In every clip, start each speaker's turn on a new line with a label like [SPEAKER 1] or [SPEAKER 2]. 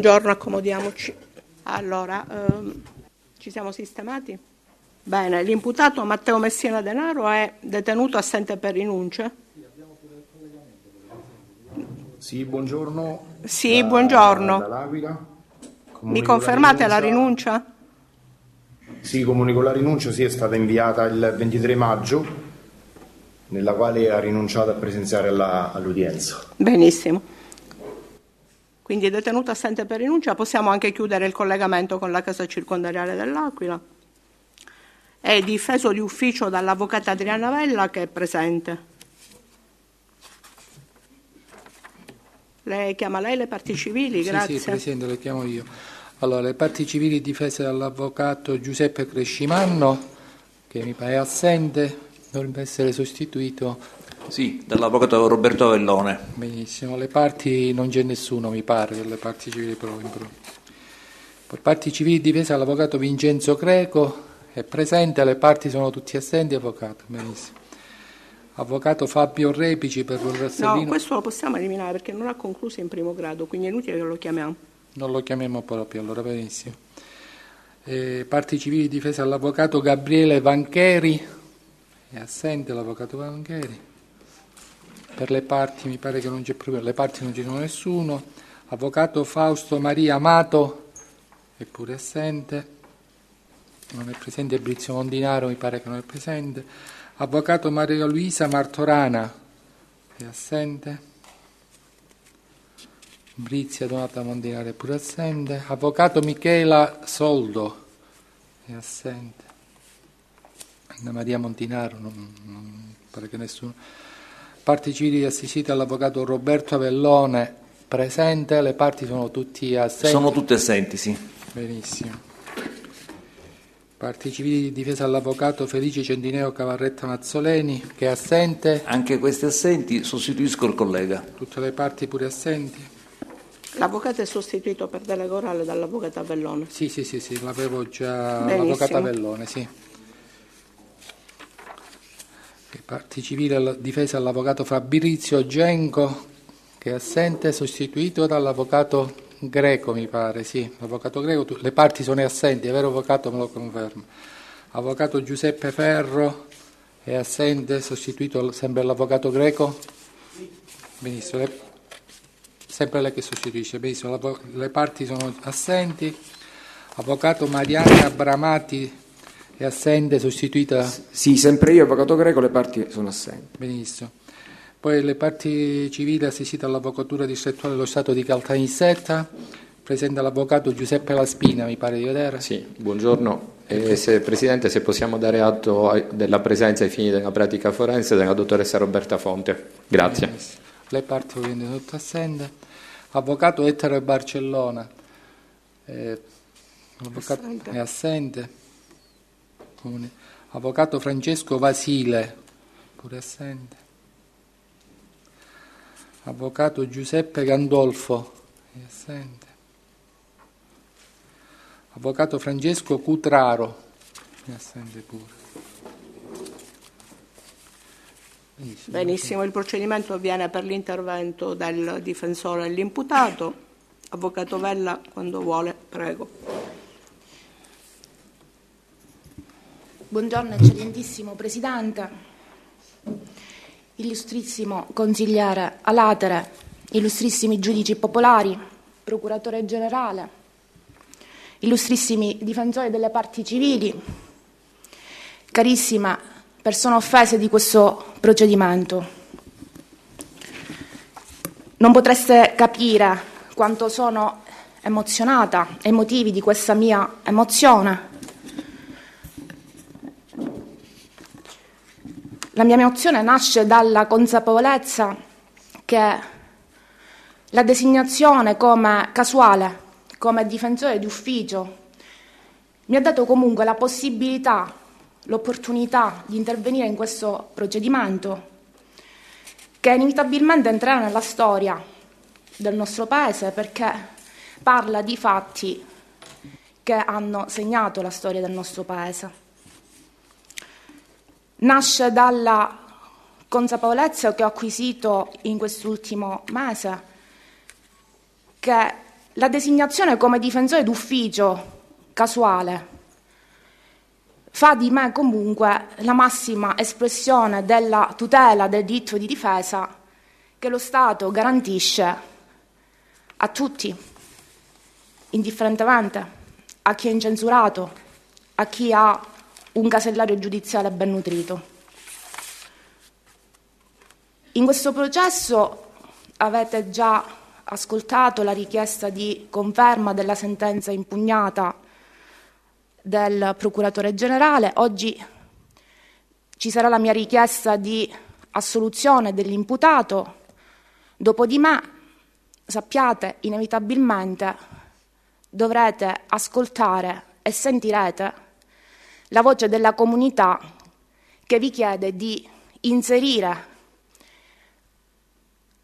[SPEAKER 1] Buongiorno, accomodiamoci. Allora, ehm, ci siamo sistemati? Bene, l'imputato Matteo Messina Denaro è detenuto assente per rinuncia?
[SPEAKER 2] Sì, buongiorno. Sì, da, buongiorno. Dall'Aquila. Mi confermate la
[SPEAKER 1] rinuncia? la rinuncia?
[SPEAKER 2] Sì, comunico la rinuncia, sì, è stata inviata il 23 maggio, nella quale ha rinunciato a presenziare alla, all'udienza.
[SPEAKER 1] Benissimo quindi detenuto assente per rinuncia, possiamo anche chiudere il collegamento con la casa circondariale dell'Aquila. È difeso di ufficio dall'avvocata Adriana Vella che è presente. Le chiama lei le parti civili? Grazie. Sì, sì, Presidente,
[SPEAKER 2] le chiamo io. Allora, le parti civili difese dall'avvocato Giuseppe Crescimanno, che mi pare assente, dovrebbe essere sostituito sì, dall'avvocato Roberto Avellone. Benissimo, le parti non c'è nessuno, mi pare, delle parti civili pro in Per parti civili difesa l'avvocato Vincenzo Greco è presente, le parti sono tutti assenti, avvocato, benissimo. Avvocato Fabio Repici per un Rossellino. No, questo
[SPEAKER 1] lo possiamo eliminare perché non ha concluso in primo grado, quindi è inutile che
[SPEAKER 2] lo chiamiamo. Non lo chiamiamo proprio, allora benissimo. Eh, parti civili difesa all'avvocato Gabriele Vancheri. È assente l'avvocato Vancheri per le parti mi pare che non c'è più, le parti non ci sono nessuno, avvocato Fausto Maria Amato, eppure assente, non è presente Brizio Mondinaro, mi pare che non è presente, avvocato Maria Luisa Martorana, è assente, Brizia Donata Mondinaro è pure assente, avvocato Michela Soldo, è assente, Anna Maria Montinaro, non, non pare che nessuno parti civili assistite all'avvocato Roberto Avellone presente, le parti sono tutte assenti? Sono tutte assenti, sì. Benissimo. Parti civili di difesa all'avvocato Felice Centineo Cavarretta Mazzoleni, che è assente. Anche questi assenti sostituisco il collega. Tutte le parti pure assenti.
[SPEAKER 1] L'avvocato è sostituito per delegorale dall'avvocato Avellone.
[SPEAKER 2] Sì, sì, sì, sì l'avevo già. L'avvocato Avellone, sì parti civili alla difesa all'avvocato Fabrizio Genco, che è assente, sostituito dall'avvocato Greco, mi pare, sì, l'avvocato Greco, le parti sono assenti, è vero avvocato, me lo confermo. Avvocato Giuseppe Ferro è assente, sostituito sempre l'avvocato Greco? Benissimo, le, sempre lei che sostituisce, benissimo, le parti sono assenti. Avvocato Mariana Bramati è assente, sostituita? Sì, sempre io, avvocato greco, le parti sono assenti. Benissimo. Poi le parti civili assistite all'avvocatura distrettuale dello Stato di Caltanissetta, presente l'avvocato Giuseppe Laspina, mi pare di vedere. Sì, buongiorno. Eh, se, Presidente, se possiamo dare atto della presenza ai fini della pratica forense della dottoressa Roberta Fonte. Grazie. Benissimo. Le parti ovviamente tutte assente. Avvocato Ettore Barcellona, eh, avvocato è assente. Giaccone, avvocato Francesco Vasile, pure assente, avvocato Giuseppe Gandolfo, assente, avvocato Francesco Cutraro, assente pure.
[SPEAKER 1] Benissimo, il procedimento avviene per l'intervento del difensore e dell'imputato. Avvocato Vella, quando vuole, prego.
[SPEAKER 3] Buongiorno eccellentissimo Presidente, illustrissimo consigliere Alatere, illustrissimi giudici popolari, procuratore generale, illustrissimi difensori delle parti civili, carissime persone offese di questo procedimento. Non potreste capire quanto sono emozionata e i motivi di questa mia emozione La mia emozione nasce dalla consapevolezza che la designazione come casuale, come difensore di ufficio, mi ha dato comunque la possibilità, l'opportunità di intervenire in questo procedimento che inevitabilmente entrerà nella storia del nostro Paese perché parla di fatti che hanno segnato la storia del nostro Paese nasce dalla consapevolezza che ho acquisito in quest'ultimo mese che la designazione come difensore d'ufficio casuale fa di me comunque la massima espressione della tutela del diritto di difesa che lo Stato garantisce a tutti, indifferentemente a chi è incensurato, a chi ha un casellario giudiziale ben nutrito. In questo processo avete già ascoltato la richiesta di conferma della sentenza impugnata del procuratore generale. Oggi ci sarà la mia richiesta di assoluzione dell'imputato. Dopo di me, sappiate, inevitabilmente dovrete ascoltare e sentirete la voce della comunità che vi chiede di inserire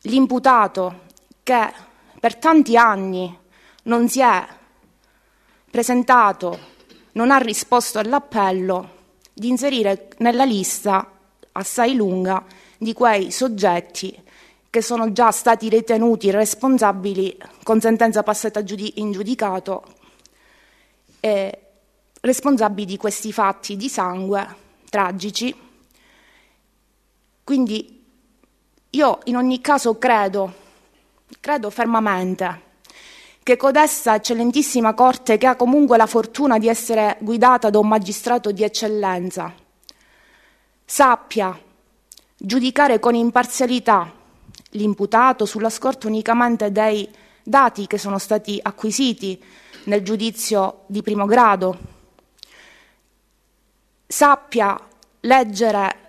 [SPEAKER 3] l'imputato che per tanti anni non si è presentato, non ha risposto all'appello, di inserire nella lista assai lunga di quei soggetti che sono già stati ritenuti responsabili con sentenza passata in giudicato e responsabili di questi fatti di sangue tragici. Quindi io in ogni caso credo, credo fermamente, che codessa eccellentissima Corte, che ha comunque la fortuna di essere guidata da un magistrato di eccellenza, sappia giudicare con imparzialità l'imputato sulla scorta unicamente dei dati che sono stati acquisiti nel giudizio di primo grado sappia leggere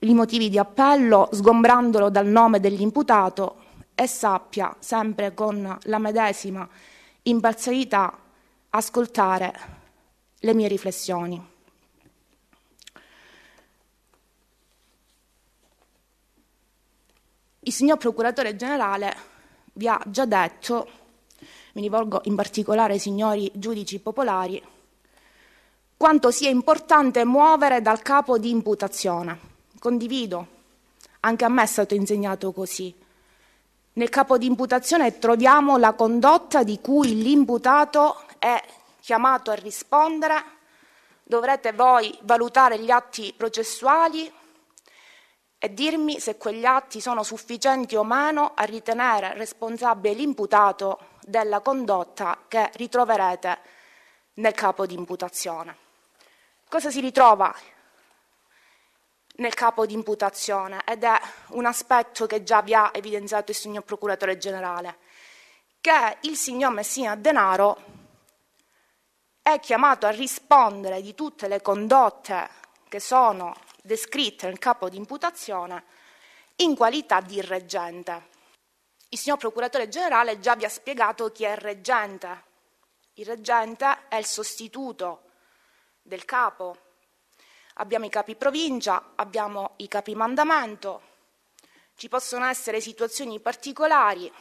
[SPEAKER 3] i motivi di appello sgombrandolo dal nome dell'imputato e sappia, sempre con la medesima imparzialità, ascoltare le mie riflessioni. Il signor procuratore generale vi ha già detto, mi rivolgo in particolare ai signori giudici popolari, quanto sia importante muovere dal capo di imputazione. Condivido, anche a me è stato insegnato così. Nel capo di imputazione troviamo la condotta di cui l'imputato è chiamato a rispondere, dovrete voi valutare gli atti processuali e dirmi se quegli atti sono sufficienti o meno a ritenere responsabile l'imputato della condotta che ritroverete nel capo di imputazione cosa si ritrova nel capo di imputazione? Ed è un aspetto che già vi ha evidenziato il signor procuratore generale, che il signor Messina Denaro è chiamato a rispondere di tutte le condotte che sono descritte nel capo di imputazione in qualità di reggente. Il signor procuratore generale già vi ha spiegato chi è il reggente. Il reggente è il sostituto del capo, abbiamo i capi provincia, abbiamo i capi mandamento, ci possono essere situazioni particolari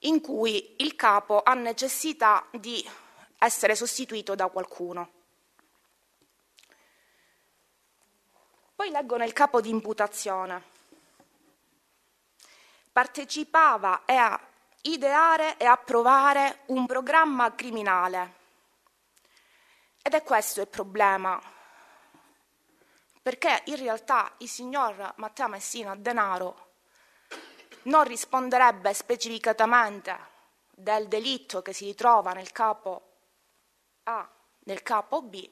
[SPEAKER 3] in cui il capo ha necessità di essere sostituito da qualcuno. Poi leggo nel capo di imputazione. Partecipava a ideare e approvare un programma criminale ed è questo il problema, perché in realtà il signor Matteo Messina Denaro non risponderebbe specificatamente del delitto che si ritrova nel capo A, nel capo B,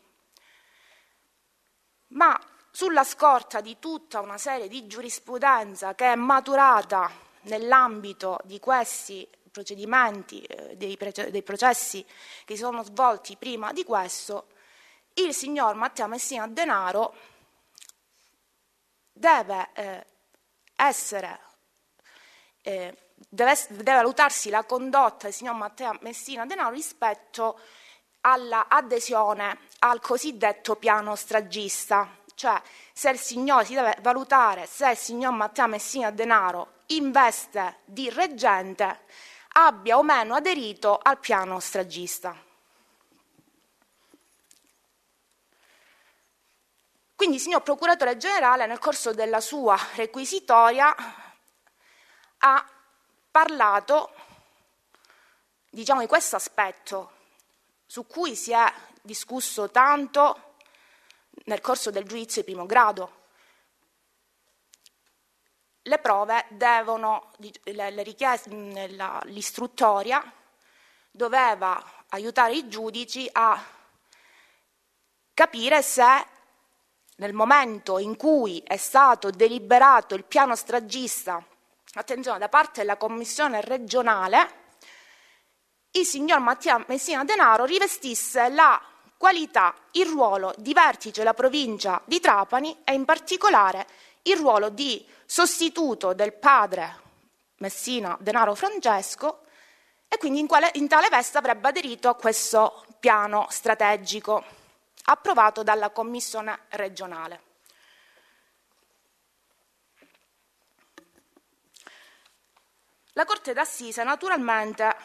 [SPEAKER 3] ma sulla scorta di tutta una serie di giurisprudenza che è maturata nell'ambito di questi procedimenti, eh, dei, pre- dei, processi che si sono svolti prima di questo, il signor Matteo Messina Denaro deve eh, essere eh, deve, deve, valutarsi la condotta del signor Matteo Messina Denaro rispetto all'adesione al cosiddetto piano stragista, cioè se il signore si deve valutare se il signor Matteo Messina Denaro investe di reggente abbia o meno aderito al piano stragista. Quindi, signor Procuratore Generale, nel corso della sua requisitoria ha parlato diciamo, di questo aspetto su cui si è discusso tanto nel corso del giudizio di primo grado, le prove devono, le, le richieste, mm, la, l'istruttoria doveva aiutare i giudici a capire se nel momento in cui è stato deliberato il piano stragista, attenzione, da parte della commissione regionale, il signor Mattia Messina Denaro rivestisse la qualità, il ruolo di vertice della provincia di Trapani e in particolare il ruolo di sostituto del padre Messina Denaro Francesco e quindi in, quale, in tale veste avrebbe aderito a questo piano strategico approvato dalla Commissione regionale. La Corte d'Assise naturalmente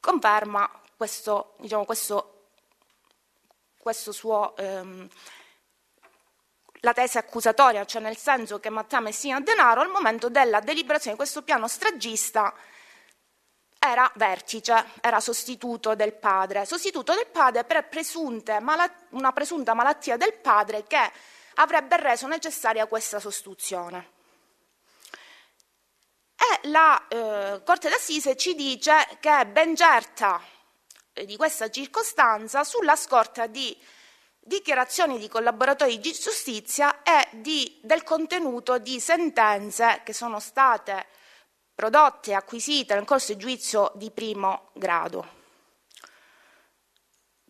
[SPEAKER 3] conferma questo, diciamo, questo questo suo... Ehm, la tesi accusatoria, cioè nel senso che Matteo Messina denaro, al momento della deliberazione di questo piano stragista era vertice, era sostituto del padre, sostituto del padre per malat- una presunta malattia del padre che avrebbe reso necessaria questa sostituzione. E la eh, Corte d'Assise ci dice che ben certa eh, di questa circostanza sulla scorta di dichiarazioni di collaboratori di giustizia e di, del contenuto di sentenze che sono state prodotte e acquisite nel corso di giudizio di primo grado.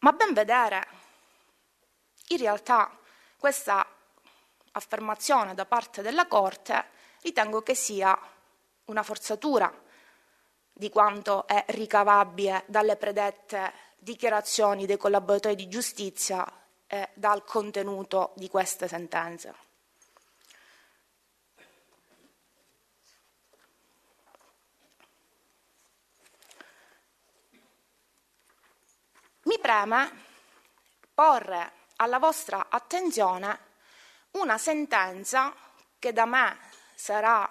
[SPEAKER 3] Ma ben vedere, in realtà questa affermazione da parte della Corte ritengo che sia una forzatura di quanto è ricavabile dalle predette dichiarazioni dei collaboratori di giustizia e dal contenuto di queste sentenze. Mi preme porre alla vostra attenzione una sentenza che da me sarà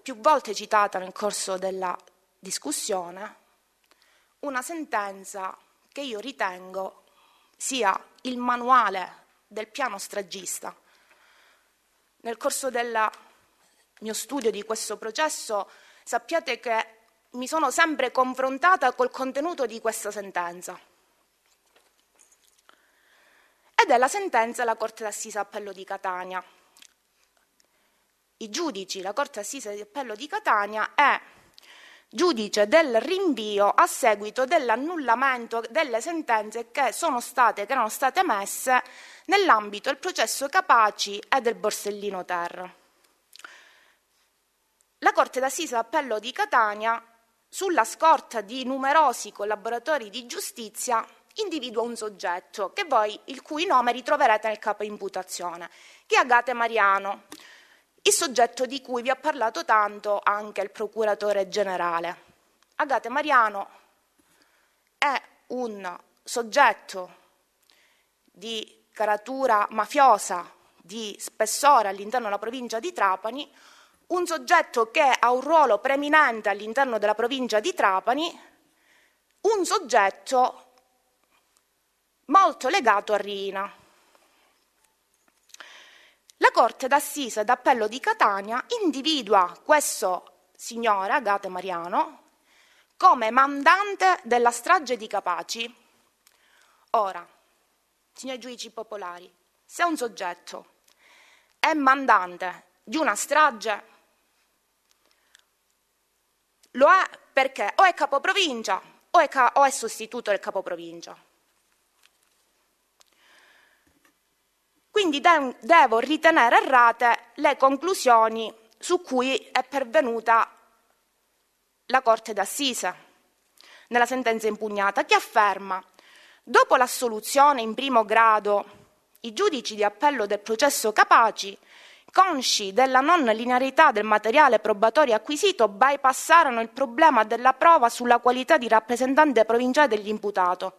[SPEAKER 3] più volte citata nel corso della discussione una sentenza che io ritengo sia il manuale del piano stragista. Nel corso del mio studio di questo processo sappiate che mi sono sempre confrontata col contenuto di questa sentenza. Ed è la sentenza della Corte d'Assise Appello di Catania. I giudici, la Corte d'Assise di Appello di Catania è giudice del rinvio a seguito dell'annullamento delle sentenze che, state, che erano state emesse nell'ambito del processo Capaci e del Borsellino Terra. La Corte d'Assise Appello di Catania, sulla scorta di numerosi collaboratori di giustizia, individua un soggetto, voi, il cui nome ritroverete nel capo imputazione, che è Agate Mariano, il soggetto di cui vi ha parlato tanto anche il procuratore generale. Agate Mariano è un soggetto di caratura mafiosa, di spessore all'interno della provincia di Trapani, un soggetto che ha un ruolo preminente all'interno della provincia di Trapani, un soggetto molto legato a Rina. La Corte d'Assise d'Appello di Catania individua questo signore, Agate Mariano, come mandante della strage di Capaci. Ora, signori giudici popolari, se un soggetto è mandante di una strage, lo è perché o è capoprovincia o è, ca- o è sostituto del capoprovincia. Quindi de- devo ritenere errate le conclusioni su cui è pervenuta la Corte d'Assise nella sentenza impugnata, che afferma dopo l'assoluzione in primo grado i giudici di appello del processo capaci consci della non linearità del materiale probatorio acquisito, bypassarono il problema della prova sulla qualità di rappresentante provinciale dell'imputato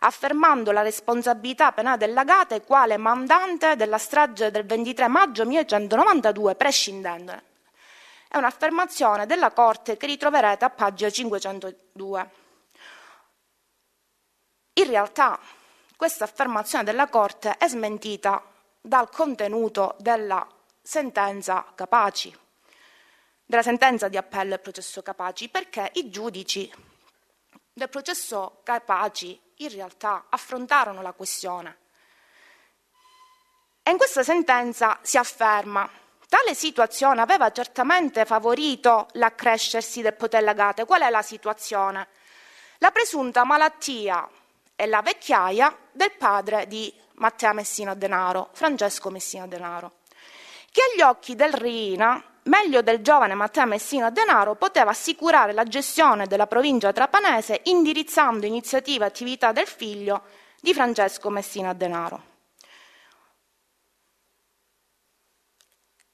[SPEAKER 3] affermando la responsabilità penale dell'Agate quale mandante della strage del 23 maggio 1992, prescindendone. È un'affermazione della Corte che ritroverete a pagina 502. In realtà questa affermazione della Corte è smentita dal contenuto della sentenza Capaci, della sentenza di appello e processo Capaci, perché i giudici del processo Capaci in realtà affrontarono la questione. E in questa sentenza si afferma Tale situazione aveva certamente favorito l'accrescersi del potere legate. Qual è la situazione? La presunta malattia e la vecchiaia del padre di Matteo Messina Denaro, Francesco Messina Denaro, che agli occhi del Rina meglio del giovane Matteo Messina Denaro, poteva assicurare la gestione della provincia trapanese indirizzando iniziative e attività del figlio di Francesco Messina Denaro.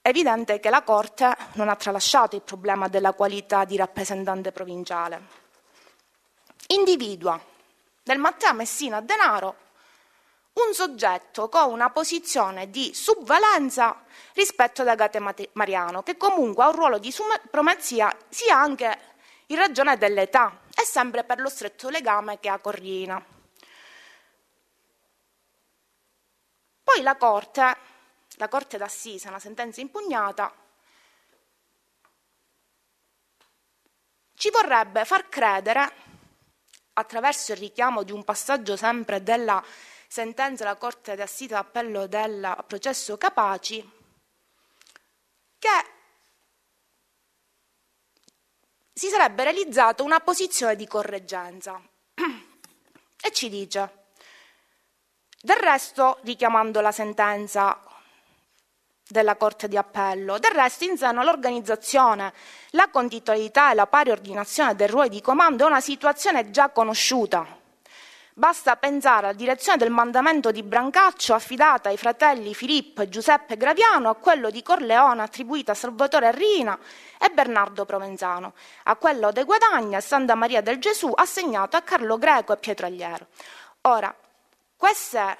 [SPEAKER 3] È evidente che la Corte non ha tralasciato il problema della qualità di rappresentante provinciale. Individua nel Matteo Messina Denaro un soggetto con una posizione di subvalenza rispetto ad Agate Mariano, che comunque ha un ruolo di supremazia sia anche in ragione dell'età e sempre per lo stretto legame che ha Corrina. Poi la Corte, la Corte d'Assise, una sentenza impugnata, ci vorrebbe far credere, attraverso il richiamo di un passaggio sempre della sentenza della Corte d'Assise d'appello del processo Capaci, che si sarebbe realizzata una posizione di correggenza. e ci dice, del resto, richiamando la sentenza della Corte di Appello. Del resto, in seno all'organizzazione, la condittorialità e la pari ordinazione del ruolo di comando è una situazione già conosciuta Basta pensare alla direzione del mandamento di Brancaccio affidata ai fratelli Filippo e Giuseppe Graviano, a quello di Corleone attribuita a Salvatore Rina e Bernardo Provenzano, a quello de Guadagna e Santa Maria del Gesù assegnato a Carlo Greco e Pietro Agliero. Ora, queste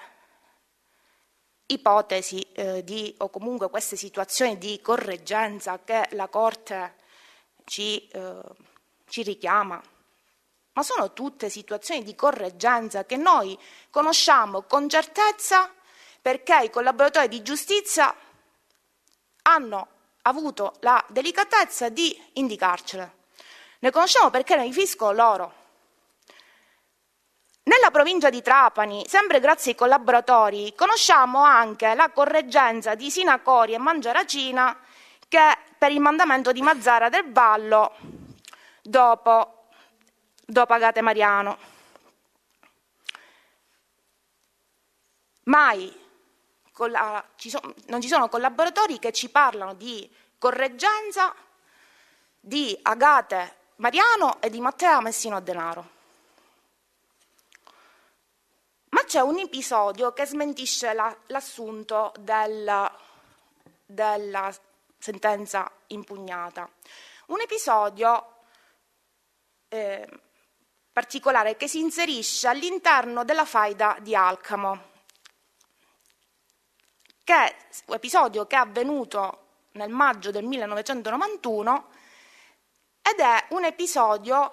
[SPEAKER 3] ipotesi eh, di, o comunque queste situazioni di correggenza che la Corte ci, eh, ci richiama ma sono tutte situazioni di correggenza che noi conosciamo con certezza perché i collaboratori di giustizia hanno avuto la delicatezza di indicarcele. Ne conosciamo perché ne fisco loro. Nella provincia di Trapani, sempre grazie ai collaboratori, conosciamo anche la correggenza di Sinacori e Mangiaracina che per il mandamento di Mazzara del Vallo dopo dopo Agate Mariano. Mai la, ci so, non ci sono collaboratori che ci parlano di correggenza di Agate Mariano e di Matteo Messino a Denaro. Ma c'è un episodio che smentisce la, l'assunto della, della sentenza impugnata. Un episodio eh, particolare che si inserisce all'interno della faida di Alcamo, che, è un episodio che è avvenuto nel maggio del 1991 ed è un episodio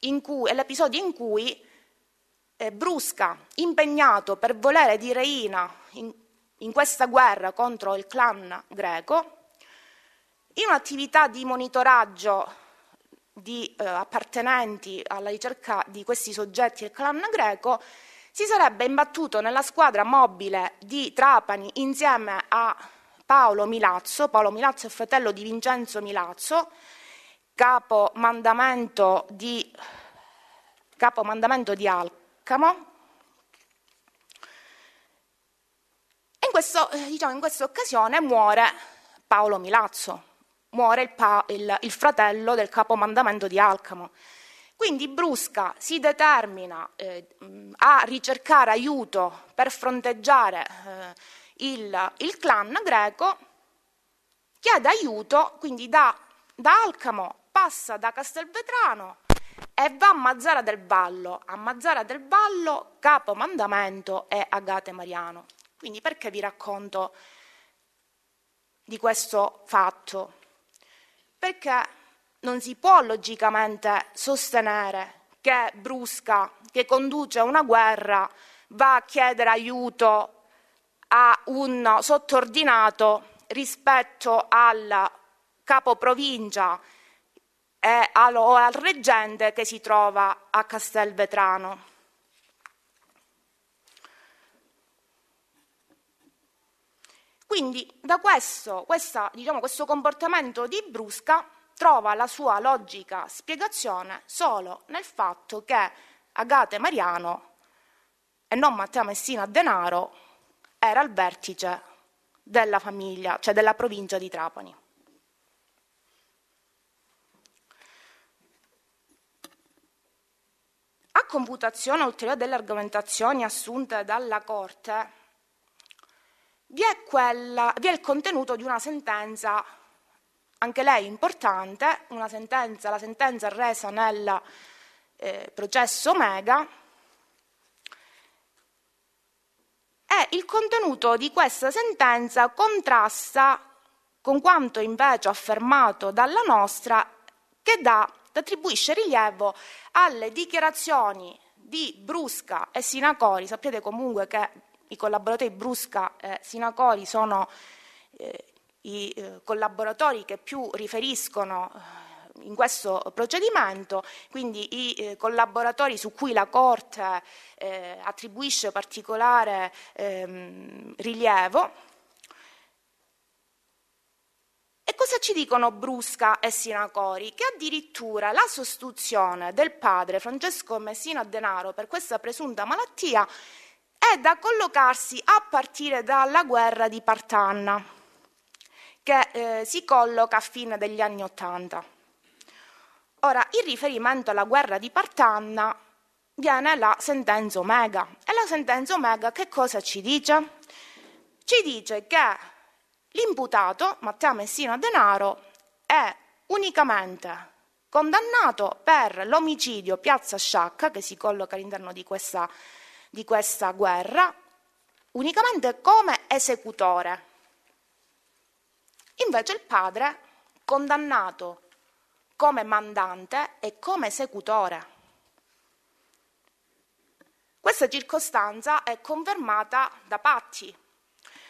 [SPEAKER 3] in cui, è l'episodio in cui eh, Brusca, impegnato per volere di Reina in, in questa guerra contro il clan greco, in un'attività di monitoraggio di eh, appartenenti alla ricerca di questi soggetti del clan greco, si sarebbe imbattuto nella squadra mobile di Trapani insieme a Paolo Milazzo, Paolo Milazzo è fratello di Vincenzo Milazzo, capo mandamento di, capo mandamento di Alcamo. E in, questo, eh, diciamo, in questa occasione muore Paolo Milazzo, muore il, pa- il, il fratello del capomandamento di Alcamo. Quindi Brusca si determina eh, a ricercare aiuto per fronteggiare eh, il, il, clan greco, chiede aiuto, quindi da, da Alcamo passa da Castelvetrano e va a Mazzara del Vallo. A Mazzara del Vallo capomandamento è Agate Mariano. Quindi perché vi racconto di questo fatto? perché non si può logicamente sostenere che Brusca, che conduce una guerra, va a chiedere aiuto a un sottordinato rispetto al capo provincia e al, o al reggente che si trova a Castelvetrano. Quindi da questo, questa, diciamo, questo comportamento di Brusca trova la sua logica spiegazione solo nel fatto che Agate Mariano e non Matteo Messina Denaro era al vertice della famiglia, cioè della provincia di Trapani. A computazione ulteriore delle argomentazioni assunte dalla Corte, vi è, quella, vi è il contenuto di una sentenza, anche lei importante, sentenza, la sentenza resa nel eh, processo Omega, e il contenuto di questa sentenza contrasta con quanto invece affermato dalla nostra che dà, attribuisce rilievo alle dichiarazioni di Brusca e Sinacori, sapete comunque che i collaboratori Brusca eh, Sinacori sono eh, i eh, collaboratori che più riferiscono eh, in questo procedimento, quindi i eh, collaboratori su cui la Corte eh, attribuisce particolare ehm, rilievo. E cosa ci dicono Brusca e Sinacori? Che addirittura la sostituzione del padre Francesco Messina Denaro per questa presunta malattia è da collocarsi a partire dalla guerra di Partanna, che eh, si colloca a fine degli anni Ottanta. Ora, in riferimento alla guerra di Partanna viene la sentenza Omega. E la sentenza Omega che cosa ci dice? Ci dice che l'imputato, Matteo Messina Denaro, è unicamente condannato per l'omicidio Piazza Sciacca, che si colloca all'interno di questa di questa guerra unicamente come esecutore. Invece il padre condannato come mandante e come esecutore. Questa circostanza è confermata da Patti.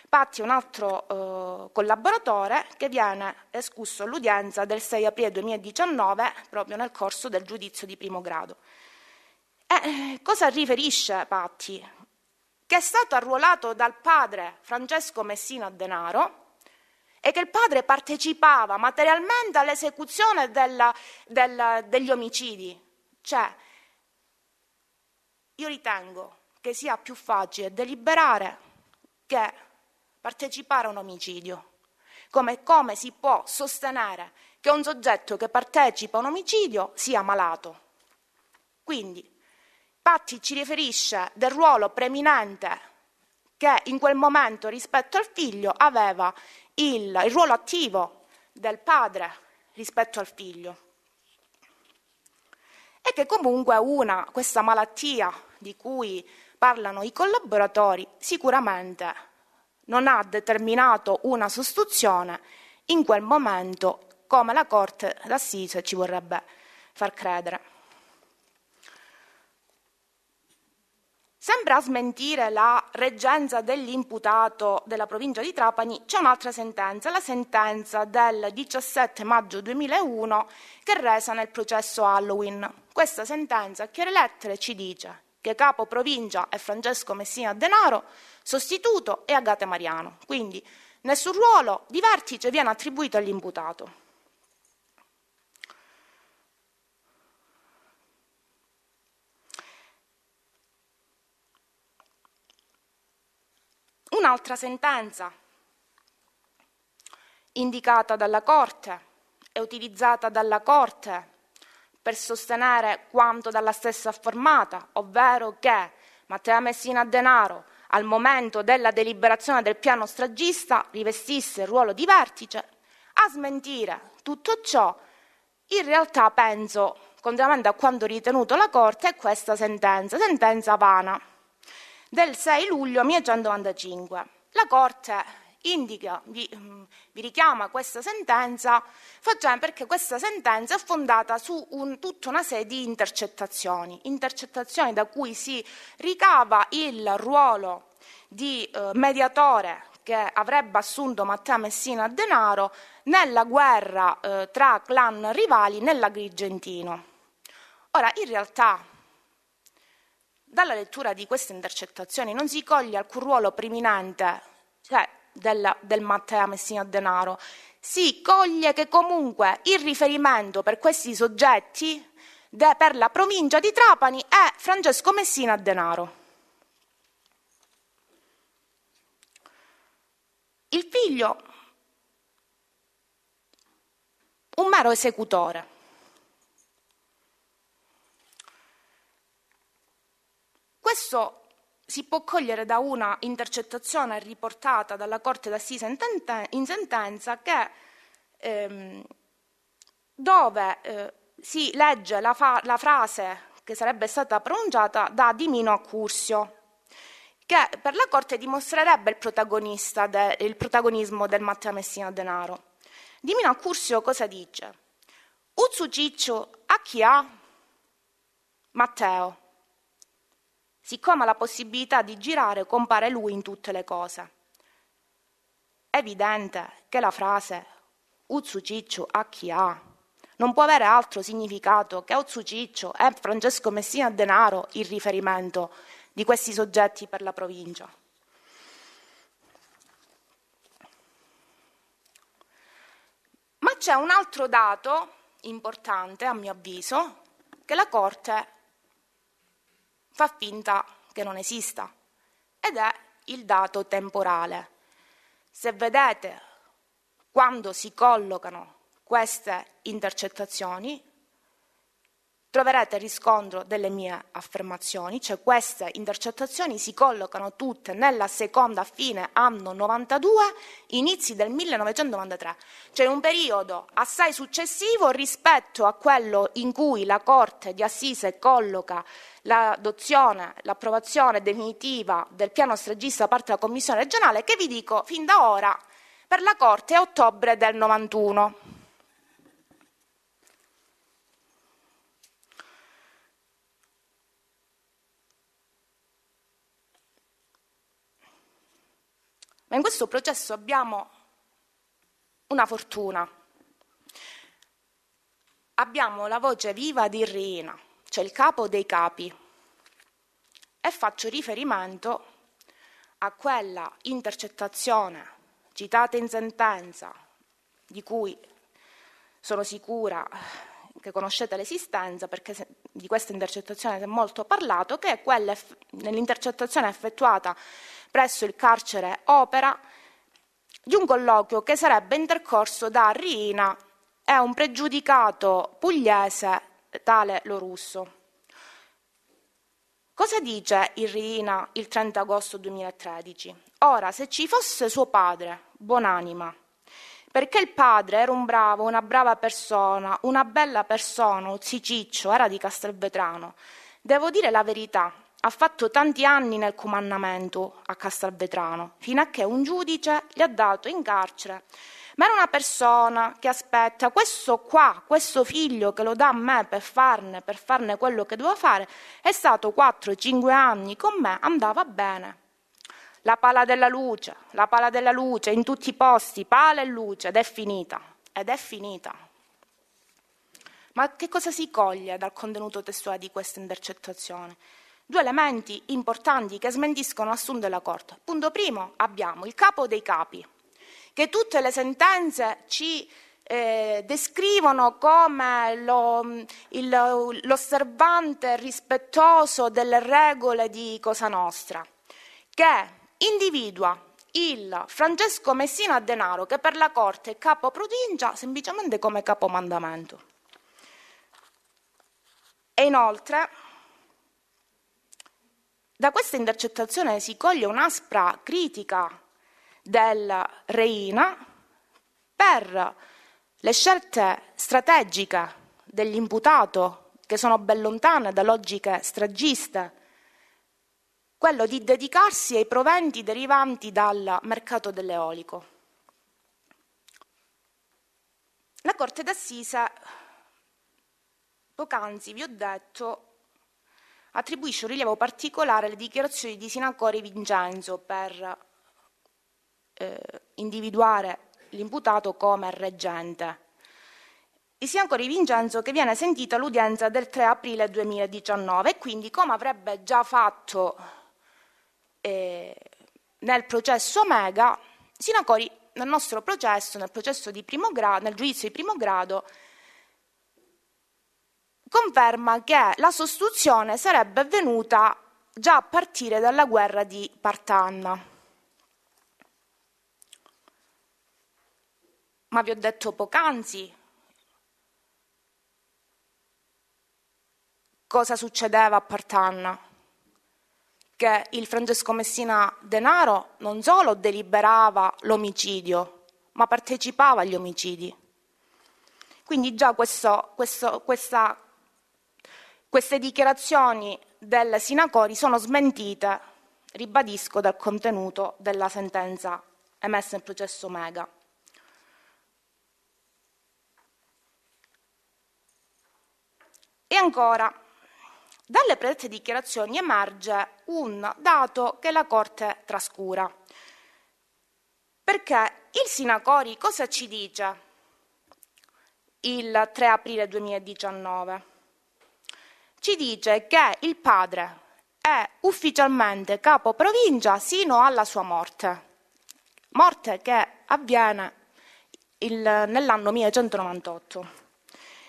[SPEAKER 3] Patti è un altro eh, collaboratore che viene escusso all'udienza del 6 aprile 2019 proprio nel corso del giudizio di primo grado. Eh, cosa riferisce Patti? Che è stato arruolato dal padre Francesco Messina Denaro e che il padre partecipava materialmente all'esecuzione della, della, degli omicidi. Cioè, io ritengo che sia più facile deliberare che partecipare a un omicidio. Come, come si può sostenere che un soggetto che partecipa a un omicidio sia malato? Quindi, infatti ci riferisce del ruolo preminente che in quel momento rispetto al figlio aveva il, il ruolo attivo del padre rispetto al figlio. E che comunque una, questa malattia di cui parlano i collaboratori sicuramente non ha determinato una sostituzione in quel momento come la Corte d'Assise ci vorrebbe far credere. Sembra smentire la reggenza dell'imputato della provincia di Trapani, c'è un'altra sentenza, la sentenza del 17 maggio 2001 che è resa nel processo Halloween. Questa sentenza a chiare lettere ci dice che capo provincia è Francesco Messina Denaro, sostituto è Agate Mariano, quindi nessun ruolo di vertice viene attribuito all'imputato. un'altra sentenza indicata dalla Corte e utilizzata dalla Corte per sostenere quanto dalla stessa affermata, ovvero che Matteo Messina Denaro al momento della deliberazione del piano stragista rivestisse il ruolo di vertice, a smentire tutto ciò in realtà penso, contrariamente a quanto ritenuto la Corte, è questa sentenza, sentenza vana del 6 luglio 1195. La Corte indica, vi, mm, vi richiama questa sentenza cioè perché questa sentenza è fondata su un, tutta una serie di intercettazioni, intercettazioni da cui si ricava il ruolo di eh, mediatore che avrebbe assunto Matteo Messina a Denaro nella guerra eh, tra clan rivali nell'Agrigentino. Ora, in realtà dalla lettura di queste intercettazioni non si coglie alcun ruolo preminente cioè, della, del Matteo Messina Denaro. Si coglie che comunque il riferimento per questi soggetti de, per la provincia di Trapani è Francesco Messina Denaro. Il figlio, un mero esecutore. Questo si può cogliere da una intercettazione riportata dalla Corte d'Assise in sentenza che, ehm, dove eh, si legge la, fa- la, frase che sarebbe stata pronunciata da Dimino a Cursio, che per la Corte dimostrerebbe il, de- il protagonismo del Matteo Messina Denaro. Dimino a Cursio cosa dice? Uzzu Ciccio a chi ha? Matteo. Siccome ha la possibilità di girare, compare lui in tutte le cose. È evidente che la frase Uzzu Ciccio a chi ha non può avere altro significato che Uzzu Ciccio e Francesco Messina Denaro il riferimento di questi soggetti per la provincia. Ma c'è un altro dato importante, a mio avviso, che la Corte fa finta che non esista ed è il dato temporale. Se vedete quando si collocano queste intercettazioni, troverete riscontro delle mie affermazioni, cioè queste intercettazioni si collocano tutte nella seconda fine anno 92, inizi del 1993, cioè un periodo assai successivo rispetto a quello in cui la Corte di Assise colloca l'adozione, l'approvazione definitiva del piano stregista da parte della Commissione regionale che vi dico fin da ora per la Corte è ottobre del 91. Ma in questo processo abbiamo una fortuna. Abbiamo la voce viva di Rina, cioè il capo dei capi. E faccio riferimento a quella intercettazione citata in sentenza, di cui sono sicura che conoscete l'esistenza, perché di questa intercettazione si è molto parlato, che è quella nell'intercettazione effettuata presso il carcere Opera di un colloquio che sarebbe intercorso da Riina e un pregiudicato pugliese, tale lo russo. Cosa dice il Riina il 30 agosto 2013? Ora, se ci fosse suo padre, buonanima, perché il padre era un bravo, una brava persona, una bella persona, un ziciccio, era di Castelvetrano. Devo dire la verità, ha fatto tanti anni nel comandamento a Castelvetrano, fino a che un giudice gli ha dato in carcere. Ma era una persona che aspetta questo qua, questo figlio che lo dà a me per farne, per farne quello che doveva fare, è stato 4-5 anni con me, andava bene. La pala della luce, la pala della luce, in tutti i posti, pala e luce, ed è finita, ed è finita. Ma che cosa si coglie dal contenuto testuale di questa intercettazione? due elementi importanti che smentiscono l'assunto della Corte. Punto primo, abbiamo il capo dei capi, che tutte le sentenze ci eh, descrivono come lo, il, l'osservante rispettoso delle regole di Cosa Nostra, che individua il Francesco Messina Denaro, che per la Corte è capo provincia, semplicemente come capo mandamento. E inoltre da questa intercettazione si coglie un'aspra critica del Reina per le scelte strategiche dell'imputato, che sono ben lontane da logiche stragiste, quello di dedicarsi ai proventi derivanti dal mercato dell'eolico. La Corte d'Assise, poc'anzi vi ho detto, attribuisce un rilievo particolare alle dichiarazioni di Sinacori Vincenzo per eh, individuare l'imputato come reggente. Di Sinacori Vincenzo che viene sentita all'udienza del 3 aprile 2019 quindi come avrebbe già fatto eh, nel processo Omega, Sinacori nel nostro processo, nel, processo gra- nel giudizio di primo grado, conferma che la sostituzione sarebbe avvenuta già a partire dalla guerra di Partanna. Ma vi ho detto poc'anzi cosa succedeva a Partanna che il Francesco Messina Denaro non solo deliberava l'omicidio, ma partecipava agli omicidi. Quindi già questo, questo, questa queste dichiarazioni del Sinacori sono smentite, ribadisco, dal contenuto della sentenza emessa in processo Mega. E ancora, dalle predette dichiarazioni emerge un dato che la Corte trascura. Perché il Sinacori cosa ci dice il 3 aprile 2019? ci dice che il padre è ufficialmente capo provincia sino alla sua morte, morte che avviene il, nell'anno 1198,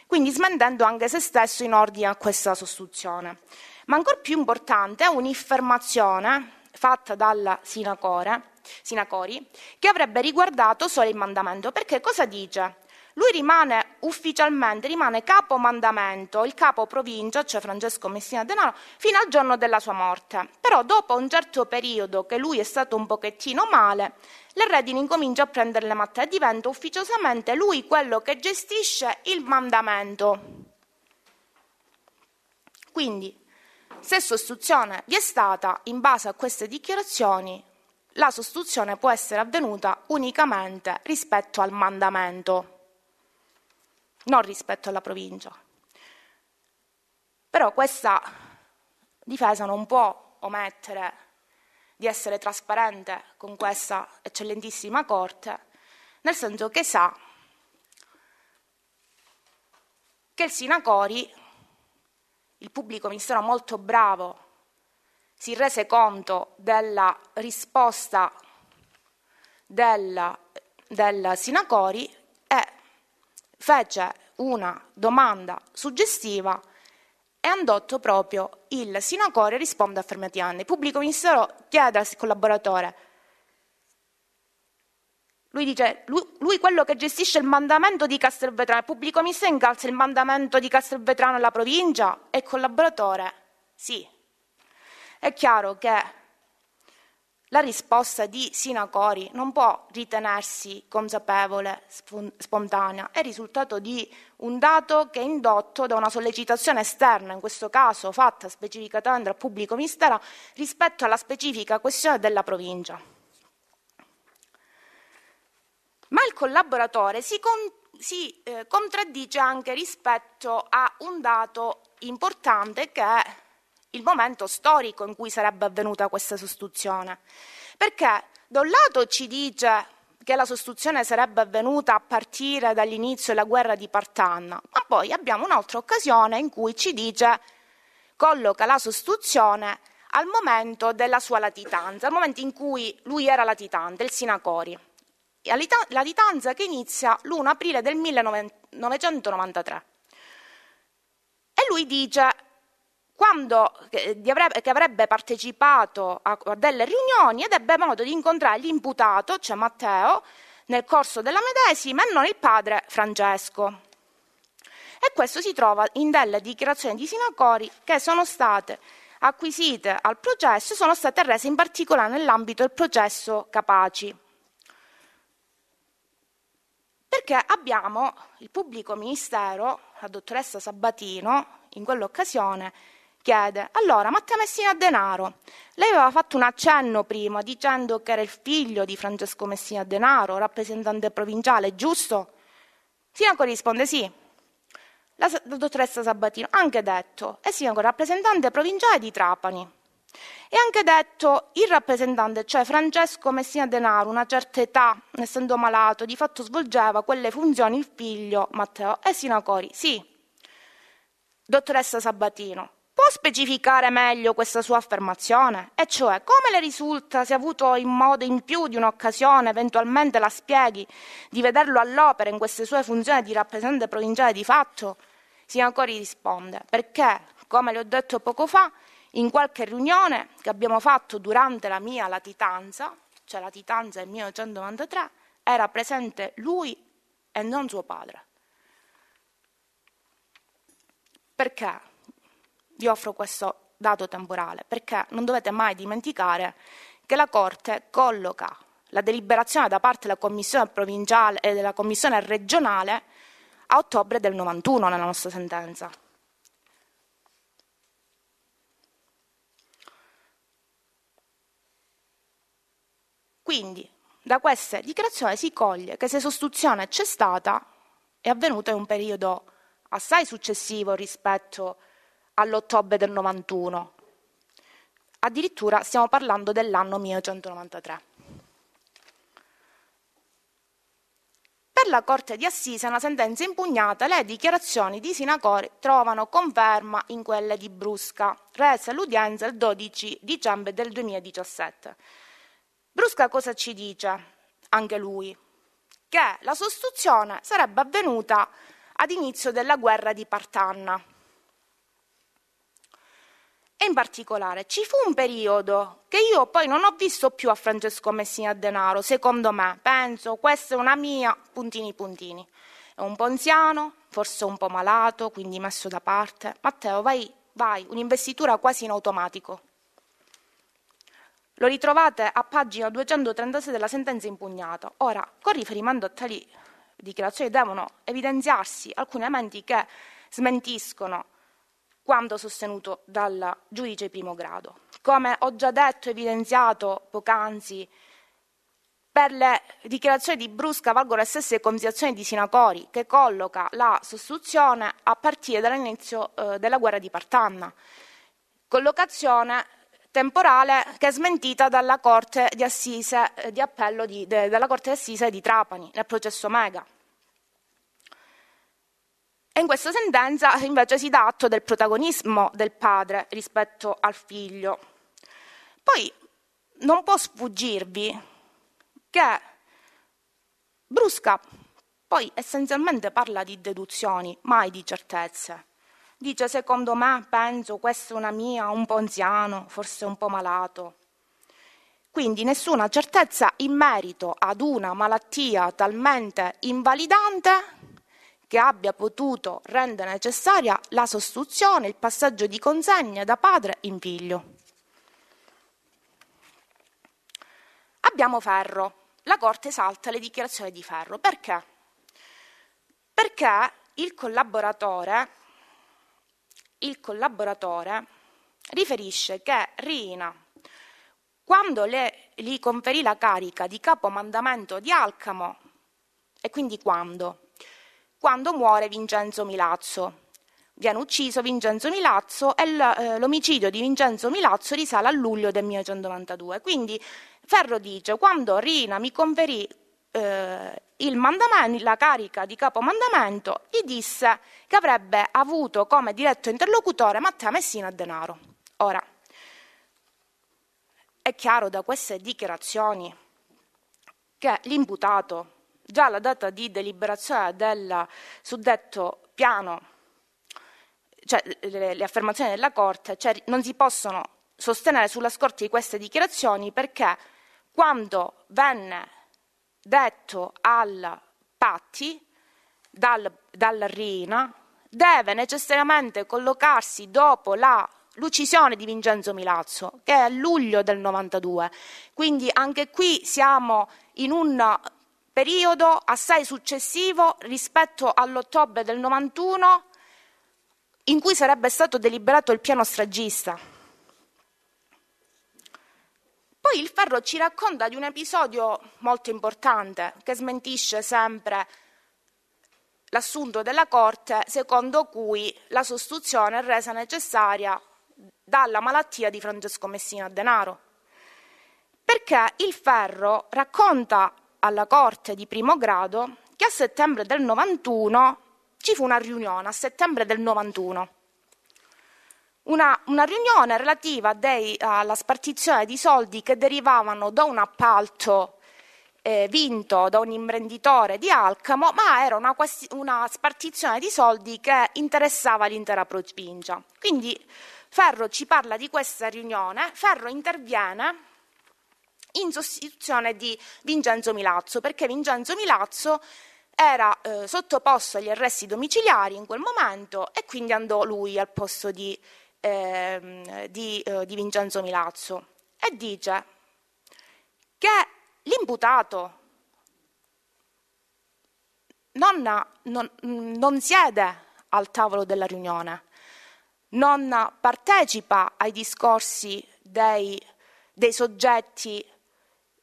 [SPEAKER 3] quindi smentendo anche se stesso in ordine a questa sostituzione. Ma ancora più importante è un'informazione fatta dalla Sinacore, Sinacori che avrebbe riguardato solo il mandamento, perché cosa dice? Lui rimane ufficialmente, rimane capo mandamento, il capo provincia, cioè Francesco Messina Denaro, fino al giorno della sua morte. Però dopo un certo periodo che lui è stato un pochettino male, redini incomincia a prendere le matte e diventa ufficiosamente lui quello che gestisce il mandamento. Quindi, se sostituzione vi è stata, in base a queste dichiarazioni, la sostituzione può essere avvenuta unicamente rispetto al mandamento non rispetto alla provincia. Però questa difesa non può omettere di essere trasparente con questa eccellentissima Corte, nel senso che sa che il Sinacori, il pubblico ministero molto bravo, si rese conto della risposta del, del Sinacori e fece una domanda suggestiva e andotto proprio il Sinacore risponde affermatiani. Il pubblico ministero chiede al collaboratore lui dice, lui, lui, quello che gestisce il mandamento di Castelvetrano, il pubblico ministero incalza il mandamento di Castelvetrano alla provincia? È collaboratore? Sì. È chiaro che la risposta di Sinacori non può ritenersi consapevole, spontanea, è risultato di un dato che è indotto da una sollecitazione esterna, in questo caso fatta specificatamente dal pubblico ministero, rispetto alla specifica questione della provincia. Ma il collaboratore si, con, si eh, contraddice anche rispetto a un dato importante che è il momento storico in cui sarebbe avvenuta questa sostituzione. Perché da un lato ci dice che la sostituzione sarebbe avvenuta a partire dall'inizio della guerra di Partanna, ma poi abbiamo un'altra occasione in cui ci dice colloca la sostituzione al momento della sua latitanza, al momento in cui lui era latitante, il Sinacori. La latitanza che inizia l'1 aprile del 1993. E lui dice quando, che, avrebbe, che, avrebbe, partecipato a, a delle riunioni ed ebbe modo di incontrare l'imputato, cioè Matteo, nel corso della medesima e non il padre Francesco. E questo si trova in delle dichiarazioni di Sinacori che sono state acquisite al processo e sono state rese in particolare nell'ambito del processo Capaci. Perché abbiamo il pubblico ministero, la dottoressa Sabatino, in quell'occasione chiede, allora Matteo Messina Denaro, lei aveva fatto un accenno prima dicendo che era il figlio di Francesco Messina Denaro, rappresentante provinciale, giusto? Sinaco risponde sì. La, la dottoressa Sabatino ha anche detto, è Sinaco rappresentante provinciale di Trapani. E anche detto il rappresentante, cioè Francesco Messina Denaro, una certa età, essendo malato, di fatto svolgeva quelle funzioni il figlio Matteo e Sinacori, sì. Dottoressa Sabatino, può specificare meglio questa sua affermazione? E cioè, come le risulta se ha avuto in modo in più di un'occasione, eventualmente la spieghi, di vederlo all'opera in queste sue funzioni di rappresentante provinciale di fatto? Sinacori risponde, perché, come le ho detto poco fa, in qualche riunione che abbiamo fatto durante la mia latitanza, cioè latitanza del 1993, era presente lui e non suo padre. Perché? vi offro questo dato temporale, perché non dovete mai dimenticare che la Corte colloca la deliberazione da parte della Commissione provinciale e eh, della Commissione regionale a ottobre del 91 nella nostra sentenza. Quindi da queste dichiarazioni si coglie che se sostituzione c'è stata è avvenuta in un periodo assai successivo rispetto a all'ottobre del 91. Addirittura stiamo parlando dell'anno 1993. Per la Corte di Assise, una sentenza impugnata, le dichiarazioni di Sinacore trovano conferma in quelle di Brusca, resa all'udienza il 12 dicembre del 2017. Brusca cosa ci dice? Anche lui. Che la sostituzione sarebbe avvenuta ad inizio della guerra di Partanna, e in particolare ci fu un periodo che io poi non ho visto più a Francesco Messina Denaro, secondo me, penso, questa è una mia, puntini puntini. È un po' anziano, forse un po' malato, quindi messo da parte. Matteo, vai, vai, un'investitura quasi in automatico. Lo ritrovate a pagina 236 della sentenza impugnata. Ora, con riferimento a tali dichiarazioni devono evidenziarsi alcuni elementi che smentiscono quanto sostenuto dal giudice primo grado. Come ho già detto e evidenziato poc'anzi, per le dichiarazioni di Brusca valgono le stesse considerazioni di Sinacori, che colloca la sostituzione a partire dall'inizio eh, della guerra di Partanna. Collocazione temporale che è smentita dalla Corte di Assise eh, di Appello di, de, dalla Corte di Assise di Trapani nel processo Mega. E in questa sentenza invece si dà atto del protagonismo del padre rispetto al figlio. Poi non può sfuggirvi che Brusca poi essenzialmente parla di deduzioni, mai di certezze. Dice secondo me, penso, questa è una mia, un po' anziano, forse un po' malato. Quindi nessuna certezza in merito ad una malattia talmente invalidante che abbia potuto rendere necessaria la sostituzione, il passaggio di consegne da padre in figlio. Abbiamo Ferro. La Corte esalta le dichiarazioni di Ferro. Perché? Perché il collaboratore, il collaboratore riferisce che Rina, quando le, gli conferì la carica di capo mandamento di Alcamo, e quindi quando? quando muore Vincenzo Milazzo. Viene ucciso Vincenzo Milazzo e eh, l'omicidio di Vincenzo Milazzo risale a luglio del 1992. Quindi Ferro dice, quando Rina mi conferì eh, la carica di capomandamento, gli disse che avrebbe avuto come diretto interlocutore Matteo Messina Denaro. Ora, è chiaro da queste dichiarazioni che l'imputato Già la data di deliberazione del suddetto piano, cioè le, le affermazioni della Corte, cioè non si possono sostenere sulla scorta di queste dichiarazioni perché quando venne detto al Patti, dal, dalla Rina, deve necessariamente collocarsi dopo la, l'uccisione di Vincenzo Milazzo, che è a luglio del 92. Quindi anche qui siamo in un periodo assai successivo rispetto all'ottobre del 91 in cui sarebbe stato deliberato il piano stragista. Poi il Ferro ci racconta di un episodio molto importante che smentisce sempre l'assunto della Corte secondo cui la sostituzione è resa necessaria dalla malattia di Francesco Messina a Denaro. Perché il Ferro racconta alla Corte di primo grado che a settembre del 91 ci fu una riunione, a settembre del 91. Una, una riunione relativa dei, alla spartizione di soldi che derivavano da un appalto eh, vinto da un imprenditore di Alcamo, ma era una, una spartizione di soldi che interessava l'intera provincia. Quindi Ferro ci parla di questa riunione, Ferro interviene in sostituzione di Vincenzo Milazzo, perché Vincenzo Milazzo era eh, sottoposto agli arresti domiciliari in quel momento e quindi andò lui al posto di, eh, di, eh, di Vincenzo Milazzo e dice che l'imputato non, non, non siede al tavolo della riunione, non partecipa ai discorsi dei, dei soggetti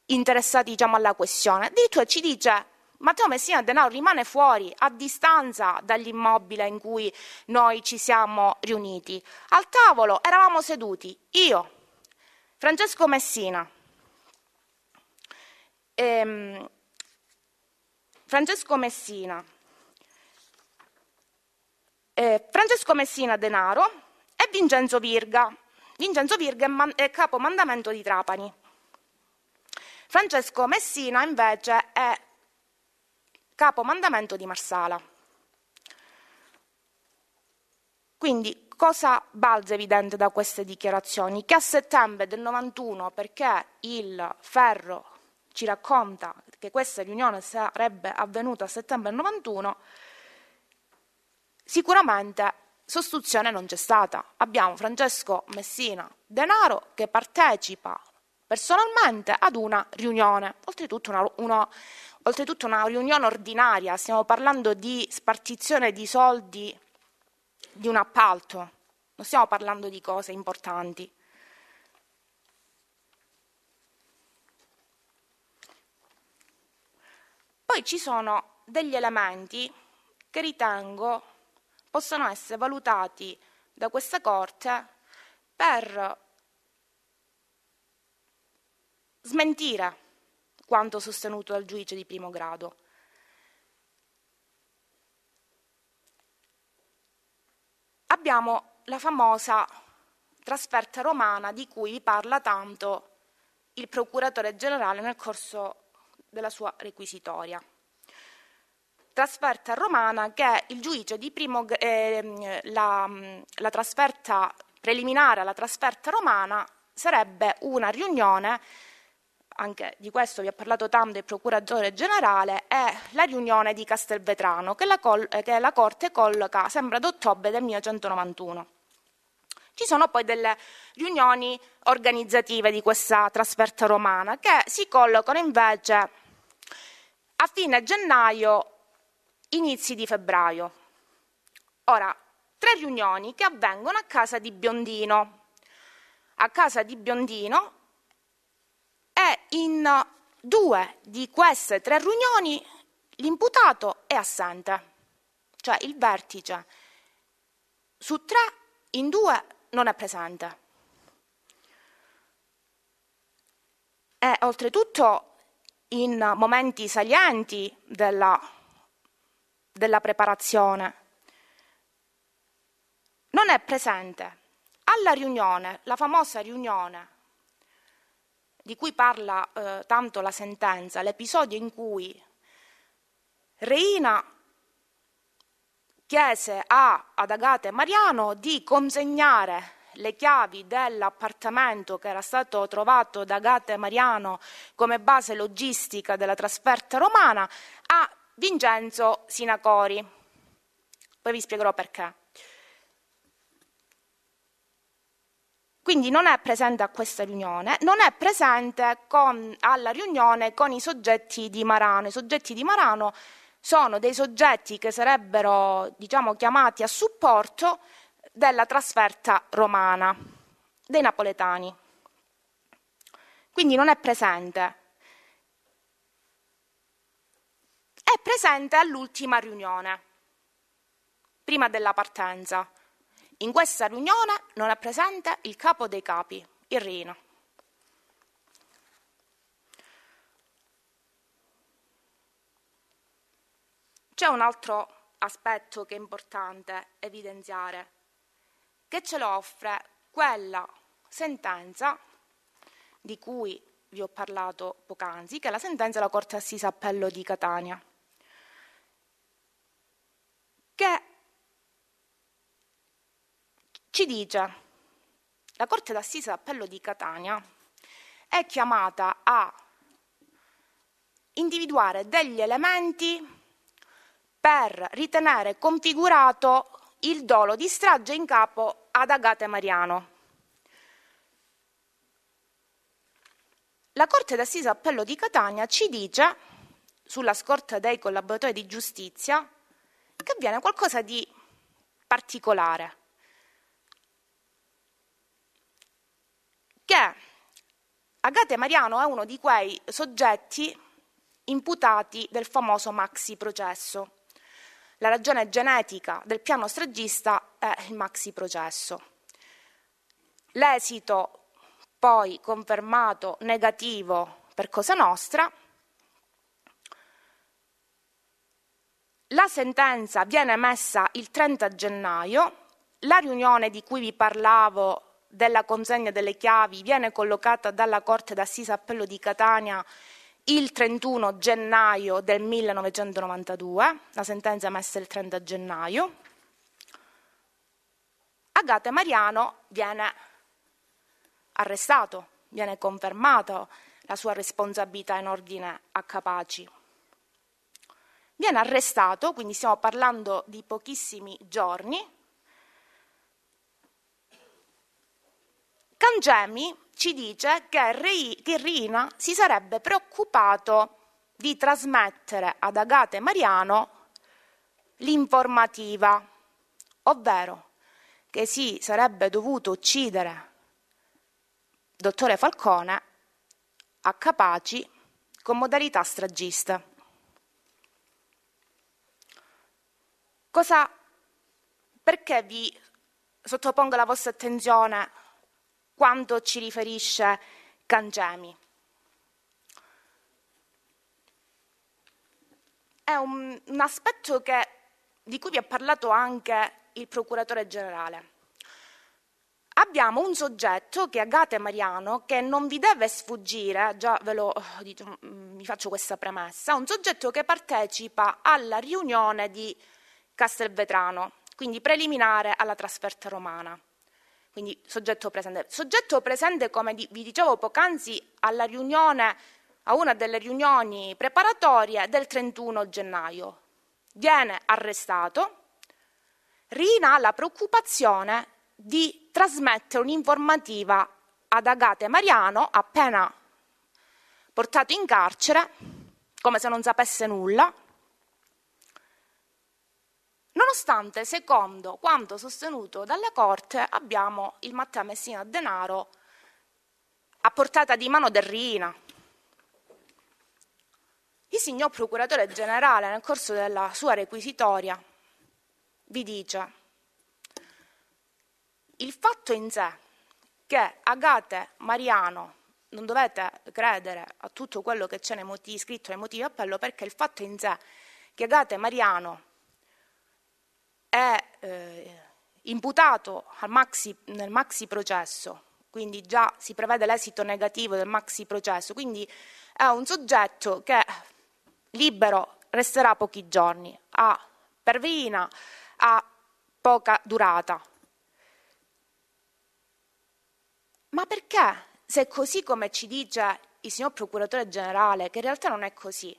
[SPEAKER 3] interessati diciamo, alla questione. Dito ci dice Matteo Messina Denaro rimane fuori, a distanza dall'immobile in cui noi ci siamo riuniti. Al tavolo eravamo seduti io, Francesco Messina, ehm, Francesco Messina, eh, Francesco Messina Denaro e Vincenzo Virga. Vincenzo Virga è, man- è capo mandamento di Trapani. Francesco Messina invece è capo mandamento di Marsala. Quindi cosa balza evidente da queste dichiarazioni? Che a settembre del 91, perché il Ferro ci racconta che questa riunione sarebbe avvenuta a settembre del 91, sicuramente sostituzione non c'è stata. Abbiamo Francesco Messina Denaro che partecipa personalmente ad una riunione, oltretutto una, una, oltretutto una riunione ordinaria, stiamo parlando di spartizione di soldi di un appalto, non stiamo parlando di cose importanti. Poi ci sono degli elementi che ritengo possano essere valutati da questa Corte per smentire quanto sostenuto dal giudice di primo grado. Abbiamo la famosa trasferta romana di cui parla tanto il procuratore generale nel corso della sua requisitoria. Trasferta romana che il giudice di primo eh, la, la trasferta preliminare alla trasferta romana sarebbe una riunione anche di questo vi ha parlato tanto il procuratore generale, è la riunione di Castelvetrano che la, col- eh, che la Corte colloca sembra ad ottobre del 1991. Ci sono poi delle riunioni organizzative di questa trasferta romana che si collocano invece a fine gennaio, inizi di febbraio. Ora, tre riunioni che avvengono a casa di Biondino. A casa di Biondino e in eh, due di queste tre riunioni l'imputato è assente, cioè il vertice su tre in due non è presente. E oltretutto in momenti salienti della, della preparazione non è presente alla riunione, la famosa riunione di cui parla eh, tanto la sentenza, l'episodio in cui Reina chiese a, ad Agate Mariano di consegnare le chiavi dell'appartamento che era stato trovato da Agate Mariano come base logistica della trasferta romana a Vincenzo Sinacori. Poi vi spiegherò perché. Quindi non è presente a questa riunione, non è presente con, alla riunione con i soggetti di Marano. I soggetti di Marano sono dei soggetti che sarebbero diciamo, chiamati a supporto della trasferta romana, dei napoletani. Quindi non è presente. È presente all'ultima riunione, prima della partenza. In questa riunione non è presente il capo dei capi, il Irina. C'è un altro aspetto che è importante evidenziare, che ce lo offre quella sentenza di cui vi ho parlato poc'anzi, che è la sentenza della Corte Assisa Appello di Catania, che ci dice la Corte d'Assise d'Appello di Catania è chiamata a individuare degli elementi per ritenere configurato il dolo di strage in capo ad Agate Mariano. La Corte d'Assise Appello di Catania ci dice, sulla scorta dei collaboratori di giustizia, che avviene qualcosa di particolare. che Agate Mariano è uno di quei soggetti imputati del famoso maxi processo. La ragione genetica del piano stragista è il maxi processo. L'esito poi confermato negativo per Cosa Nostra, la sentenza viene emessa il 30 gennaio, la riunione di cui vi parlavo della consegna delle chiavi viene collocata dalla Corte d'Assisa Appello di Catania il 31 gennaio del 1992, la sentenza emessa il 30 gennaio, Agate Mariano viene arrestato, viene confermata la sua responsabilità in ordine a Capaci. Viene arrestato, quindi stiamo parlando di pochissimi giorni, Cangemi ci dice che Rina si sarebbe preoccupato di trasmettere ad Agate Mariano l'informativa, ovvero che si sarebbe dovuto uccidere dottore Falcone a Capaci con modalità stragista. Cosa, perché vi sottopongo la vostra attenzione quanto ci riferisce Cangemi. È un, un aspetto che, di cui vi ha parlato anche il procuratore generale. Abbiamo un soggetto che è Agate Mariano, che non vi deve sfuggire, già ve lo eh, mm, vi faccio questa premessa, un soggetto che partecipa alla riunione di Castelvetrano, quindi preliminare alla trasferta romana quindi soggetto presente. Soggetto presente, come vi dicevo poc'anzi, riunione, a una delle riunioni preparatorie del 31 gennaio. Viene arrestato, Rina ha la preoccupazione di trasmettere un'informativa ad Agate Mariano appena portato in carcere, come se non sapesse nulla, nonostante secondo quanto sostenuto dalla Corte abbiamo il Matteo Messina Denaro a portata di mano del Rina. Il signor procuratore generale nel corso della sua requisitoria vi dice il fatto in sé che Agate Mariano non dovete credere a tutto quello che c'è nei motivi, scritto nei motivi appello perché il fatto in sé che Agate Mariano è eh, imputato maxi, nel maxi processo, quindi già si prevede l'esito negativo del maxi processo, quindi è un soggetto che libero resterà pochi giorni, ha pervina, ha poca durata. Ma perché, se è così come ci dice il signor procuratore generale, che in realtà non è così,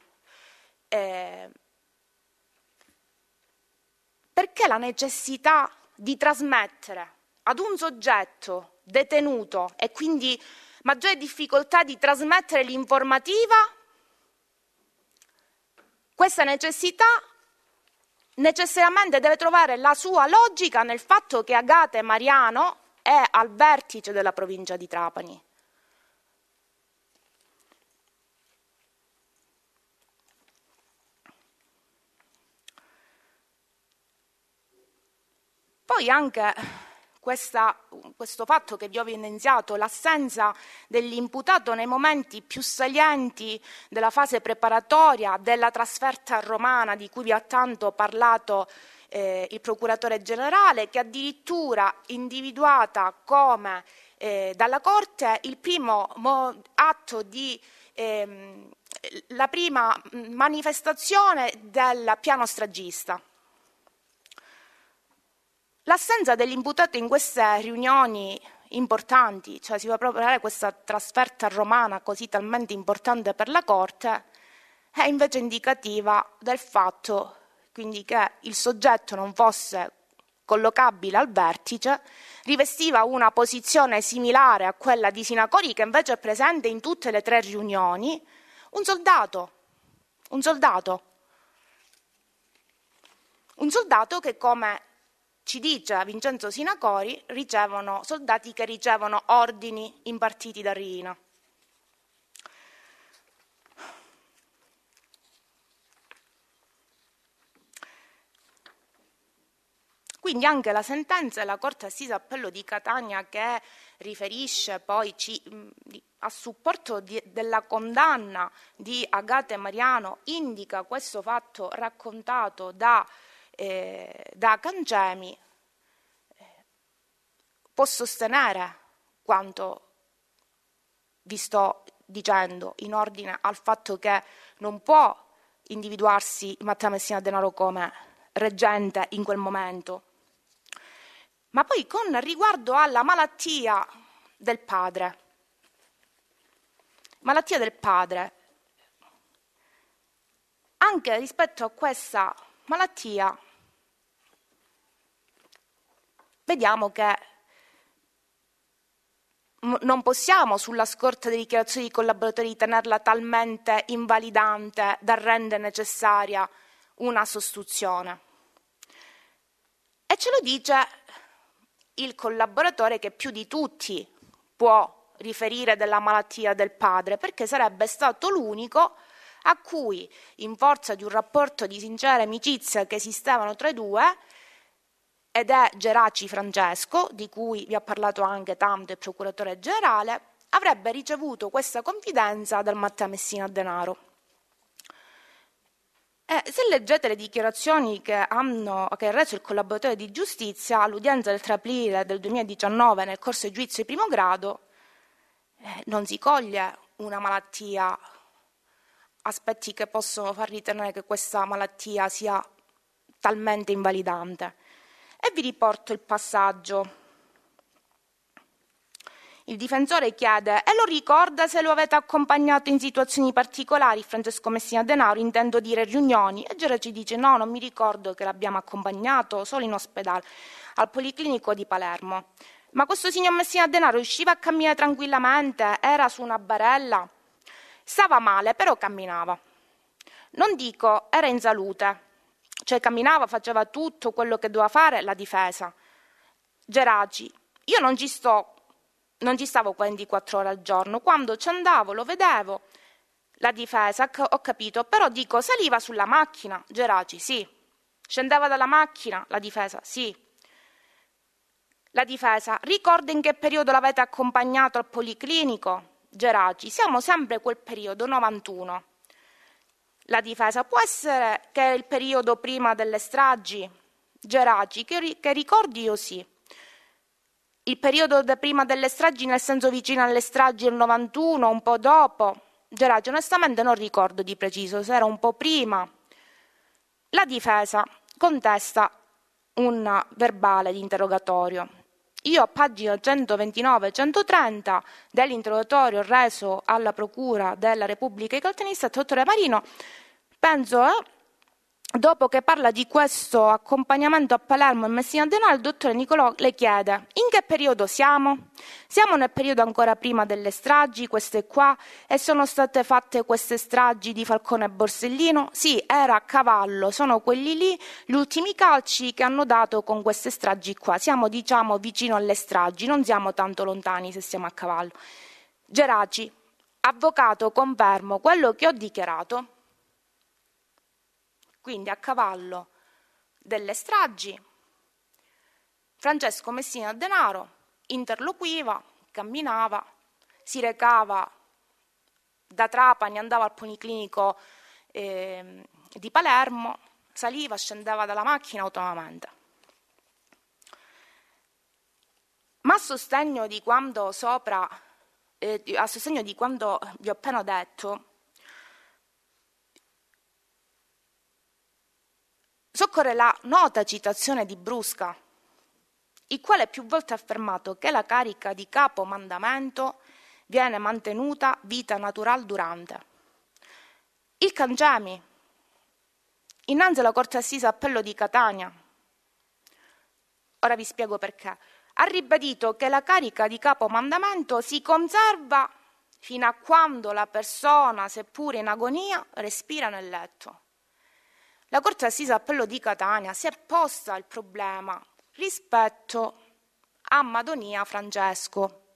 [SPEAKER 3] eh, perché la necessità di trasmettere ad un soggetto detenuto e quindi maggiore difficoltà di trasmettere l'informativa, questa necessità necessariamente deve trovare la sua logica nel fatto che Agate Mariano è al vertice della provincia di Trapani. Poi anche questa, questo fatto che vi ho evidenziato, l'assenza dell'imputato nei momenti più salienti della fase preparatoria, della trasferta romana di cui vi ha tanto parlato eh, il procuratore generale, che addirittura individuata come eh, dalla Corte il primo atto di ehm, la prima manifestazione del piano stragista. L'assenza dell'imputato in queste riunioni importanti, cioè si va proprio a questa trasferta romana così talmente importante per la Corte, è invece indicativa del fatto quindi che il soggetto non fosse collocabile al vertice, rivestiva una posizione similare a quella di Sinacori che invece è presente in tutte le tre riunioni, un soldato, un soldato, un soldato che come ci dice Vincenzo Sinacori, ricevono soldati che ricevono ordini impartiti da Rina. Quindi anche la sentenza della Corte Assisa Appello di Catania che riferisce poi ci, a supporto di, della condanna di Agate Mariano indica questo fatto raccontato da eh, da Kangemi eh, può sostenere quanto vi sto dicendo in ordine al fatto che non può individuarsi Matteo Messina Denaro come reggente in quel momento. Ma poi con riguardo alla malattia del padre, malattia del padre, anche rispetto a questa malattia vediamo che non possiamo sulla scorta delle dichiarazioni di collaboratori tenerla talmente invalidante da rendere necessaria una sostituzione. E ce lo dice il collaboratore che più di tutti può riferire della malattia del padre, perché sarebbe stato l'unico a cui, in forza di un rapporto di sincera amicizia che esistevano tra i due, ed è Geraci Francesco, di cui vi ha parlato anche tanto il procuratore generale, avrebbe ricevuto questa confidenza dal Matteo Messina Denaro. E eh, se leggete le dichiarazioni che, hanno, che ha reso il collaboratore di giustizia all'udienza del 3 aprile del 2019 nel corso di giudizio di primo grado, eh, non si coglie una malattia, aspetti che possono far ritenere che questa malattia sia talmente invalidante. E vi riporto il passaggio. Il difensore chiede, e lo ricorda se lo avete accompagnato in situazioni particolari, Francesco Messina Denaro, intendo dire riunioni, e Gera ci dice, no, non mi ricordo che l'abbiamo accompagnato, solo in ospedale, al Policlinico di Palermo. Ma questo signor Messina Denaro riusciva a camminare tranquillamente, era su una barella, stava male, però camminava. Non dico, era in salute, cioè camminava, faceva tutto quello che doveva fare, la difesa. Geraci, io non ci sto, non ci stavo 24 ore al giorno, quando ci andavo lo vedevo, la difesa, ho capito, però dico, saliva sulla macchina, Geraci, sì, scendeva dalla macchina, la difesa, sì. La difesa, ricorda in che periodo l'avete accompagnato al policlinico? Geraci, siamo sempre quel periodo, 91 la difesa. Può essere che il periodo prima delle stragi, Geragi, che, che ricordi io sì. Il periodo de prima delle stragi, nel senso vicino alle stragi del 91, un po' dopo. Geragi, onestamente non ricordo di preciso se era un po' prima. La difesa contesta un verbale di interrogatorio io a pagina 129-130 dell'introdutorio reso alla Procura della Repubblica di Caltanissetta, dottore Marino, penso eh, dopo che parla di questo accompagnamento a Palermo e Messina Denaro, il dottore Nicolò le chiede in che periodo siamo? Siamo nel periodo ancora prima delle stragi, queste qua, e sono state fatte queste stragi di Falcone e Borsellino? Sì, era a cavallo, sono quelli lì, gli ultimi calci che hanno dato con queste stragi qua. Siamo diciamo vicino alle stragi, non siamo tanto lontani se siamo a cavallo. Geraci, avvocato, confermo quello che ho dichiarato quindi a cavallo delle stragi. Francesco Messina Denaro interloquiva, camminava, si recava da Trapani, andava al policlinico eh, di Palermo, saliva, scendeva dalla macchina autonomamente. Ma a sostegno di quanto sopra, eh, a sostegno di quanto vi ho appena detto, Soccorre la nota citazione di Brusca, il quale più volte ha affermato che la carica di capo mandamento viene mantenuta vita natural durante. Il Cangemi, innanzi alla Corte Assisa Appello di Catania, ora vi spiego perché, ha ribadito che la carica di capo mandamento si conserva fino a quando la persona, seppur in agonia, respira nel letto. La Corte d'Assise Appello di Catania si è posta il problema rispetto a Madonia Francesco.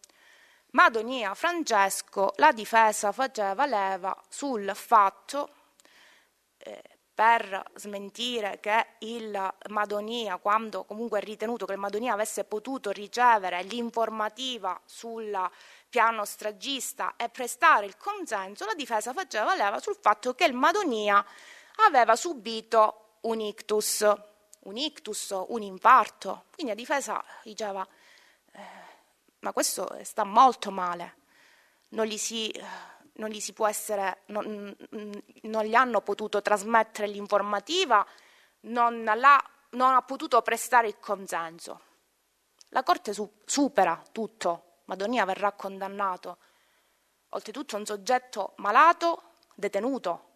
[SPEAKER 3] Madonia Francesco la difesa faceva leva sul fatto eh, per smentire che il Madonia, quando comunque è ritenuto che il Madonia avesse potuto ricevere l'informativa sul piano stragista e prestare il consenso, la difesa faceva leva sul fatto che il Madonia aveva subito un ictus, un ictus, un infarto. Quindi la difesa diceva, eh, ma questo sta molto male, non gli si... Non gli, essere, non, mm, non gli hanno potuto trasmettere l'informativa, non, la, non, ha potuto prestare il consenso. La Corte su, supera tutto, Madonia verrà condannato. Oltretutto un soggetto malato, detenuto,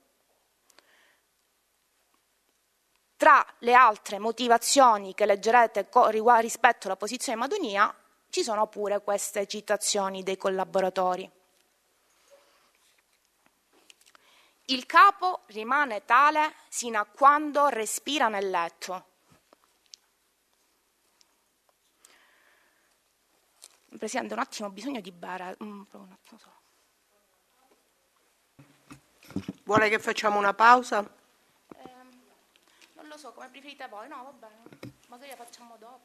[SPEAKER 3] Tra le altre motivazioni che leggerete rispetto alla posizione di Madonia ci sono pure queste citazioni dei collaboratori. Il capo rimane tale sino a quando respira nel letto. Presidente, un attimo, ho bisogno di bere. Mm,
[SPEAKER 1] Vuole che facciamo una pausa?
[SPEAKER 3] lo so, come preferite voi. No, va bene, magari la facciamo dopo.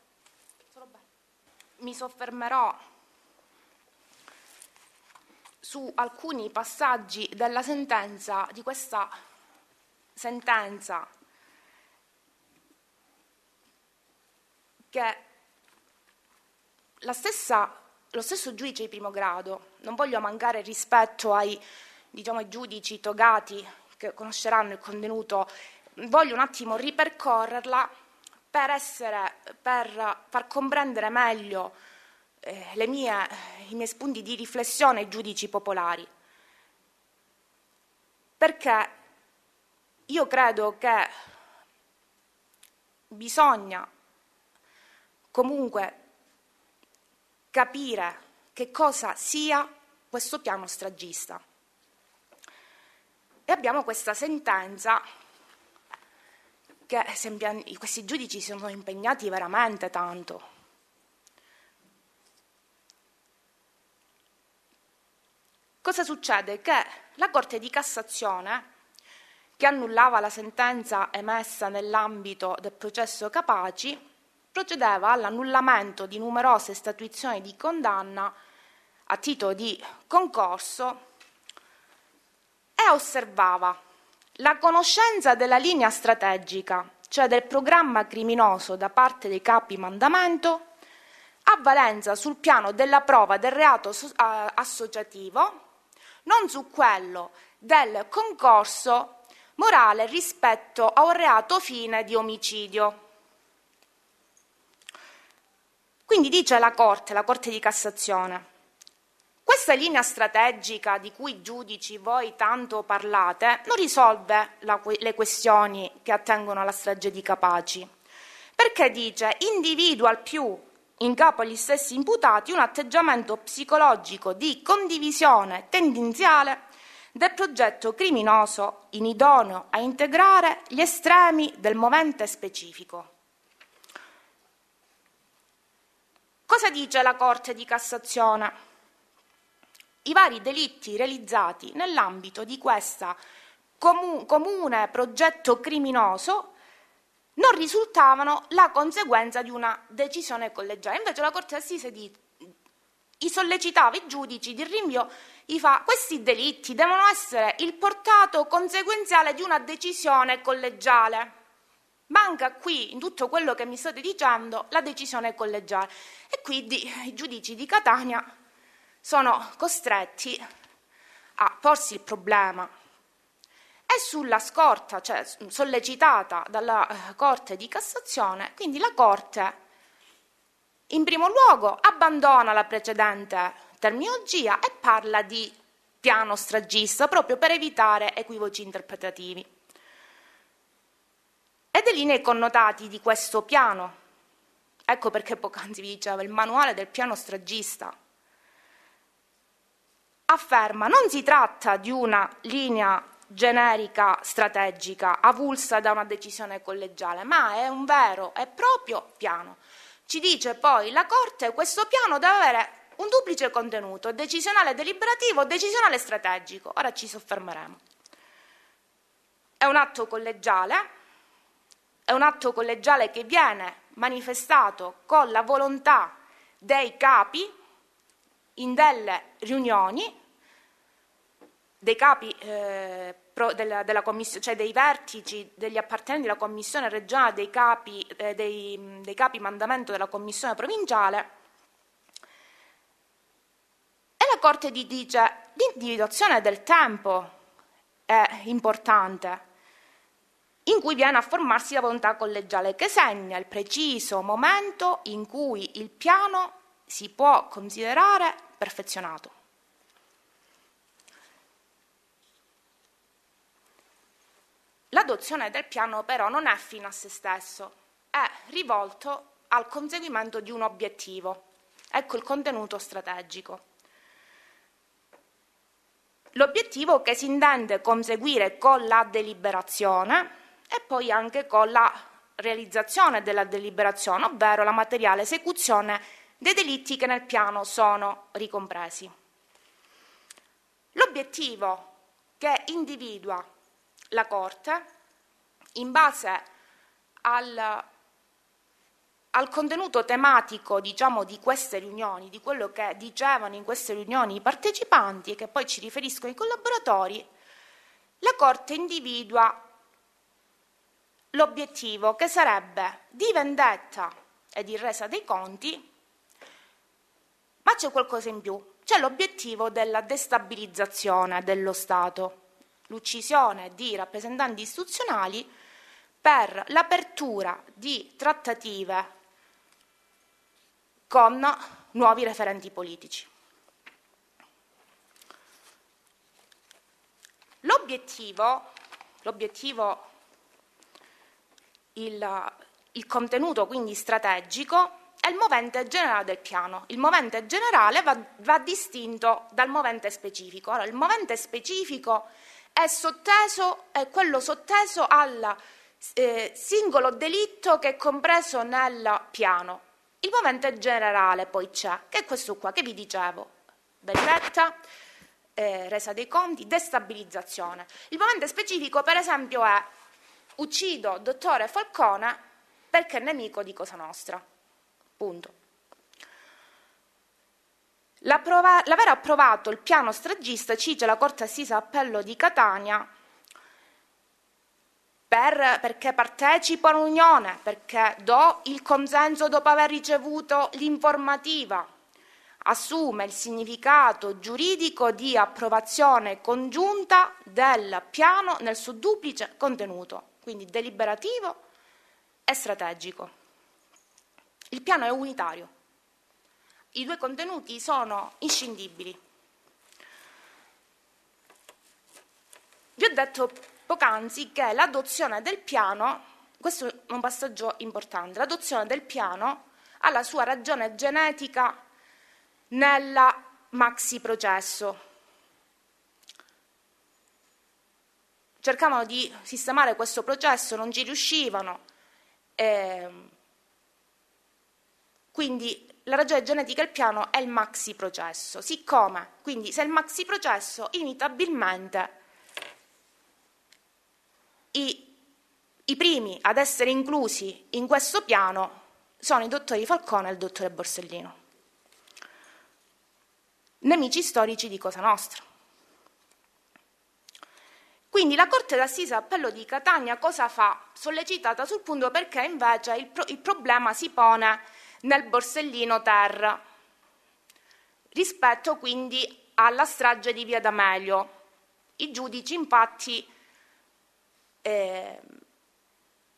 [SPEAKER 3] Solo bene. Mi soffermerò su alcuni passaggi della sentenza, di questa sentenza che stessa, lo stesso giudice di primo grado, non voglio mancare rispetto ai, diciamo, giudici togati che conosceranno il contenuto voglio un attimo ripercorrerla per, essere, per far comprendere meglio eh, mie, i miei spunti di riflessione ai giudici popolari. Perché io credo che bisogna comunque capire che cosa sia questo piano stragista. E abbiamo questa sentenza perché questi giudici si sono impegnati veramente tanto. Cosa succede? Che la Corte di Cassazione, che annullava la sentenza emessa nell'ambito del processo Capaci, procedeva all'annullamento di numerose statuizioni di condanna a titolo di concorso e osservava la conoscenza della linea strategica, cioè del programma criminoso da parte dei capi mandamento, ha valenza sul piano della prova del reato associativo, non su quello del concorso morale rispetto a un reato fine di omicidio. Quindi dice la Corte, la Corte di Cassazione, questa linea strategica di cui giudici voi tanto parlate non risolve la, le questioni che attengono alla strage di Capaci, perché dice individua al più in capo agli stessi imputati un atteggiamento psicologico di condivisione tendenziale del progetto criminoso inidoneo a integrare gli estremi del movente specifico. Cosa dice la Corte di Cassazione? i vari delitti realizzati nell'ambito di questo comune progetto criminoso non risultavano la conseguenza di una decisione collegiale. Invece la Corte Assise di, i sollecitava i giudici di rinvio, gli fa questi delitti devono essere il portato conseguenziale di una decisione collegiale. Manca qui, in tutto quello che mi state dicendo, la decisione collegiale. E quindi i giudici di Catania sono costretti a porsi il problema e sulla scorta, cioè sollecitata dalla eh, Corte di Cassazione, quindi la Corte in primo luogo abbandona la precedente terminologia e parla di piano stragista proprio per evitare equivoci interpretativi. E delinea i connotati di questo piano. Ecco perché poc'anzi vi diceva il manuale del piano stragista afferma non si tratta di una linea generica strategica avulsa da una decisione collegiale, ma è un vero e proprio piano. Ci dice poi la Corte questo piano deve avere un duplice contenuto, decisionale deliberativo, decisionale strategico. Ora ci soffermeremo. È un atto collegiale, è un atto collegiale che viene manifestato con la volontà dei capi in delle riunioni dei capi eh, pro, della, della cioè dei vertici degli appartenenti alla commissione regionale, dei capi, eh, dei, dei capi mandamento della commissione provinciale. E la Corte gli dice l'individuazione del tempo è importante, in cui viene a formarsi la volontà collegiale che segna il preciso momento in cui il piano si può considerare perfezionato. L'adozione del piano però non è fine a se stesso, è rivolto al conseguimento di un obiettivo. Ecco il contenuto strategico. L'obiettivo che si intende conseguire con la deliberazione e poi anche con la realizzazione della deliberazione, ovvero la materiale esecuzione dei delitti che nel piano sono ricompresi. L'obiettivo che individua la Corte, in base al, al contenuto tematico diciamo, di queste riunioni, di quello che dicevano in queste riunioni i partecipanti e che poi ci riferiscono i collaboratori, la Corte individua l'obiettivo che sarebbe di vendetta e di resa dei conti, ma c'è qualcosa in più, c'è l'obiettivo della destabilizzazione dello Stato l'uccisione di rappresentanti istituzionali per l'apertura di trattative con nuovi referenti politici. L'obiettivo, l'obiettivo il, il contenuto quindi strategico è il movente generale del piano. Il movente generale va, va distinto dal movente specifico. Allora, il movente specifico è, sotteso, è quello sotteso al eh, singolo delitto che è compreso nel piano. Il momento generale poi c'è, che è questo qua che vi dicevo, vendetta, eh, resa dei conti, destabilizzazione. Il momento specifico per esempio è uccido dottore Falcone perché è nemico di Cosa Nostra. Punto. L'aver approvato il piano stragista cige la Corte Assisa Appello di Catania per, perché partecipo all'unione, perché do il consenso dopo aver ricevuto l'informativa. Assume il significato giuridico di approvazione congiunta del piano nel suo duplice contenuto, quindi deliberativo e strategico. Il piano è unitario i due contenuti sono inscindibili. Vi ho detto poc'anzi che l'adozione del piano, questo è un passaggio importante, l'adozione del piano ha la sua ragione genetica nel maxi processo. Cercavano di sistemare questo processo, non ci riuscivano, eh, quindi la ragione genetica del piano è il maxi processo, siccome, quindi se il maxi processo inevitabilmente i, i primi ad essere inclusi in questo piano sono i dottori Falcone e il dottore Borsellino, nemici storici di Cosa Nostra. Quindi la Corte d'Assise Appello di Catania cosa fa? Sollecitata sul punto perché invece il, pro- il problema si pone nel borsellino terra, rispetto quindi alla strage di Via D'Amelio. I giudici infatti eh,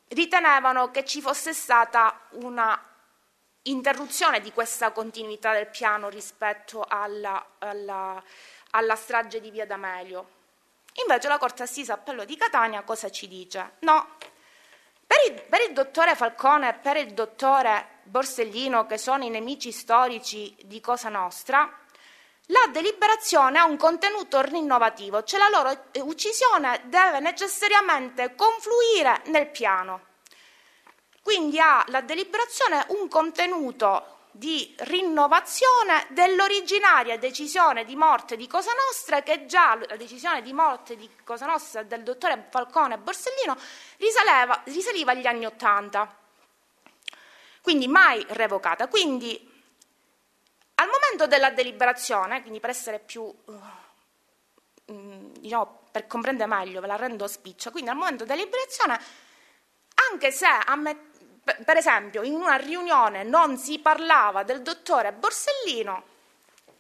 [SPEAKER 3] ritenevano che ci fosse stata una interruzione di questa continuità del piano rispetto alla, alla, alla strage di Via D'Amelio. Invece la Corte Assisa Appello di Catania cosa ci dice? No, per il, per il dottore Falcone e per il dottore Borsellino, che sono i nemici storici di Cosa Nostra, la deliberazione ha un contenuto rinnovativo, cioè la loro eh, uccisione deve necessariamente confluire nel piano. Quindi ha la deliberazione un contenuto di rinnovazione dell'originaria decisione di morte di Cosa Nostra, che già la decisione di morte di Cosa Nostra del dottore Falcone Borsellino risaliva, agli anni Ottanta quindi mai revocata. Quindi al momento della deliberazione, quindi per essere più, eh, mm, diciamo, per comprendere meglio, ve la rendo spiccia, quindi al momento della deliberazione, anche se me, per esempio in una riunione non si parlava del dottore Borsellino,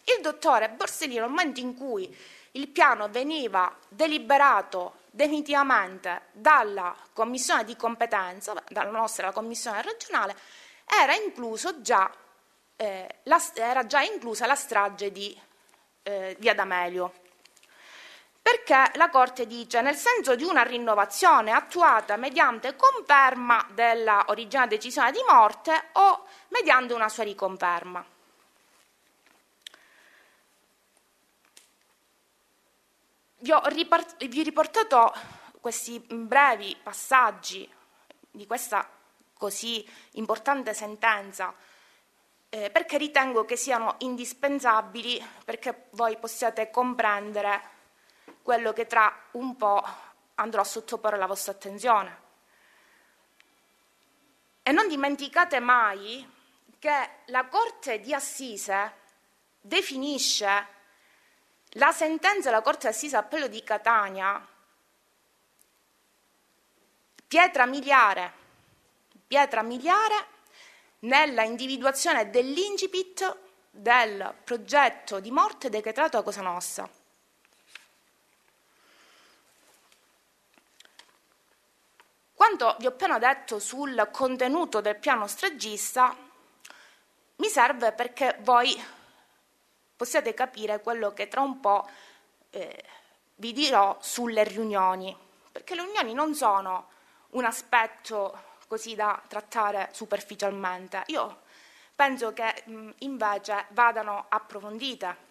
[SPEAKER 3] il dottore Borsellino nel momento in cui il piano veniva deliberato definitivamente dalla commissione di competenza, dalla nostra la commissione regionale, era, già, eh, la, era già inclusa la strage di, eh, di Adamelio. Perché la Corte dice, nel senso di una rinnovazione attuata mediante conferma della originale decisione di morte o mediante una sua riconferma. vi ho riportato questi brevi passaggi di questa così importante sentenza eh, perché ritengo che siano indispensabili perché voi possiate comprendere quello che tra un po' andrò a sottoporre alla vostra attenzione. E non dimenticate mai che la Corte di Assise definisce la sentenza della Corte di Assise Appello di Catania pietra miliare pietra miliare nella individuazione dell'incipit del progetto di morte decretato a Cosa Nostra. Quanto vi ho appena detto sul contenuto del piano stragista mi serve perché voi possiate capire quello che tra un po' eh, vi dirò sulle riunioni, perché le riunioni non sono un aspetto così da trattare superficialmente. Io penso che mh, mm, invece vadano approfondite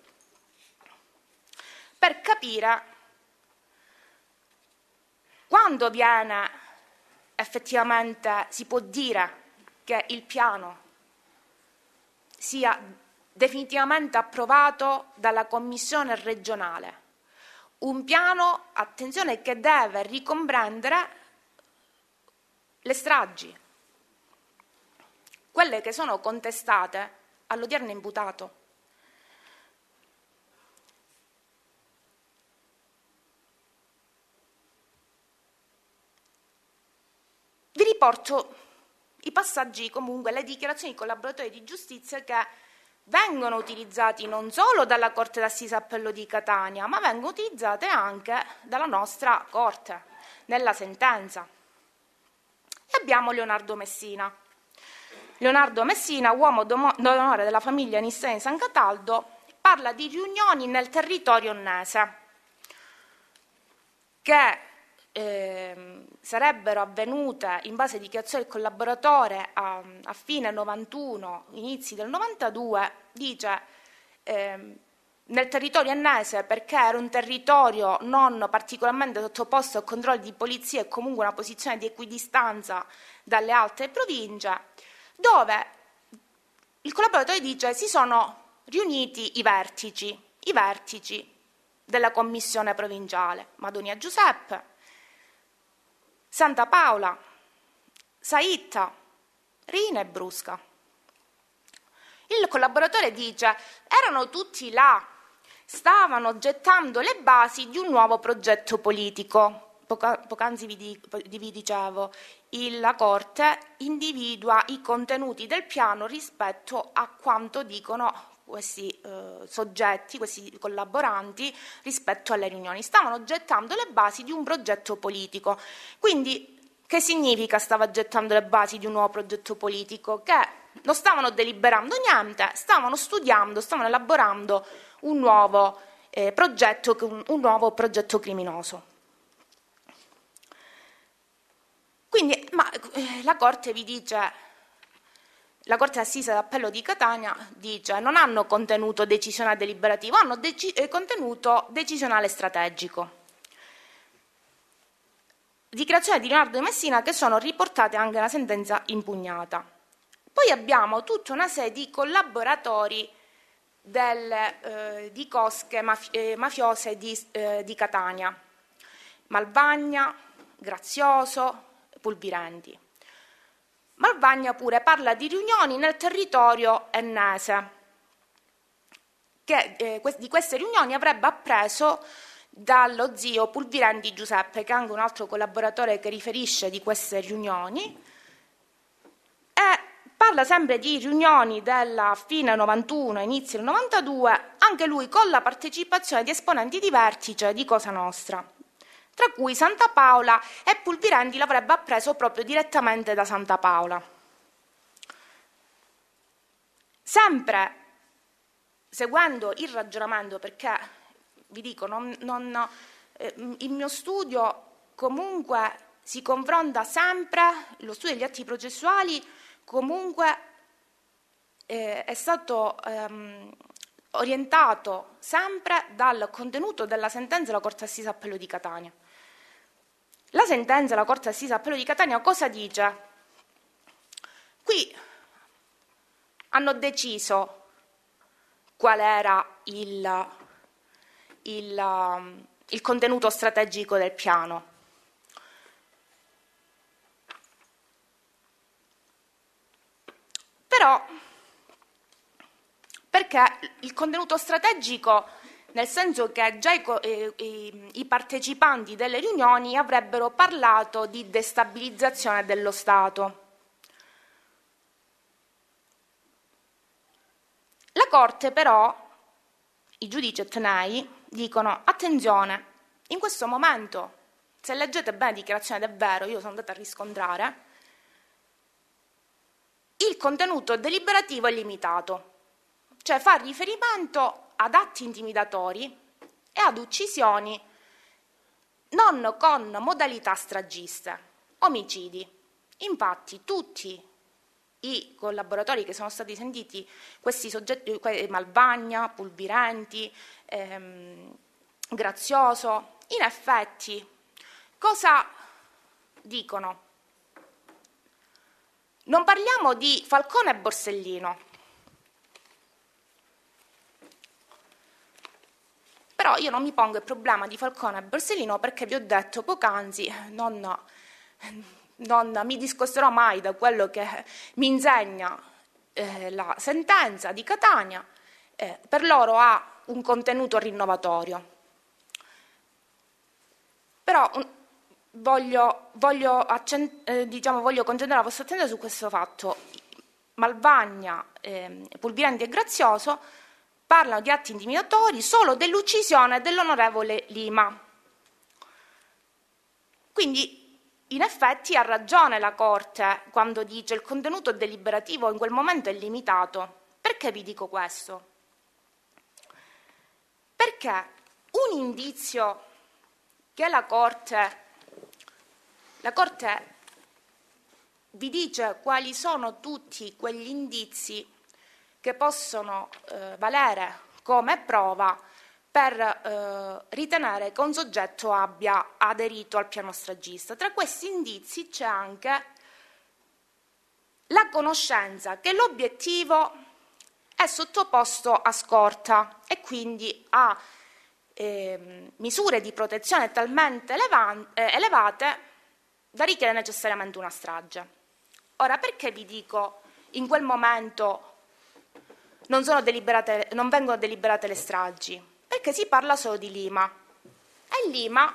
[SPEAKER 3] per capire quando viene effettivamente, si può dire che il piano sia definitivamente approvato dalla Commissione regionale. Un piano, attenzione, che deve ricomprendere le stragi, quelle che sono contestate all'odierno imputato. Vi riporto i passaggi, comunque, le dichiarazioni di collaboratori di giustizia che vengono utilizzati non solo dalla Corte d'Assise Appello di Catania, ma vengono utilizzate anche dalla nostra Corte nella sentenza abbiamo Leonardo Messina. Leonardo Messina, uomo d'onore della famiglia Nissene San Cataldo, parla di riunioni nel territorio onnese che eh, sarebbero avvenute in base a dichiarazione del collaboratore a, a fine 91, inizi del 92, dice eh, nel territorio ennese perché era un territorio non particolarmente sottoposto a controlli di polizia e comunque una posizione di equidistanza dalle altre province, dove il collaboratore dice si sono riuniti i vertici, i vertici della commissione provinciale, Madonia Giuseppe, Santa Paola, Saitta, Rina e Brusca. Il collaboratore dice erano tutti là stavano gettando le basi di un nuovo progetto politico. Poca, poc'anzi vi, vi dicevo, la Corte individua i contenuti del piano rispetto a quanto dicono questi eh, soggetti, questi collaboranti rispetto alle riunioni. Stavano gettando le basi di un progetto politico. Quindi che significa stava gettando le basi di un nuovo progetto politico? Che non stavano deliberando niente, stavano studiando, stavano elaborando un nuovo, eh, progetto, un nuovo progetto criminoso. Quindi, ma, eh, la Corte vi dice, la Corte d'Assise d'Appello di Catania dice non hanno contenuto decisionale deliberativo, hanno deci- eh, contenuto decisionale strategico. Dichiarazioni di Leonardo di Messina che sono riportate anche nella sentenza impugnata. Poi abbiamo tutta una serie di collaboratori del, eh, di cosche mafi- eh, mafiose di, eh, di, Catania, Malvagna, Grazioso, Pulvirenti. Malvagna pure parla di riunioni nel territorio ennese, che eh, que- di queste riunioni avrebbe appreso dallo zio Pulvirenti Giuseppe, che è anche un altro collaboratore che riferisce di queste riunioni, e Parla sempre di riunioni della fine 91, inizio 92, anche lui con la partecipazione di esponenti di vertice di Cosa Nostra, tra cui Santa Paola e Pulvirendi l'avrebbe appreso proprio direttamente da Santa Paola. Sempre seguendo il ragionamento, perché vi dico, non, non, eh, il mio studio comunque si confronta sempre, lo studio degli atti processuali, comunque eh, è stato ehm, orientato sempre dal contenuto della sentenza della Corte Assisa Appello di Catania. La sentenza della Corte Assisa Appello di Catania cosa dice? Qui hanno deciso qual era il, il, ehm, il contenuto strategico del piano Però, perché il contenuto strategico, nel senso che già i, eh, i, i partecipanti delle riunioni avrebbero parlato di destabilizzazione dello Stato. La Corte però, i giudici etnai, dicono attenzione, in questo momento, se leggete bene la dichiarazione davvero, io sono andata a riscontrare, il contenuto deliberativo è limitato, cioè fa riferimento ad atti intimidatori e ad uccisioni non con modalità stragiste, omicidi. Infatti tutti i collaboratori che sono stati sentiti, questi soggetti, Malvagna, Pulvirenti, ehm, Grazioso, in effetti cosa dicono? Non parliamo di Falcone e Borsellino. Però io non mi pongo il problema di Falcone e Borsellino perché vi ho detto poc'anzi, eh, non, eh, non mi discosterò mai da quello che mi insegna eh, la sentenza di Catania, eh, per loro ha un contenuto rinnovatorio. Però un, voglio, voglio, accent- eh, diciamo, voglio concentrare la vostra attenzione su questo fatto. Malvagna, eh, Pulvirenti e Grazioso parlano di atti intimidatori solo dell'uccisione dell'onorevole Lima. Quindi in effetti ha ragione la Corte quando dice che il contenuto deliberativo in quel momento è limitato. Perché vi dico questo? Perché un indizio che la Corte la Corte vi dice quali sono tutti quegli indizi che possono eh, valere come prova per eh, ritenere che un soggetto abbia aderito al piano stragista. Tra questi indizi c'è anche la conoscenza che l'obiettivo è sottoposto a scorta e quindi a eh, misure di protezione talmente eh, elevate da Ricchi necessariamente una strage. Ora, perché vi dico in quel momento non, non vengono deliberate le stragi? Perché si parla solo di Lima. E Lima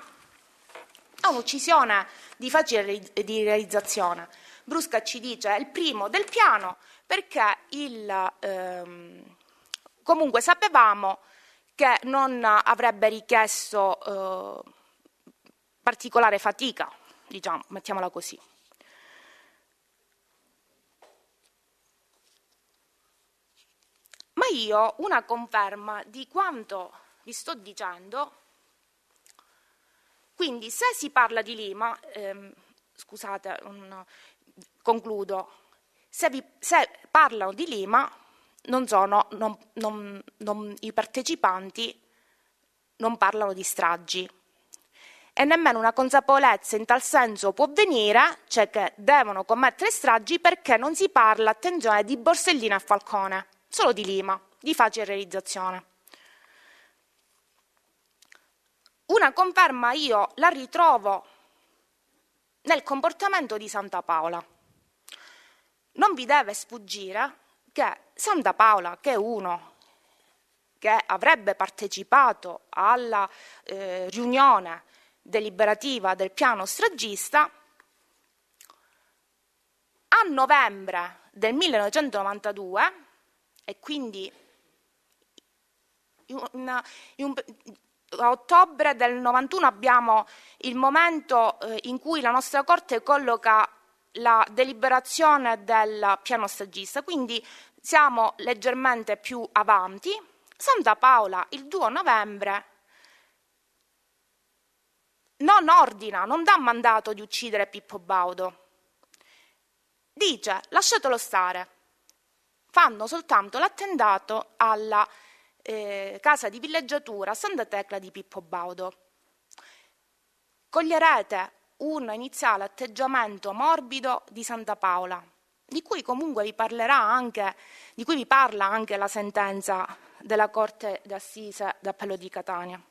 [SPEAKER 3] è un'uccisione di facile di realizzazione. Brusca ci dice è il primo del piano perché il, ehm, comunque sapevamo che non avrebbe richiesto eh, particolare fatica diciamo, mettiamola così. Ma io una conferma di quanto vi sto dicendo, quindi se si parla di Lima, ehm, scusate, un, concludo, se, vi, se, parlano di Lima non sono, non, non, i partecipanti non parlano di stragi e nemmeno una consapevolezza in tal senso può venire, cioè che devono commettere stragi perché non si parla, attenzione, di Borsellino e Falcone, solo di Lima, di facile realizzazione. Una conferma io la ritrovo nel comportamento di Santa Paola. Non vi deve sfuggire che Santa Paola, che è uno che avrebbe partecipato alla eh, riunione deliberativa del piano stragista, a novembre del 1992, e quindi in, in, in, a ottobre del 91 abbiamo il momento eh, in cui la nostra Corte colloca la deliberazione del piano stagista, quindi siamo leggermente più avanti. Santa Paola il 2 novembre non ordina, non dà mandato di uccidere Pippo Baudo. Dice lasciatelo stare. Fanno soltanto l'attendato alla eh, casa di villeggiatura Santa Tecla di Pippo Baudo. Coglierete un iniziale atteggiamento morbido di Santa Paola, di cui comunque vi parlerà anche, di cui vi parla anche la sentenza della Corte d'Assise d'Appello di Catania.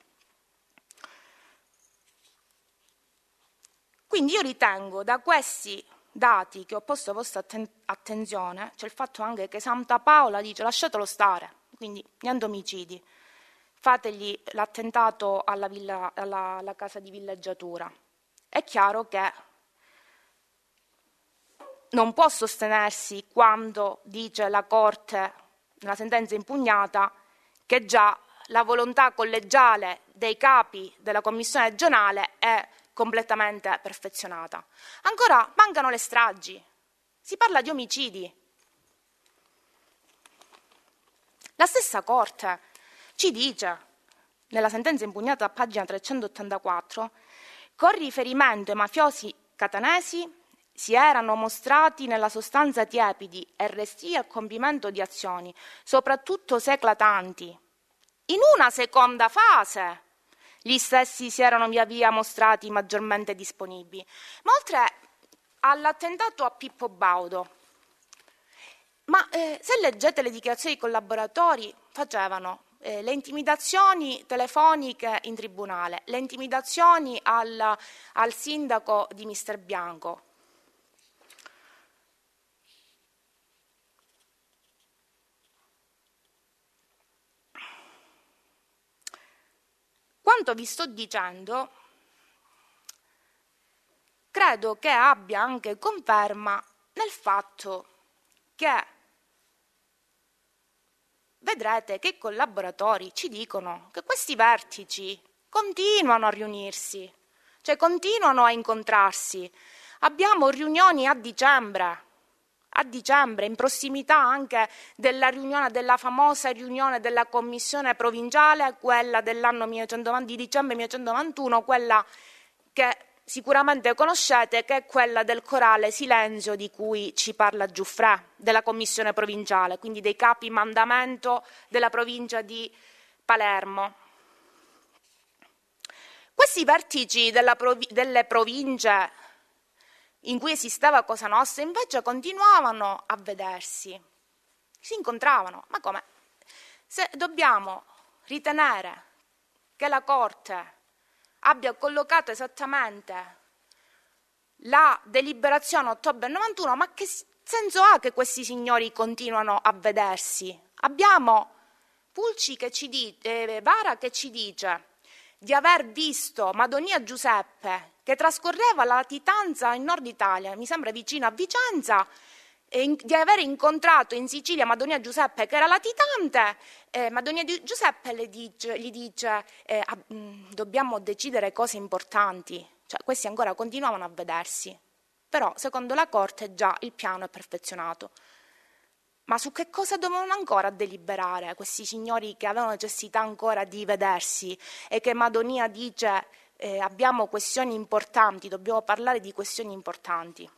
[SPEAKER 3] Quindi io ritengo da questi dati che ho posto a vostra atten attenzione, cioè il fatto anche che Santa Paola dice lasciatelo stare, quindi niente omicidi, fategli l'attentato alla, alla, alla casa di villeggiatura. È chiaro che non può sostenersi quando dice la Corte, nella sentenza impugnata, che già la volontà collegiale dei capi della Commissione regionale è completamente perfezionata. Ancora mancano le stragi, si parla di omicidi. La stessa Corte ci dice, nella sentenza impugnata a pagina 384, con riferimento ai mafiosi catanesi si erano mostrati nella sostanza tiepidi e resti al compimento di azioni, soprattutto se eclatanti. In una seconda fase gli stessi si erano via via mostrati maggiormente disponibili. Ma oltre all'attentato a Pippo Baudo, ma eh, se leggete le dichiarazioni dei collaboratori, facevano eh, le intimidazioni telefoniche in tribunale, le intimidazioni al, al sindaco di Mister Bianco, Quanto vi sto dicendo credo che abbia anche conferma nel fatto che vedrete che i collaboratori ci dicono che questi vertici continuano a riunirsi, cioè continuano a incontrarsi. Abbiamo riunioni a dicembre, a dicembre, in prossimità anche della, riunione, della famosa riunione della commissione provinciale, quella dell'anno 1990, di dicembre 1991, quella che sicuramente conoscete, che è quella del corale Silenzio di cui ci parla Giuffrè, della commissione provinciale, quindi dei capi mandamento della provincia di Palermo. Questi vertici provi- delle province in cui esisteva Cosa Nostra, invece continuavano a vedersi, si incontravano. Ma come? Se dobbiamo ritenere che la Corte abbia collocato esattamente la deliberazione ottobre 91, ma che senso ha che questi signori continuano a vedersi? Abbiamo Pulci che ci dice, eh, Vara che ci dice di aver visto Madonia Giuseppe che trascorreva la latitanza in nord Italia, mi sembra vicino a Vicenza, di aver incontrato in Sicilia Madonia Giuseppe che era latitante, eh, Madonia Giuseppe gli dice, gli dice eh, ah, mm, dobbiamo decidere cose importanti, cioè questi ancora continuavano a vedersi, però secondo la Corte già il piano è perfezionato ma su che cosa dovevano ancora deliberare questi signori che avevano necessità ancora di vedersi e che Madonia dice eh, abbiamo questioni importanti, dobbiamo parlare di questioni importanti.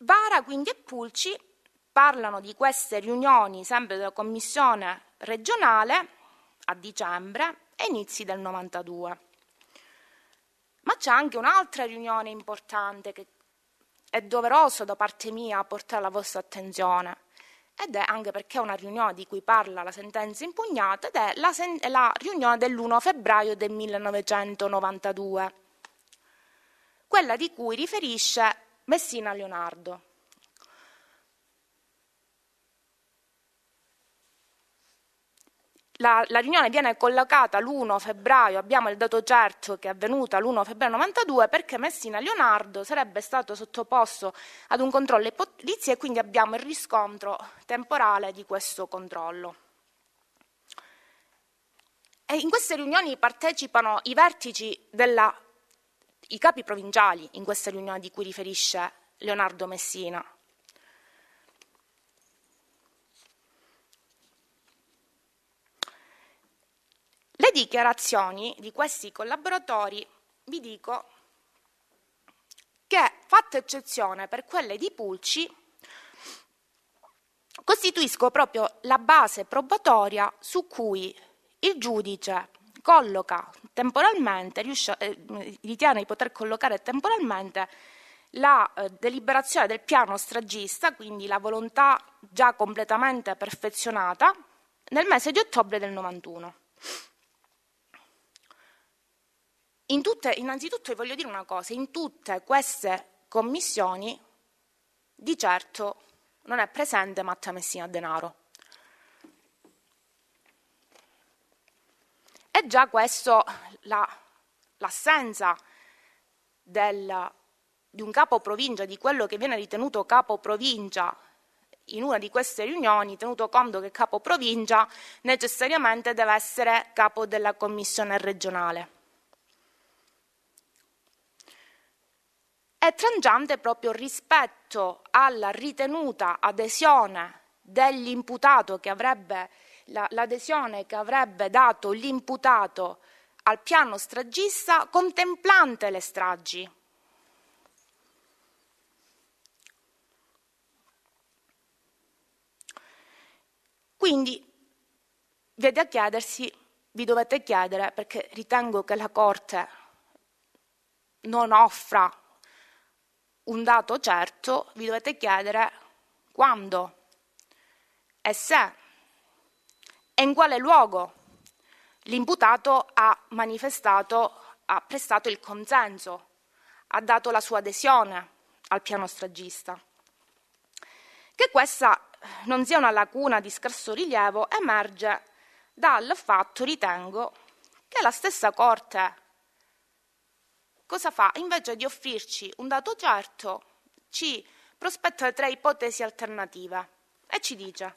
[SPEAKER 3] Vara quindi e Pulci parlano di queste riunioni sempre della commissione regionale a dicembre e inizi del 92. Ma c'è anche un'altra riunione importante che è doveroso da parte mia portare alla vostra attenzione ed è anche perché è una riunione di cui parla la sentenza impugnata ed è la, sen- la riunione dell'1 febbraio del 1992, quella di cui riferisce Messina Leonardo. la, la, riunione viene collocata l'1 febbraio, abbiamo il dato certo che è avvenuta l'1 febbraio 92 perché Messina Leonardo sarebbe stato sottoposto ad un controllo ipotizia e quindi abbiamo il riscontro temporale di questo controllo. E in queste riunioni partecipano i vertici della, i capi provinciali in queste riunioni di cui riferisce Leonardo Messina, Le dichiarazioni di questi collaboratori, vi dico, che, fatta eccezione per quelle di Pulci, costituiscono proprio la base probatoria su cui il giudice colloca temporalmente, riuscia, eh, ritiene di poter collocare temporalmente la eh, deliberazione del piano stragista, quindi la volontà già completamente perfezionata, nel mese di ottobre del 91. In tutte, innanzitutto voglio dire una cosa, in tutte queste commissioni di certo non è presente Matta Messina Denaro. E già questo, la, l'assenza del, di un capo provincia, di quello che viene ritenuto capo provincia in una di queste riunioni, tenuto conto che capo provincia necessariamente deve essere capo della commissione regionale. è trangiante proprio rispetto alla ritenuta adesione dell'imputato che avrebbe l'adesione che avrebbe dato l'imputato al piano stragista contemplante le stragi. Quindi vede a chiedersi, vi dovete chiedere, perché ritengo che la Corte non offra un dato certo, vi dovete chiedere quando e se e in quale luogo l'imputato ha manifestato, ha prestato il consenso, ha dato la sua adesione al piano stragista. Che questa non sia una lacuna di scarso rilievo emerge dal fatto, ritengo, che la stessa Corte cosa fa? Invece di offrirci un dato certo, ci prospetta tre ipotesi alternative e ci dice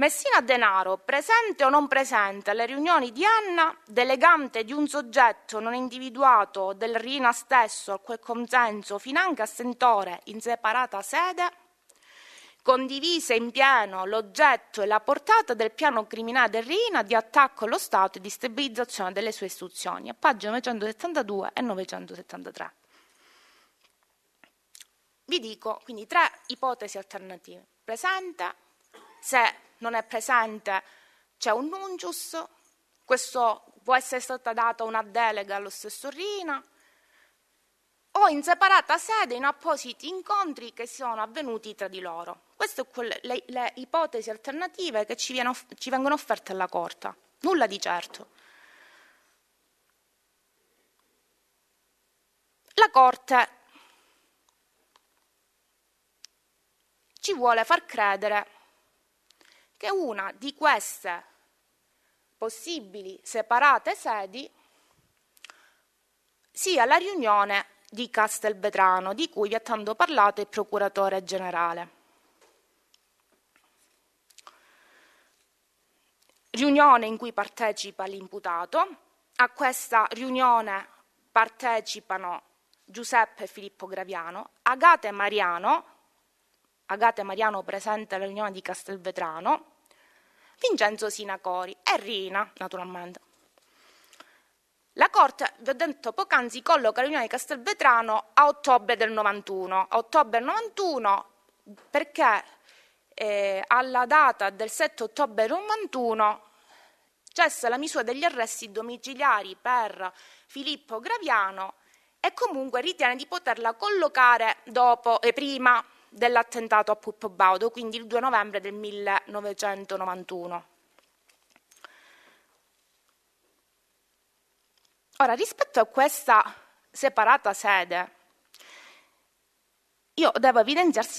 [SPEAKER 3] Messina Denaro, presente o non presente alle riunioni di Anna, delegante di un soggetto non individuato del Rina stesso, al quel consenso finanche assentore in separata sede, condivise in pieno l'oggetto e la portata del piano criminale del Rina di attacco allo Stato e di stabilizzazione delle sue istituzioni, a pagine 972 e 973. Vi dico quindi tre ipotesi alternative. Presente, se non è presente c'è un nuncius, questo può essere stata data una delega allo stesso Rina, o in separata sede in appositi incontri che sono avvenuti tra di loro. Queste sono le, le, ipotesi alternative che ci, viene, ci vengono offerte alla Corte, nulla di certo. La Corte ci vuole far credere che una di queste possibili separate sedi sia la riunione di Castelvetrano, di cui vi ha tanto parlato il procuratore generale. riunione in cui partecipa l'imputato, a questa riunione partecipano Giuseppe Filippo Graviano, Agate Mariano, Agate Mariano presente alla riunione di Castelvetrano, Vincenzo Sinacori e Rina, naturalmente. La Corte, vi ho detto poc'anzi, colloca la riunione di Castelvetrano a ottobre del 91. A ottobre del 91 perché eh, alla data del 7 ottobre 1991 cessa la misura degli arresti domiciliari per Filippo Graviano e comunque ritiene di poterla collocare dopo e prima dell'attentato a Puppo Baudo, quindi il 2 novembre del 1991. Ora, rispetto a questa separata sede, io devo,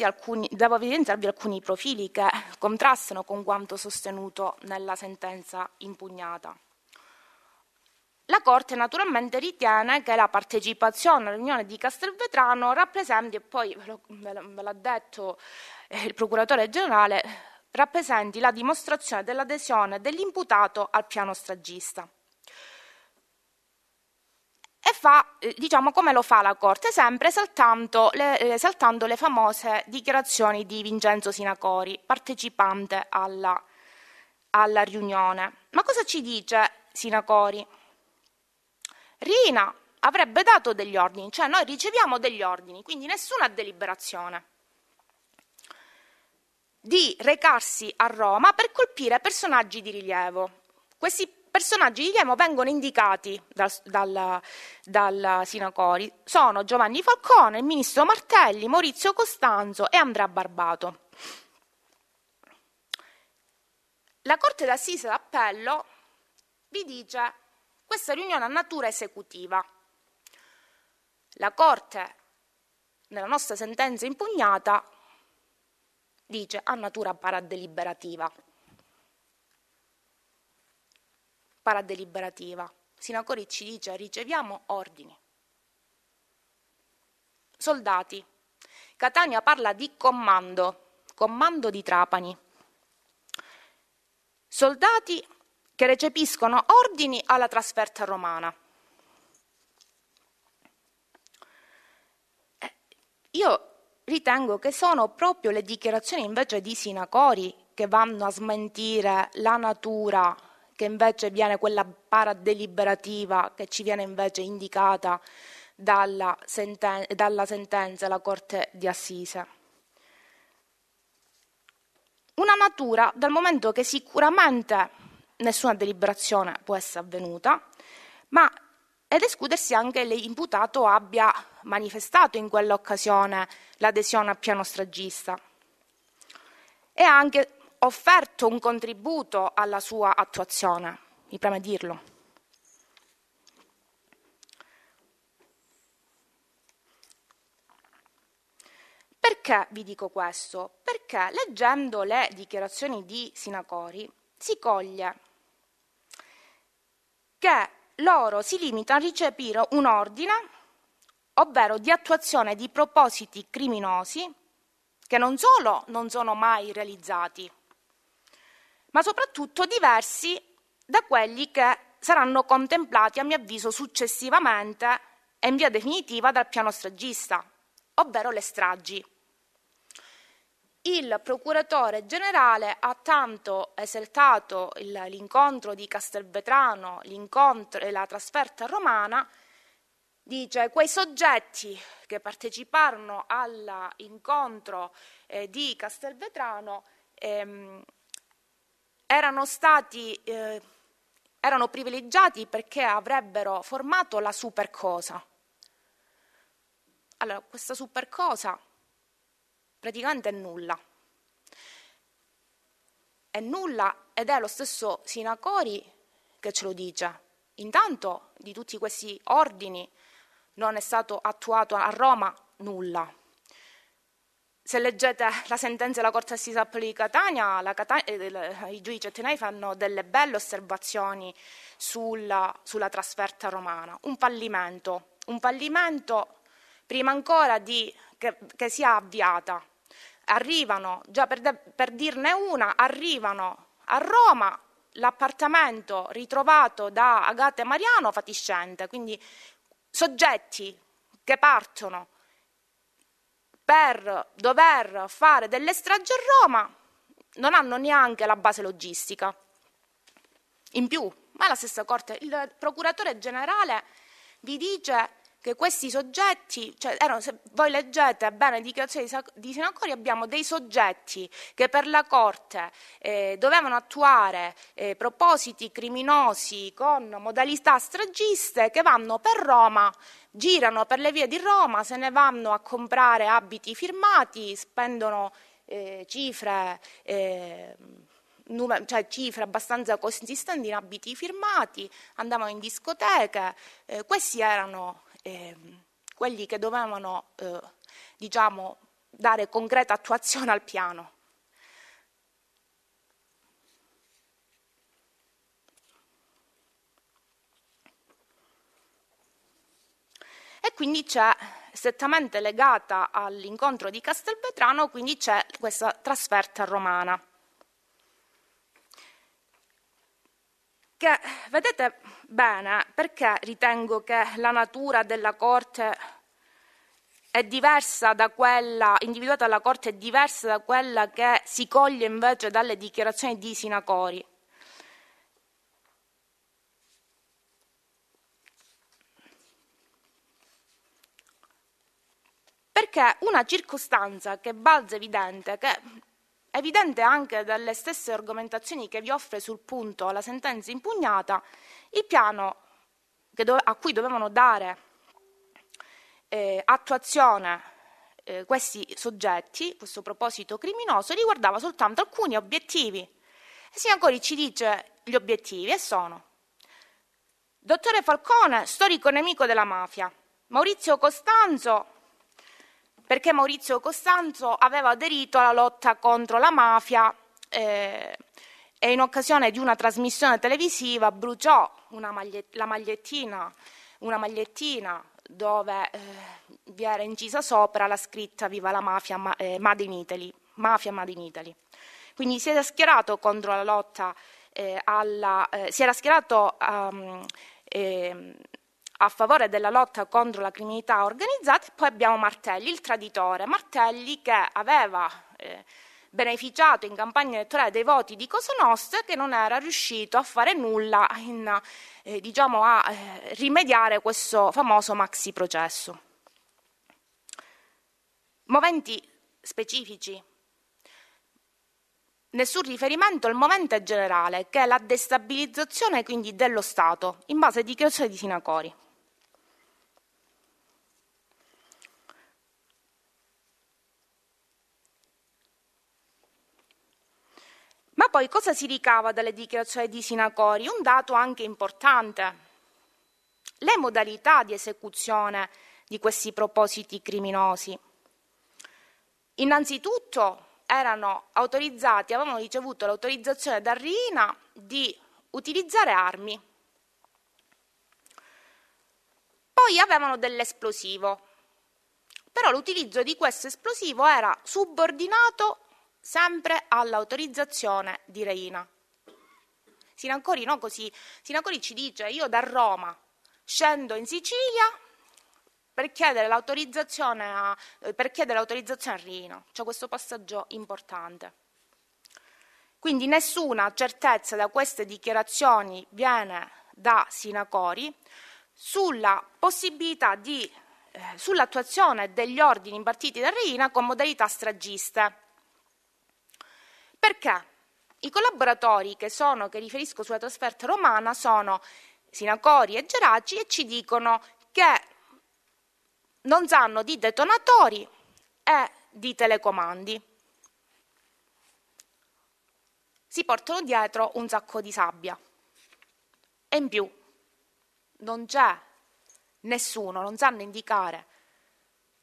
[SPEAKER 3] alcuni, devo evidenziarvi alcuni profili che contrastano con quanto sostenuto nella sentenza impugnata. La Corte naturalmente ritiene che la partecipazione all'Unione di Castelvetrano rappresenti, e poi ve l'ha detto eh, il procuratore generale, rappresenti la dimostrazione dell'adesione dell'imputato al piano stragista fa, eh, diciamo, come lo fa la Corte, sempre saltando le, eh, saltando le famose dichiarazioni di Vincenzo Sinacori, partecipante alla, alla riunione. Ma cosa ci dice Sinacori? Rina avrebbe dato degli ordini, cioè noi riceviamo degli ordini, quindi nessuna deliberazione di recarsi a Roma per colpire personaggi di rilievo. Questi personaggi di Chiemo vengono indicati dal, dal, dal Sinacori. Sono Giovanni Falcone, il ministro Martelli, Maurizio Costanzo e Andrea Barbato. La Corte d'Assise d'Appello vi dice questa riunione ha natura esecutiva. La Corte, nella nostra sentenza impugnata, dice ha natura paradeliberativa. paradeliberativa. Sinacori ci dice riceviamo ordini. Soldati. Catania parla di comando, comando di Trapani. Soldati che recepiscono ordini alla trasferta romana. Eh, io ritengo che sono proprio le dichiarazioni invece di Sinacori che vanno a smentire la natura che invece viene quella paradeliberativa che ci viene invece indicata dalla, senten- dalla sentenza della Corte di Assise. Una natura, dal momento che sicuramente nessuna deliberazione può essere avvenuta, ma ed escludersi anche l'imputato abbia manifestato in quell'occasione l'adesione al piano stragista. E anche offerto un contributo alla sua attuazione, mi preme dirlo. Perché vi dico questo? Perché leggendo le dichiarazioni di Sinacori si coglie che loro si limitano a ricepire un ordine, ovvero di attuazione di propositi criminosi, che non solo non sono mai realizzati, ma soprattutto diversi da quelli che saranno contemplati, a mio avviso, successivamente e in via definitiva dal piano stragista, ovvero le stragi. Il procuratore generale ha tanto esaltato il, l'incontro di Castelvetrano e la trasferta romana, dice quei soggetti che parteciparono all'incontro eh, di Castelvetrano ehm, erano stati eh, erano privilegiati perché avrebbero formato la super cosa. Allora, questa supercosa praticamente è nulla. È nulla ed è lo stesso Sinacori che ce lo dice. Intanto di tutti questi ordini non è stato attuato a Roma nulla. Se leggete la sentenza della Corte Assise Appello di Catania, Catania eh, i giudici attenei fanno delle belle osservazioni sulla, sulla trasferta romana. Un fallimento, un fallimento prima ancora di, che, che sia avviata. Arrivano, già per, de, per dirne una, arrivano a Roma l'appartamento ritrovato da Agate Mariano fatiscente, quindi soggetti che partono per dover fare delle stragi a Roma non hanno neanche la base logistica. In più, ma è la stessa Corte, il procuratore generale vi dice che questi soggetti, cioè erano, se voi leggete bene le dichiarazioni di Senacori, abbiamo dei soggetti che per la Corte eh, dovevano attuare eh, propositi criminosi con modalità stragiste che vanno per Roma, girano per le vie di Roma, se ne vanno a comprare abiti firmati, spendono eh, cifre eh, cioè cifre abbastanza consistenti in abiti firmati, andavano in discoteche, eh, questi erano eh, quelli che dovevano eh, diciamo, dare concreta attuazione al piano. E quindi c'è, strettamente legata all'incontro di Castelvetrano, quindi c'è questa trasferta romana. perché, vedete bene, perché ritengo che la natura della Corte è diversa da quella individuata dalla Corte, è diversa da quella che si coglie invece dalle dichiarazioni di Sinacori. Perché una circostanza che balza evidente, che evidente anche dalle stesse argomentazioni che vi offre sul punto la sentenza impugnata, il piano a cui dovevano dare eh, attuazione eh, questi soggetti, questo proposito criminoso, riguardava soltanto alcuni obiettivi. E Sinancori ci dice gli obiettivi e sono Dottore Falcone, storico nemico della mafia, Maurizio Costanzo, perché Maurizio Costanzo aveva aderito alla lotta contro la mafia eh, e in occasione di una trasmissione televisiva bruciò una magliet- la magliettina, una magliettina dove eh, vi era incisa sopra la scritta Viva la mafia, ma- eh, Made in Italy, mafia Made in Italy. Quindi si era schierato contro la lotta eh, alla, eh, si era schierato um, a favore della lotta contro la criminalità organizzata e poi abbiamo Martelli, il traditore, Martelli che aveva eh, beneficiato in campagna elettorale dei voti di Cosa Nostra che non era riuscito a fare nulla in, eh, diciamo a eh, rimediare questo famoso maxi processo. Momenti specifici nessun riferimento al momento generale, che è la destabilizzazione quindi dello Stato, in base a dichiarazione di Sinacori. Ma poi cosa si ricava dalle dichiarazioni di Sinacori? Un dato anche importante. Le modalità di esecuzione di questi propositi criminosi. Innanzitutto erano autorizzati, avevano ricevuto l'autorizzazione da Rina di utilizzare armi. Poi avevano dell'esplosivo, però l'utilizzo di questo esplosivo era subordinato sempre all'autorizzazione di Reina. Sinancori no così, Sinancori ci dice io da Roma scendo in Sicilia per chiedere l'autorizzazione a, per chiedere l'autorizzazione a Reina, c'è questo passaggio importante. Quindi nessuna certezza da queste dichiarazioni viene da Sinacori sulla possibilità di eh, sull'attuazione degli ordini impartiti da Reina con modalità stragiste perché? I collaboratori che, sono, che riferisco sulla trasferta romana sono Sinacori e Geraci e ci dicono che non sanno di detonatori e di telecomandi. Si portano dietro un sacco di sabbia. E in più non c'è nessuno, non sanno indicare,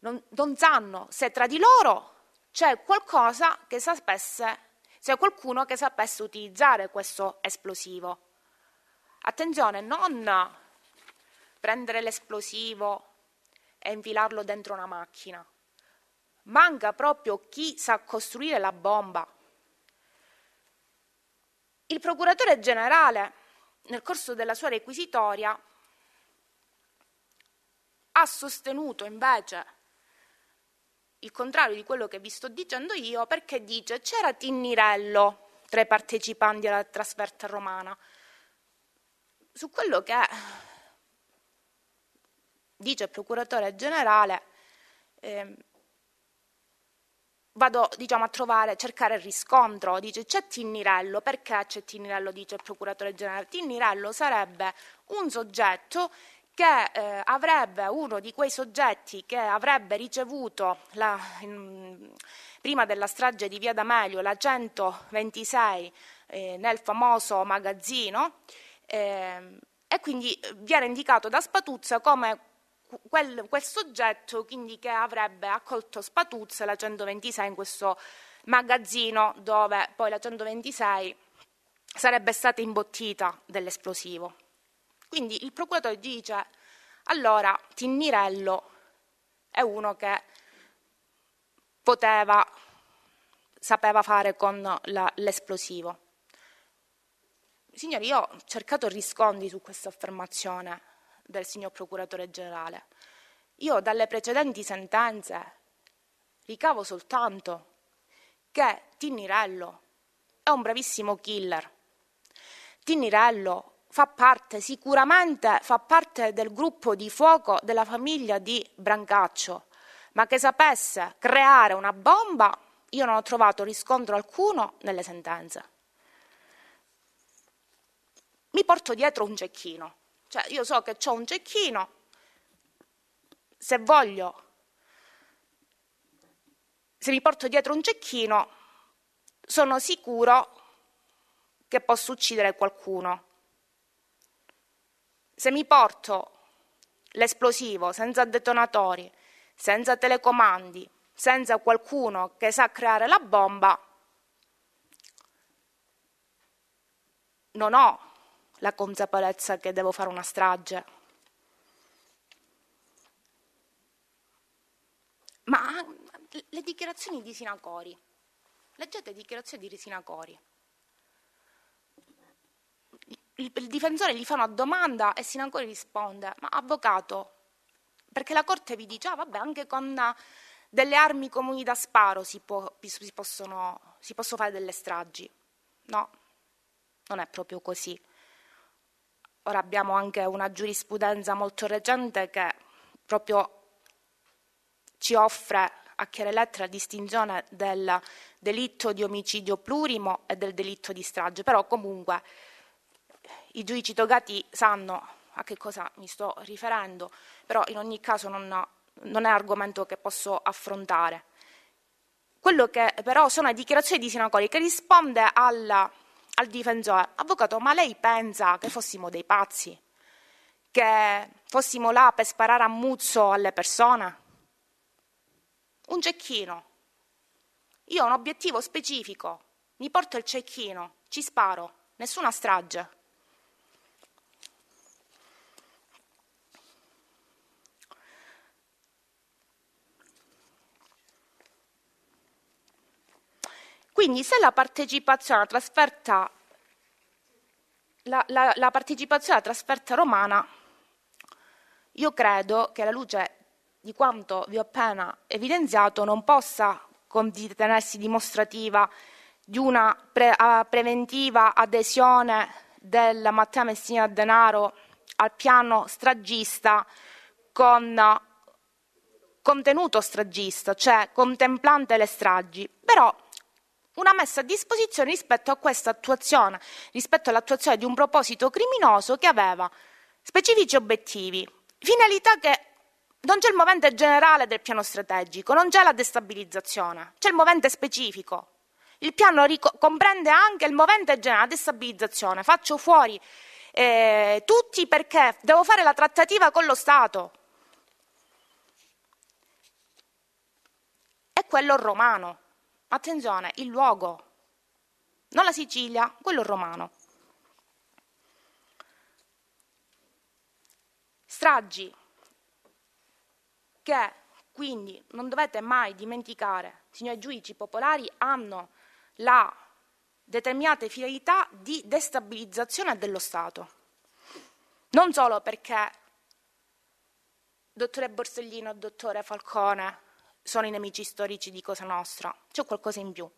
[SPEAKER 3] non, non sanno se tra di loro c'è qualcosa che sapesse c'è qualcuno che sapesse utilizzare questo esplosivo. Attenzione, non prendere l'esplosivo e infilarlo dentro una macchina. Manca proprio chi sa costruire la bomba. Il procuratore generale, nel corso della sua requisitoria, ha sostenuto invece il contrario di quello che vi sto dicendo io, perché dice c'era Tinnirello tra i partecipanti alla trasferta romana. Su quello che dice il procuratore generale, eh, vado diciamo, a trovare, a cercare il riscontro, dice c'è Tinnirello, perché c'è Tinnirello, dice il procuratore generale. Tinnirello sarebbe un soggetto che eh, avrebbe uno di quei soggetti che avrebbe ricevuto la, mh, prima della strage di Via D'Amelio la 126 eh, nel famoso magazzino eh, e quindi viene indicato da Spatuzza come quel, quel soggetto che avrebbe accolto Spatuzza la 126 in questo magazzino dove poi la 126 sarebbe stata imbottita dell'esplosivo. Quindi il procuratore dice, allora Tinnirello è uno che poteva, sapeva fare con l'esplosivo. Signori, io ho cercato riscontri su questa affermazione del signor procuratore generale. Io dalle precedenti sentenze ricavo soltanto che Tinnirello è un bravissimo killer. Tinnirello fa parte sicuramente fa parte del gruppo di fuoco della famiglia di Brancaccio, ma che sapesse creare una bomba, io non ho trovato riscontro alcuno nelle sentenze. Mi porto dietro un cecchino, cioè io so che ho un cecchino, se voglio, se mi porto dietro un cecchino, sono sicuro che posso uccidere qualcuno se mi porto l'esplosivo senza detonatori, senza telecomandi, senza qualcuno che sa creare la bomba, non ho la consapevolezza che devo fare una strage. Ma le dichiarazioni di Sinacori, leggete le dichiarazioni di Sinacori il, il difensore gli fa una domanda e Sinancori risponde, ma avvocato, perché la Corte vi dice, ah vabbè, anche con eh, delle armi comuni da sparo si, può, si, possono, si possono fare delle stragi. No, non è proprio così. Ora abbiamo anche una giurisprudenza molto recente che proprio ci offre a chiare lettere la distinzione del delitto di omicidio plurimo e del delitto di strage, però comunque i giudici togati sanno a che cosa mi sto riferendo, però in ogni caso non, non è argomento che posso affrontare. Quello che però sono le dichiarazioni di Sinacoli che risponde alla, al difensore, avvocato, ma lei pensa che fossimo dei pazzi? Che fossimo là per sparare a muzzo alle persone? Un cecchino. Io ho un obiettivo specifico, mi porto il cecchino, ci sparo, nessuna strage. Quindi se la partecipazione alla trasferta, la, la, la partecipazione alla trasferta romana, io credo che alla luce di quanto vi ho appena evidenziato non possa ritenersi dimostrativa di una pre- preventiva adesione della Matteo Messina Denaro al piano stragista con contenuto stragista, cioè contemplante le stragi. Però una messa a disposizione rispetto a questa attuazione, rispetto all'attuazione di un proposito criminoso che aveva specifici obiettivi, finalità che non c'è il movente generale del piano strategico, non c'è la destabilizzazione, c'è il movente specifico. Il piano rico- comprende anche il movente generale, la destabilizzazione. Faccio fuori eh, tutti perché devo fare la trattativa con lo Stato. È quello romano. Attenzione, il luogo, non la Sicilia, quello romano. Stragi che quindi non dovete mai dimenticare, signori giudici popolari, hanno la determinate finalità di destabilizzazione dello Stato. Non solo perché dottore Borsellino, dottore Falcone, sono i nemici storici di Cosa Nostra, c'è qualcosa in più.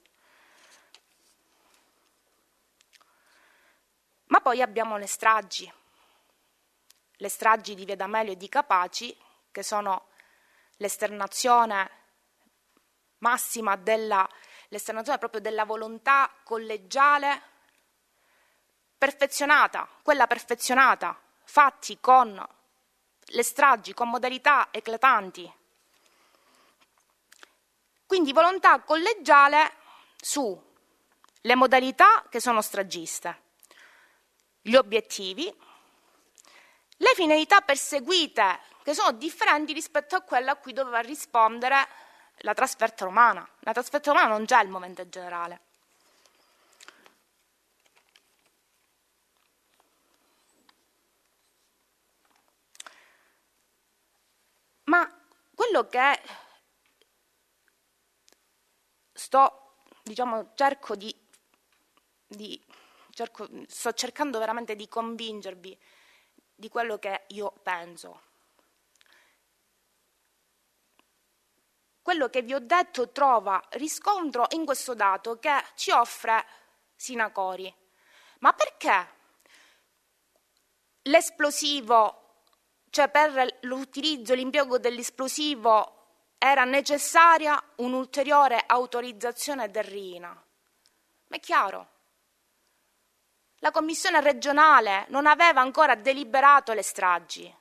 [SPEAKER 3] Ma poi abbiamo le stragi, le stragi di Via D'Amelio e di Capaci, che sono l'esternazione massima della, l'esternazione proprio della volontà collegiale perfezionata, quella perfezionata, fatti con le stragi, con modalità eclatanti, quindi volontà collegiale su le modalità che sono stragiste, gli obiettivi, le finalità perseguite che sono differenti rispetto a quella a cui doveva rispondere la trasferta romana. La trasferta romana non c'è è il momento generale. Ma quello che sto, diciamo, cerco di, di cerco, sto cercando veramente di convincervi di quello che io penso. Quello che vi ho detto trova riscontro in questo dato che ci offre Sinacori. Ma perché l'esplosivo, cioè per l'utilizzo, l'impiego dell'esplosivo era necessaria un'ulteriore autorizzazione del RINA. Ma è chiaro, la commissione regionale non aveva ancora deliberato le stragi.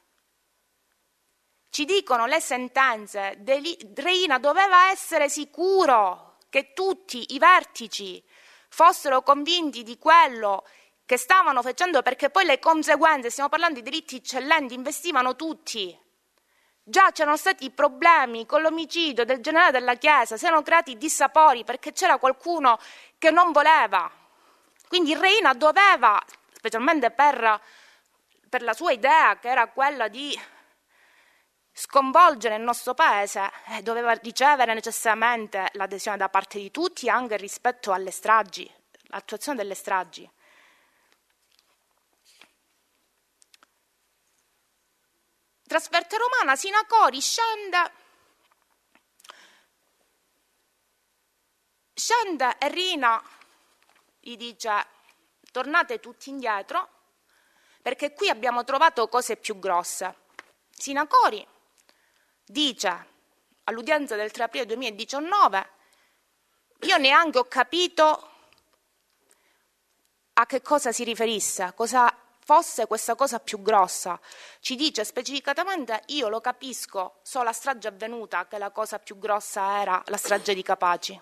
[SPEAKER 3] Ci dicono le sentenze, Deli- Reina doveva essere sicuro che tutti i vertici fossero convinti di quello che stavano facendo perché poi le conseguenze, stiamo parlando di diritti eccellenti, investivano tutti. Già c'erano stati problemi con l'omicidio del generale della Chiesa, si erano creati dissapori perché c'era qualcuno che non voleva. Quindi Reina doveva, specialmente per, per la sua idea, che era quella di sconvolgere il nostro paese eh, doveva ricevere necessariamente l'adesione da parte di tutti anche rispetto alle stragi, l'attuazione delle stragi. trasferta romana, Sinacori scende, scende e Rina gli dice tornate tutti indietro perché qui abbiamo trovato cose più grosse. Sinacori dice all'udienza del 3 aprile 2019 io neanche ho capito a che cosa si riferisse, cosa fosse questa cosa più grossa. Ci dice specificatamente, io lo capisco, so la strage avvenuta, che la cosa più grossa era la strage di Capaci.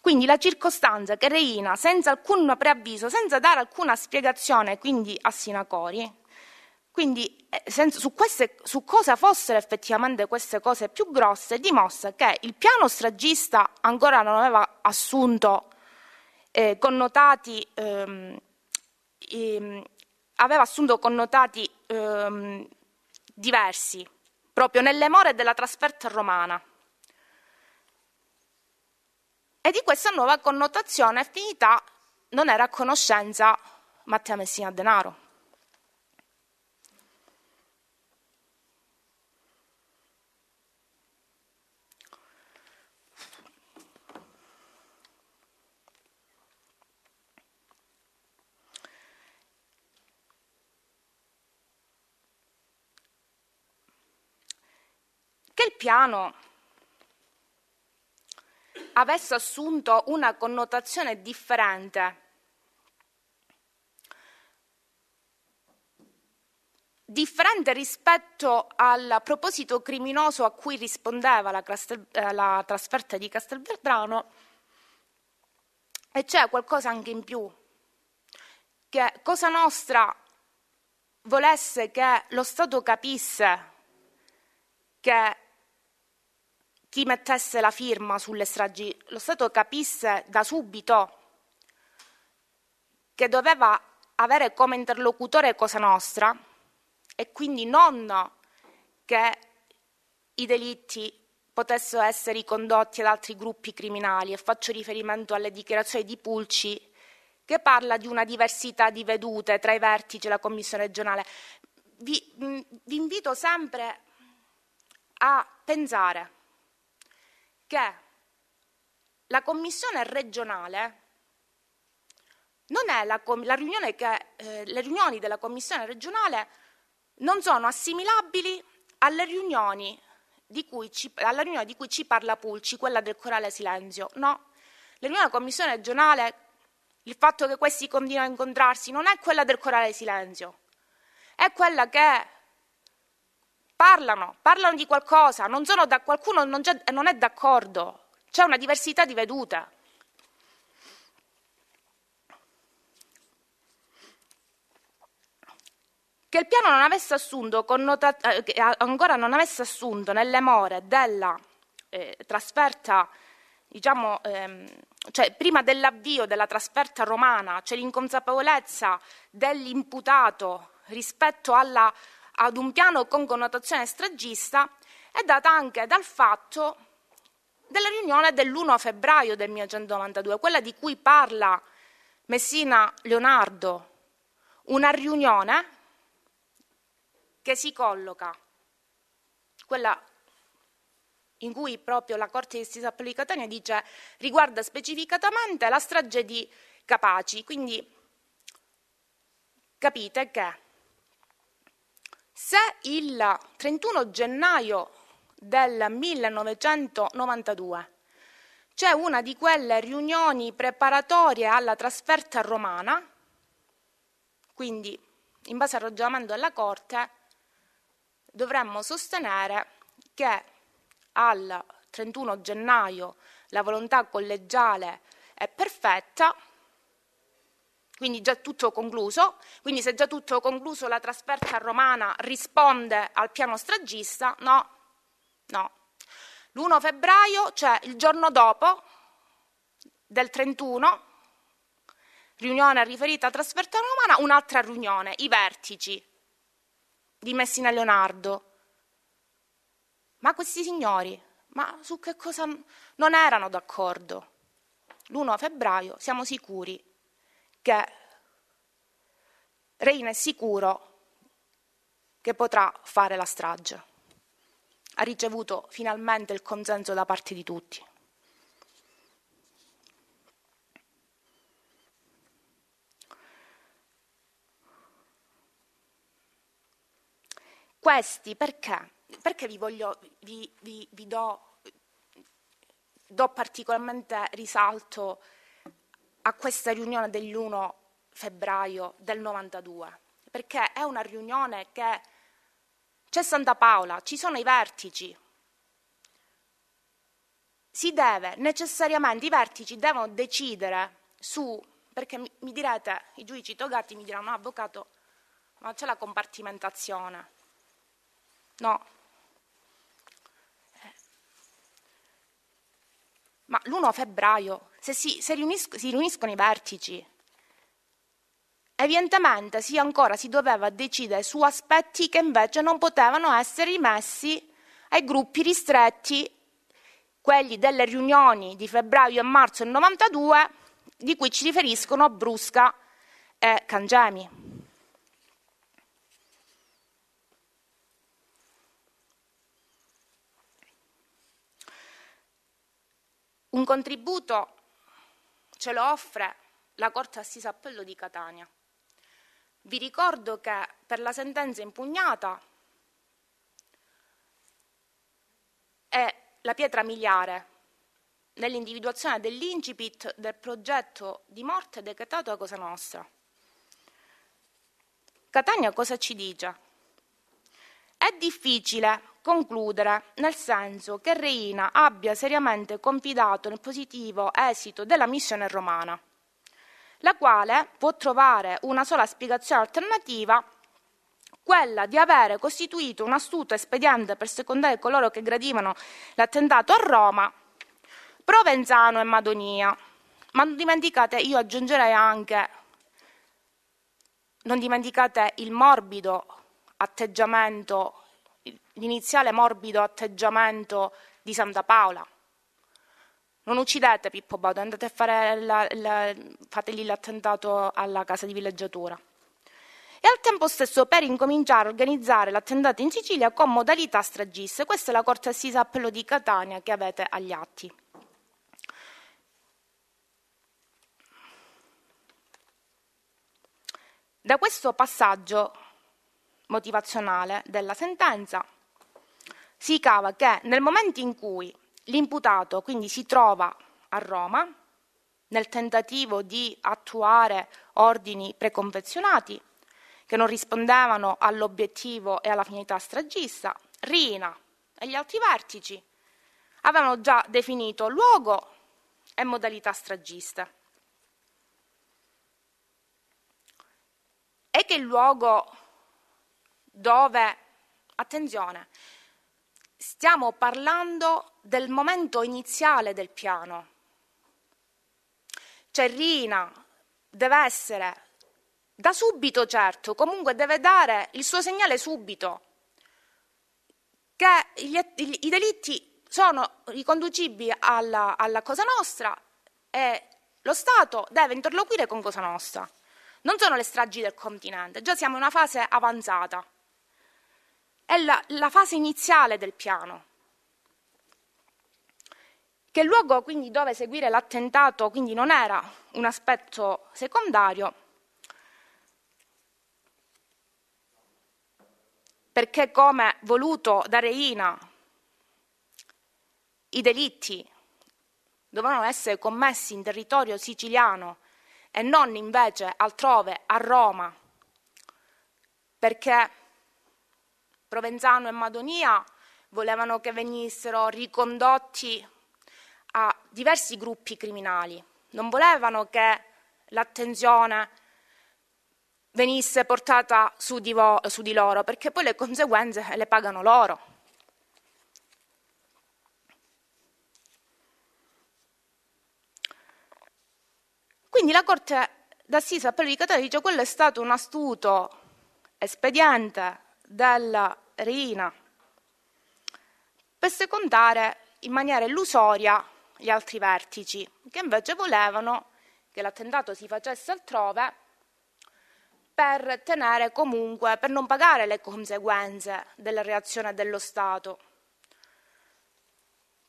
[SPEAKER 3] Quindi la circostanza che Reina, senza alcun preavviso, senza dare alcuna spiegazione, quindi a Sinacori, quindi eh, senza, su, queste, su, cosa fossero effettivamente queste cose più grosse, dimostra che il piano stragista ancora non aveva assunto eh, connotati, ehm, ehm, aveva assunto connotati ehm, diversi proprio nelle more della trasferta romana. E di questa nuova connotazione e affinità non era a conoscenza Matteo Messina Denaro. che il piano avesse assunto una connotazione differente differente rispetto al proposito criminoso a cui rispondeva la, Castel, eh, la trasferta di Castelvetrano e c'è qualcosa anche in più che Cosa Nostra volesse che lo Stato capisse che chi mettesse la firma sulle stragi, lo Stato capisse da subito che doveva avere come interlocutore Cosa Nostra e quindi non che i delitti potessero essere condotti ad altri gruppi criminali e faccio riferimento alle dichiarazioni di Pulci che parla di una diversità di vedute tra i vertici e la Commissione regionale. Vi, vi invito sempre a pensare che la commissione regionale non è la, la riunione che, eh, le riunioni della commissione regionale non sono assimilabili alle riunioni di cui ci, alla riunione di cui ci parla Pulci, quella del Corale Silenzio. No, la riunione della commissione regionale, il fatto che questi continuino a incontrarsi, non è quella del Corale Silenzio, è quella che parlano, parlano di qualcosa, non da, qualcuno non, già, non è d'accordo, c'è una diversità di veduta. che il piano non avesse assunto, connota- eh, ancora non avesse assunto nelle more della eh, trasferta, diciamo, ehm, cioè prima dell'avvio della trasferta romana, cioè l'inconsapevolezza dell'imputato rispetto alla ad un piano con connotazione stragista è data anche dal fatto della riunione dell'1 febbraio del 1992, quella di cui parla Messina Leonardo, una riunione che si colloca, quella in cui proprio la Corte di Giustizia Pubblica Catania dice riguarda specificatamente la strage di Capaci, quindi capite che se il 31 gennaio del 1992 c'è una di quelle riunioni preparatorie alla trasferta romana, quindi in base al ragionamento della Corte dovremmo sostenere che al 31 gennaio la volontà collegiale è perfetta quindi già tutto concluso, quindi se già tutto concluso la trasferta romana risponde al piano stragista, no, no. L'1 febbraio, cioè il giorno dopo del 31, riunione riferita a trasferta romana, un'altra riunione, i vertici di Messina Leonardo. Ma questi signori, ma su che cosa non erano d'accordo? L'1 febbraio siamo sicuri che Reina è sicuro che potrà fare la strage. Ha ricevuto finalmente il consenso da parte di tutti. Questi perché? Perché vi, voglio, vi, vi, vi do, do particolarmente risalto a questa riunione dell'1 febbraio del 92, perché è una riunione che c'è Santa Paola, ci sono i vertici. Si deve necessariamente, i vertici devono decidere su, perché mi, mi direte, i giudici togati mi diranno, avvocato, ma c'è la compartimentazione. No, Ma l'1 febbraio, se si, se riunisco, si riuniscono i vertici, evidentemente si ancora si doveva decidere su aspetti che invece non potevano essere rimessi ai gruppi ristretti, quelli delle riunioni di febbraio e marzo del 92, di cui ci riferiscono Brusca e Cangemi. Un contributo ce lo offre la Corte Assisa Appello di Catania. Vi ricordo che per la sentenza impugnata è la pietra miliare nell'individuazione dell'incipit del progetto di morte decretato a Cosa Nostra. Catania cosa ci dice? È difficile concludere nel senso che Reina abbia seriamente confidato nel positivo esito della missione romana, la quale può trovare una sola spiegazione alternativa quella di avere costituito un astuto espediente per secondare coloro che gradivano l'attentato a Roma, Provenzano e Madonia. Ma non dimenticate, io aggiungerei anche, non dimenticate il morbido atteggiamento l'iniziale morbido atteggiamento di Santa Paola. Non uccidete Pippo Baudo, andate a fare la, la, fategli l'attentato alla casa di villeggiatura. E al tempo stesso per incominciare a organizzare l'attentato in Sicilia con modalità stragiste. Questa è la corte assisa appello di Catania che avete agli atti. Da questo passaggio motivazionale della sentenza, si cava che nel momento in cui l'imputato quindi si trova a Roma, nel tentativo di attuare ordini preconfezionati che non rispondevano all'obiettivo e alla finalità stragista, Rina e gli altri vertici avevano già definito luogo e modalità stragiste. E che il luogo dove, attenzione, stiamo parlando del momento iniziale del piano. Cioè Rina deve essere da subito, certo, comunque deve dare il suo segnale subito che gli, i delitti sono riconducibili alla, alla Cosa Nostra e lo Stato deve interloquire con Cosa Nostra. Non sono le stragi del continente, già siamo in una fase avanzata è la, la fase iniziale del piano, che il luogo quindi dove seguire l'attentato quindi non era un aspetto secondario, perché come voluto da Reina i delitti dovevano essere commessi in territorio siciliano e non invece altrove a Roma, perché Provenzano e Madonia volevano che venissero ricondotti a diversi gruppi criminali, non volevano che l'attenzione venisse portata su di, vo- su di, loro, perché poi le conseguenze le pagano loro. Quindi la Corte d'Assise a Pello di Catania dice quello è stato un astuto espediente della reina per secondare in maniera illusoria gli altri vertici, che invece volevano che l'attentato si facesse altrove per tenere comunque, per non pagare le conseguenze della reazione dello Stato,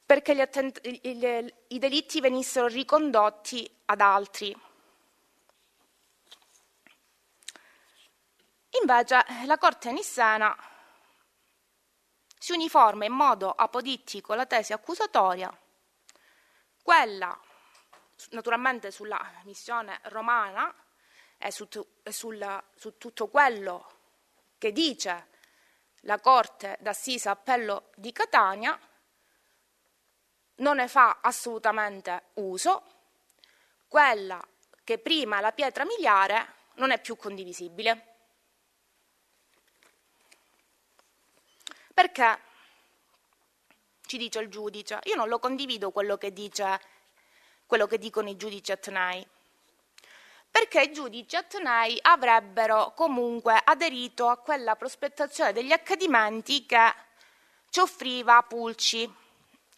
[SPEAKER 3] perché attent- i delitti venissero ricondotti ad altri. Invece eh, la corte nissena si uniforma in modo apodittico la tesi accusatoria, quella naturalmente sulla missione romana e su, sul, su tutto quello che dice la Corte d'Assisa Appello di Catania, non ne fa assolutamente uso, quella che prima la pietra miliare non è più condivisibile. Perché, ci dice il giudice, io non lo condivido quello che, dice, quello che dicono i giudici atnai, perché i giudici atnai avrebbero comunque aderito a quella prospettazione degli accadimenti che ci offriva Pulci,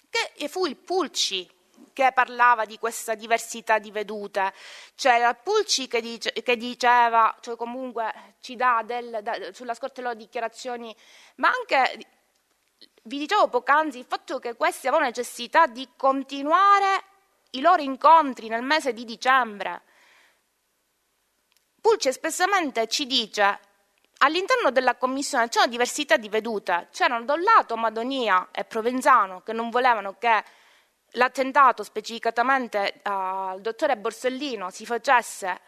[SPEAKER 3] che fu il Pulci che parlava di questa diversità di vedute. C'era cioè, Pulci che, dice, che diceva, cioè comunque ci dà del, da, sulla scorta delle loro dichiarazioni, ma anche, vi dicevo poc'anzi, il fatto che questi avevano necessità di continuare i loro incontri nel mese di dicembre. Pulci espressamente ci dice All'interno della commissione c'è una diversità di vedute. C'erano da un lato Madonia e Provenzano che non volevano che l'attentato specificatamente eh, al dottore Borsellino si facesse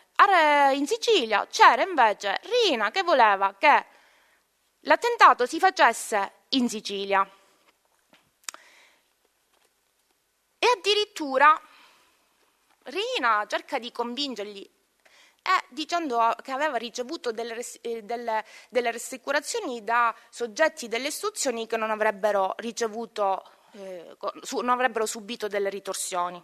[SPEAKER 3] in Sicilia, c'era invece Rina che voleva che l'attentato si facesse in Sicilia. E addirittura Rina cerca di convincerli eh, dicendo che aveva ricevuto delle, eh, delle, delle rassicurazioni da soggetti delle istruzioni che non avrebbero ricevuto eh, su, non avrebbero subito delle ritorsioni.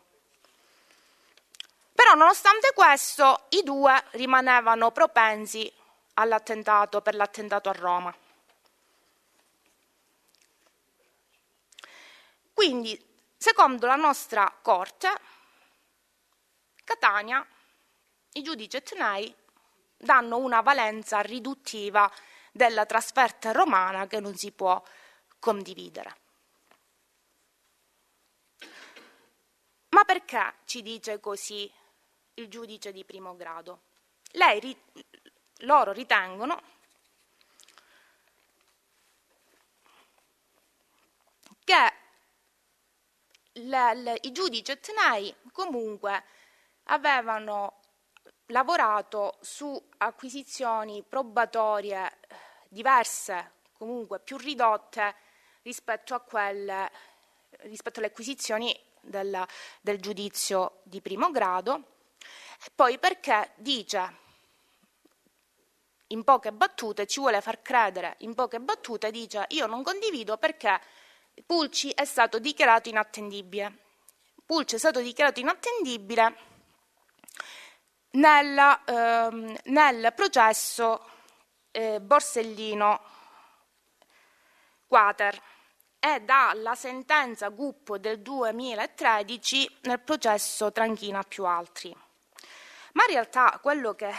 [SPEAKER 3] Però nonostante questo i due rimanevano propensi all'attentato per l'attentato a Roma. Quindi, secondo la nostra corte, Catania, i giudici etnei danno una valenza riduttiva della trasferta romana che non si può condividere. Ma perché ci dice così il giudice di primo grado? Lei, loro ritengono che le, le, i giudici etnei comunque avevano lavorato su acquisizioni probatorie eh, diverse, comunque più ridotte rispetto, quelle, rispetto alle acquisizioni del, del giudizio di primo grado, e poi perché dice in poche battute, ci vuole far credere in poche battute, dice io non condivido perché Pulci è stato dichiarato inattendibile. Pulci è stato dichiarato inattendibile nel, ehm, nel processo eh, Borsellino-Quater è dalla sentenza GUP del 2013 nel processo Tranchina più altri. Ma in realtà quello che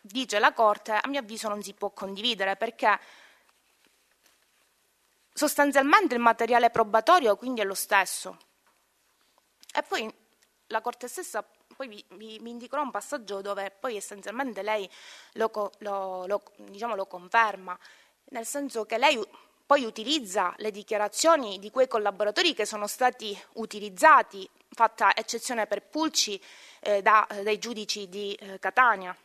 [SPEAKER 3] dice la Corte a mio avviso non si può condividere perché sostanzialmente il materiale probatorio quindi è lo stesso. E poi la Corte stessa poi vi, vi, vi indicherò un passaggio dove poi essenzialmente lei lo, lo, lo, diciamo, lo conferma nel senso che lei poi utilizza le dichiarazioni di quei collaboratori che sono stati utilizzati, fatta eccezione per Pulci, eh, da, dai giudici di eh, Catania.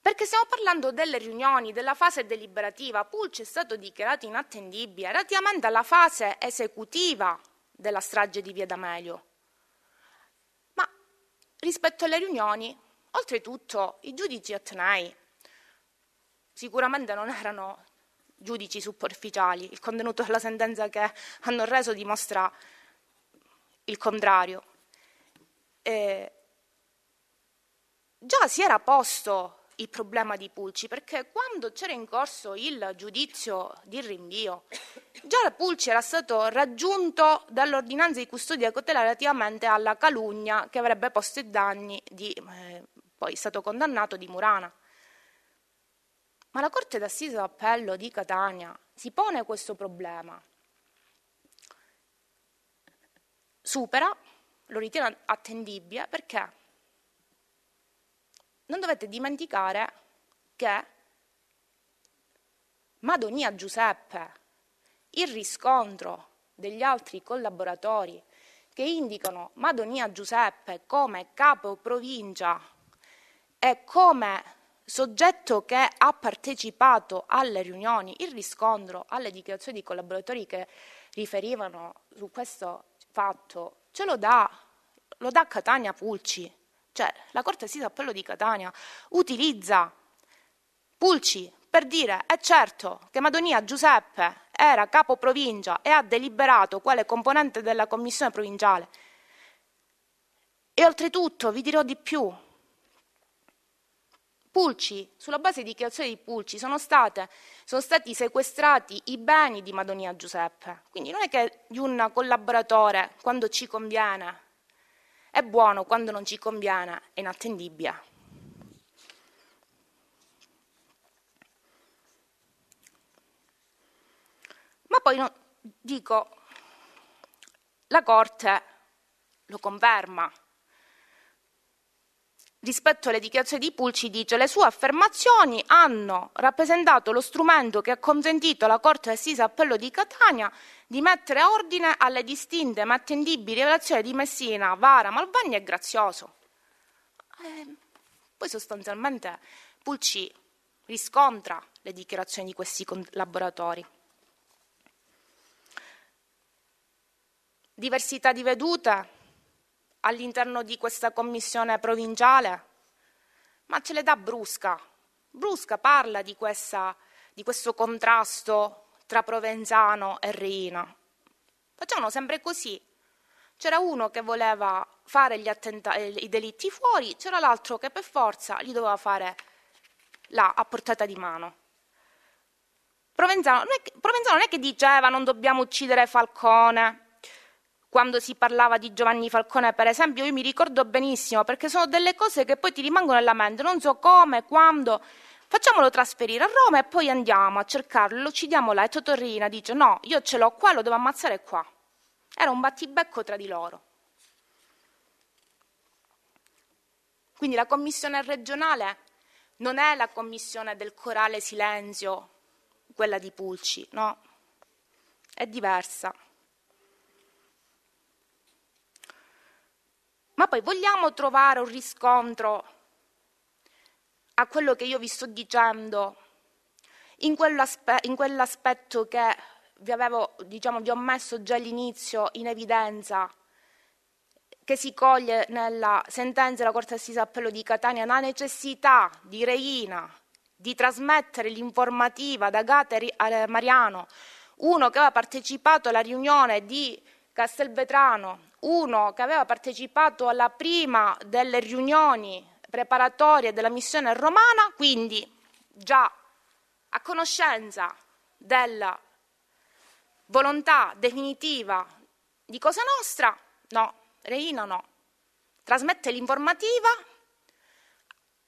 [SPEAKER 3] Perché stiamo parlando delle riunioni, della fase deliberativa. Pulci è stato dichiarato inattendibile relativamente alla fase esecutiva della strage di Via D'Amelio. Ma rispetto alle riunioni, oltretutto, i giudici atenei sicuramente non erano giudici superficiali, il contenuto della sentenza che hanno reso dimostra il contrario. Eh, già si era posto il problema di Pulci, perché quando c'era in corso il giudizio di rinvio, già Pulci era stato raggiunto dall'ordinanza di custodia cautelare relativamente alla calunnia che avrebbe posto i danni di, eh, poi stato condannato di Murana. Ma la Corte d'Assise d'Appello di Catania si pone questo problema, supera, lo ritiene attendibile perché non dovete dimenticare che Madonia Giuseppe, il riscontro degli altri collaboratori che indicano Madonia Giuseppe come capo provincia e come soggetto che ha partecipato alle riunioni, il riscontro alle dichiarazioni di collaboratori che riferivano su questo fatto, ce lo dà, lo dà Catania Pulci, cioè la Corte di Appello di Catania utilizza Pulci per dire è certo che Madonia Giuseppe era capo provincia e ha deliberato quale componente della commissione provinciale. E oltretutto vi dirò di più, pulci, sulla base di dichiarazione di pulci, sono, state, sono, stati sequestrati i beni di Madonia Giuseppe. Quindi non è che di un collaboratore, quando ci conviene, è buono, quando non ci conviene, è inattendibile. Ma poi dico, la Corte lo conferma rispetto alle dichiarazioni di Pulci dice le sue affermazioni hanno rappresentato lo strumento che ha consentito alla Corte d'Assise Appello di Catania di mettere ordine alle distinte ma attendibili relazioni di Messina, Vara, Malvagna e Grazioso. E ehm, poi sostanzialmente Pulci riscontra le dichiarazioni di questi collaboratori. Diversità di vedute, all'interno di questa commissione provinciale, ma ce le dà Brusca. Brusca parla di, questa, di questo contrasto tra Provenzano e Reina. Facciamo sempre così. C'era uno che voleva fare attenta- eh, i delitti fuori, c'era l'altro che per forza li doveva fare là, a portata di mano. Provenzano non, che, Provenzano non è che diceva non dobbiamo uccidere Falcone, quando si parlava di Giovanni Falcone, per esempio, io mi ricordo benissimo perché sono delle cose che poi ti rimangono nella mente, non so come, quando. Facciamolo trasferire a Roma e poi andiamo a cercarlo, lo uccidiamo là. E Totorrina dice: No, io ce l'ho qua, lo devo ammazzare qua. Era un battibecco tra di loro. Quindi la commissione regionale non è la commissione del corale silenzio, quella di Pulci, no, è diversa. Ma poi vogliamo trovare un riscontro a quello che io vi sto dicendo, in, quell'aspe- in quell'aspetto che vi, avevo, diciamo, vi ho messo già all'inizio in evidenza, che si coglie nella sentenza della Corte Assise Appello di Catania, la necessità di Reina di trasmettere l'informativa da ad a eh, Mariano, uno che aveva partecipato alla riunione di Castelvetrano uno che aveva partecipato alla prima delle riunioni preparatorie della missione romana, quindi già a conoscenza della volontà definitiva di Cosa Nostra, no, Reina no, trasmette l'informativa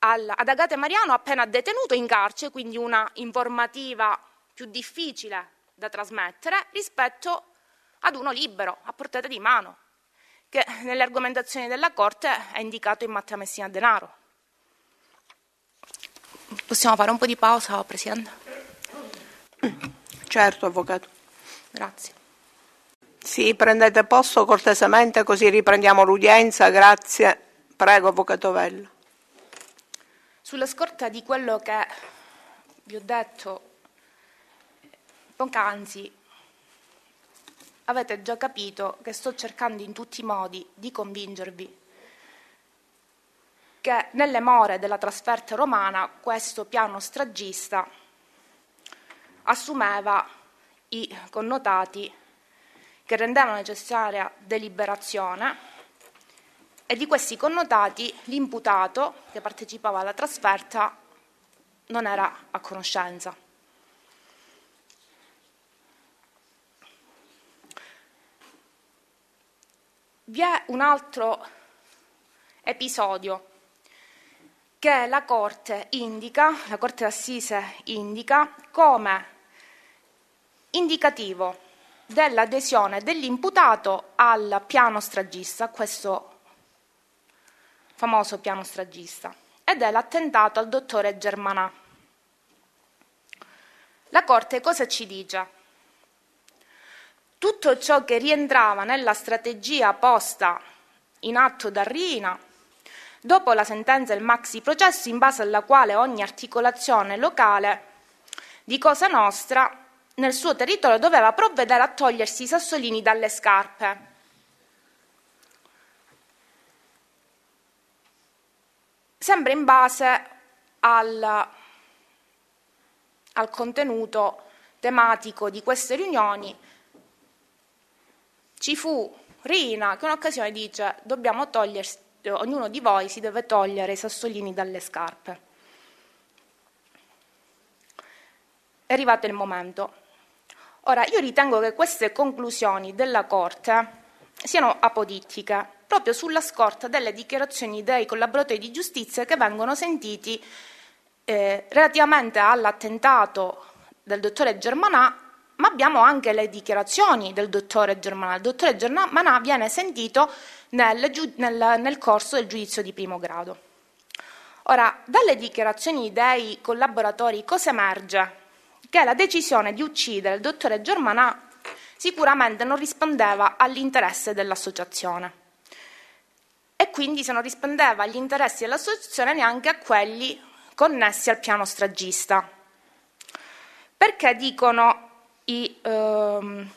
[SPEAKER 3] ad Agate Mariano appena detenuto in carcere, quindi una informativa più difficile da trasmettere rispetto ad uno libero, a portata di mano che nelle argomentazioni della Corte è indicato in Mattia Messina Denaro. Possiamo fare un po' di pausa, Presidente?
[SPEAKER 1] Certo, Avvocato. Grazie. Sì, prendete posto cortesemente così riprendiamo l'udienza. Grazie. Prego, Avvocato Vella.
[SPEAKER 3] Sulla scorta di quello che vi ho detto poc'anzi, avete già capito che sto cercando in tutti i modi di convincervi che nelle more della trasferta romana questo piano stragista assumeva i connotati che rendevano necessaria deliberazione e di questi connotati l'imputato che partecipava alla trasferta non era a conoscenza. vi è un altro episodio che la Corte indica, la Corte d'Assise indica come indicativo dell'adesione dell'imputato al piano stragista, questo famoso piano stragista, ed è l'attentato al dottore Germanà. La Corte cosa ci dice? tutto ciò che rientrava nella strategia posta in atto da Rina dopo la sentenza del maxi processo in base alla quale ogni articolazione locale di Cosa Nostra nel suo territorio doveva provvedere a togliersi i sassolini dalle scarpe. Sempre in base al, al contenuto tematico di queste riunioni ci fu Rina che un'occasione dice cioè, dobbiamo togliersi, ognuno di voi si deve togliere i sassolini dalle scarpe. È arrivato il momento. Ora, io ritengo che queste conclusioni della Corte siano apodittiche, proprio sulla scorta delle dichiarazioni dei collaboratori di giustizia che vengono sentiti eh, relativamente all'attentato del dottore Germanà ma abbiamo anche le dichiarazioni del dottore Germanà. Il dottore Germanà viene sentito nel, nel, nel corso del giudizio di primo grado. Ora, dalle dichiarazioni dei collaboratori cosa emerge? Che la decisione di uccidere il dottore Germanà sicuramente non rispondeva all'interesse dell'associazione e quindi se non rispondeva agli interessi dell'associazione neanche a quelli connessi al piano stragista. Perché dicono i, ehm,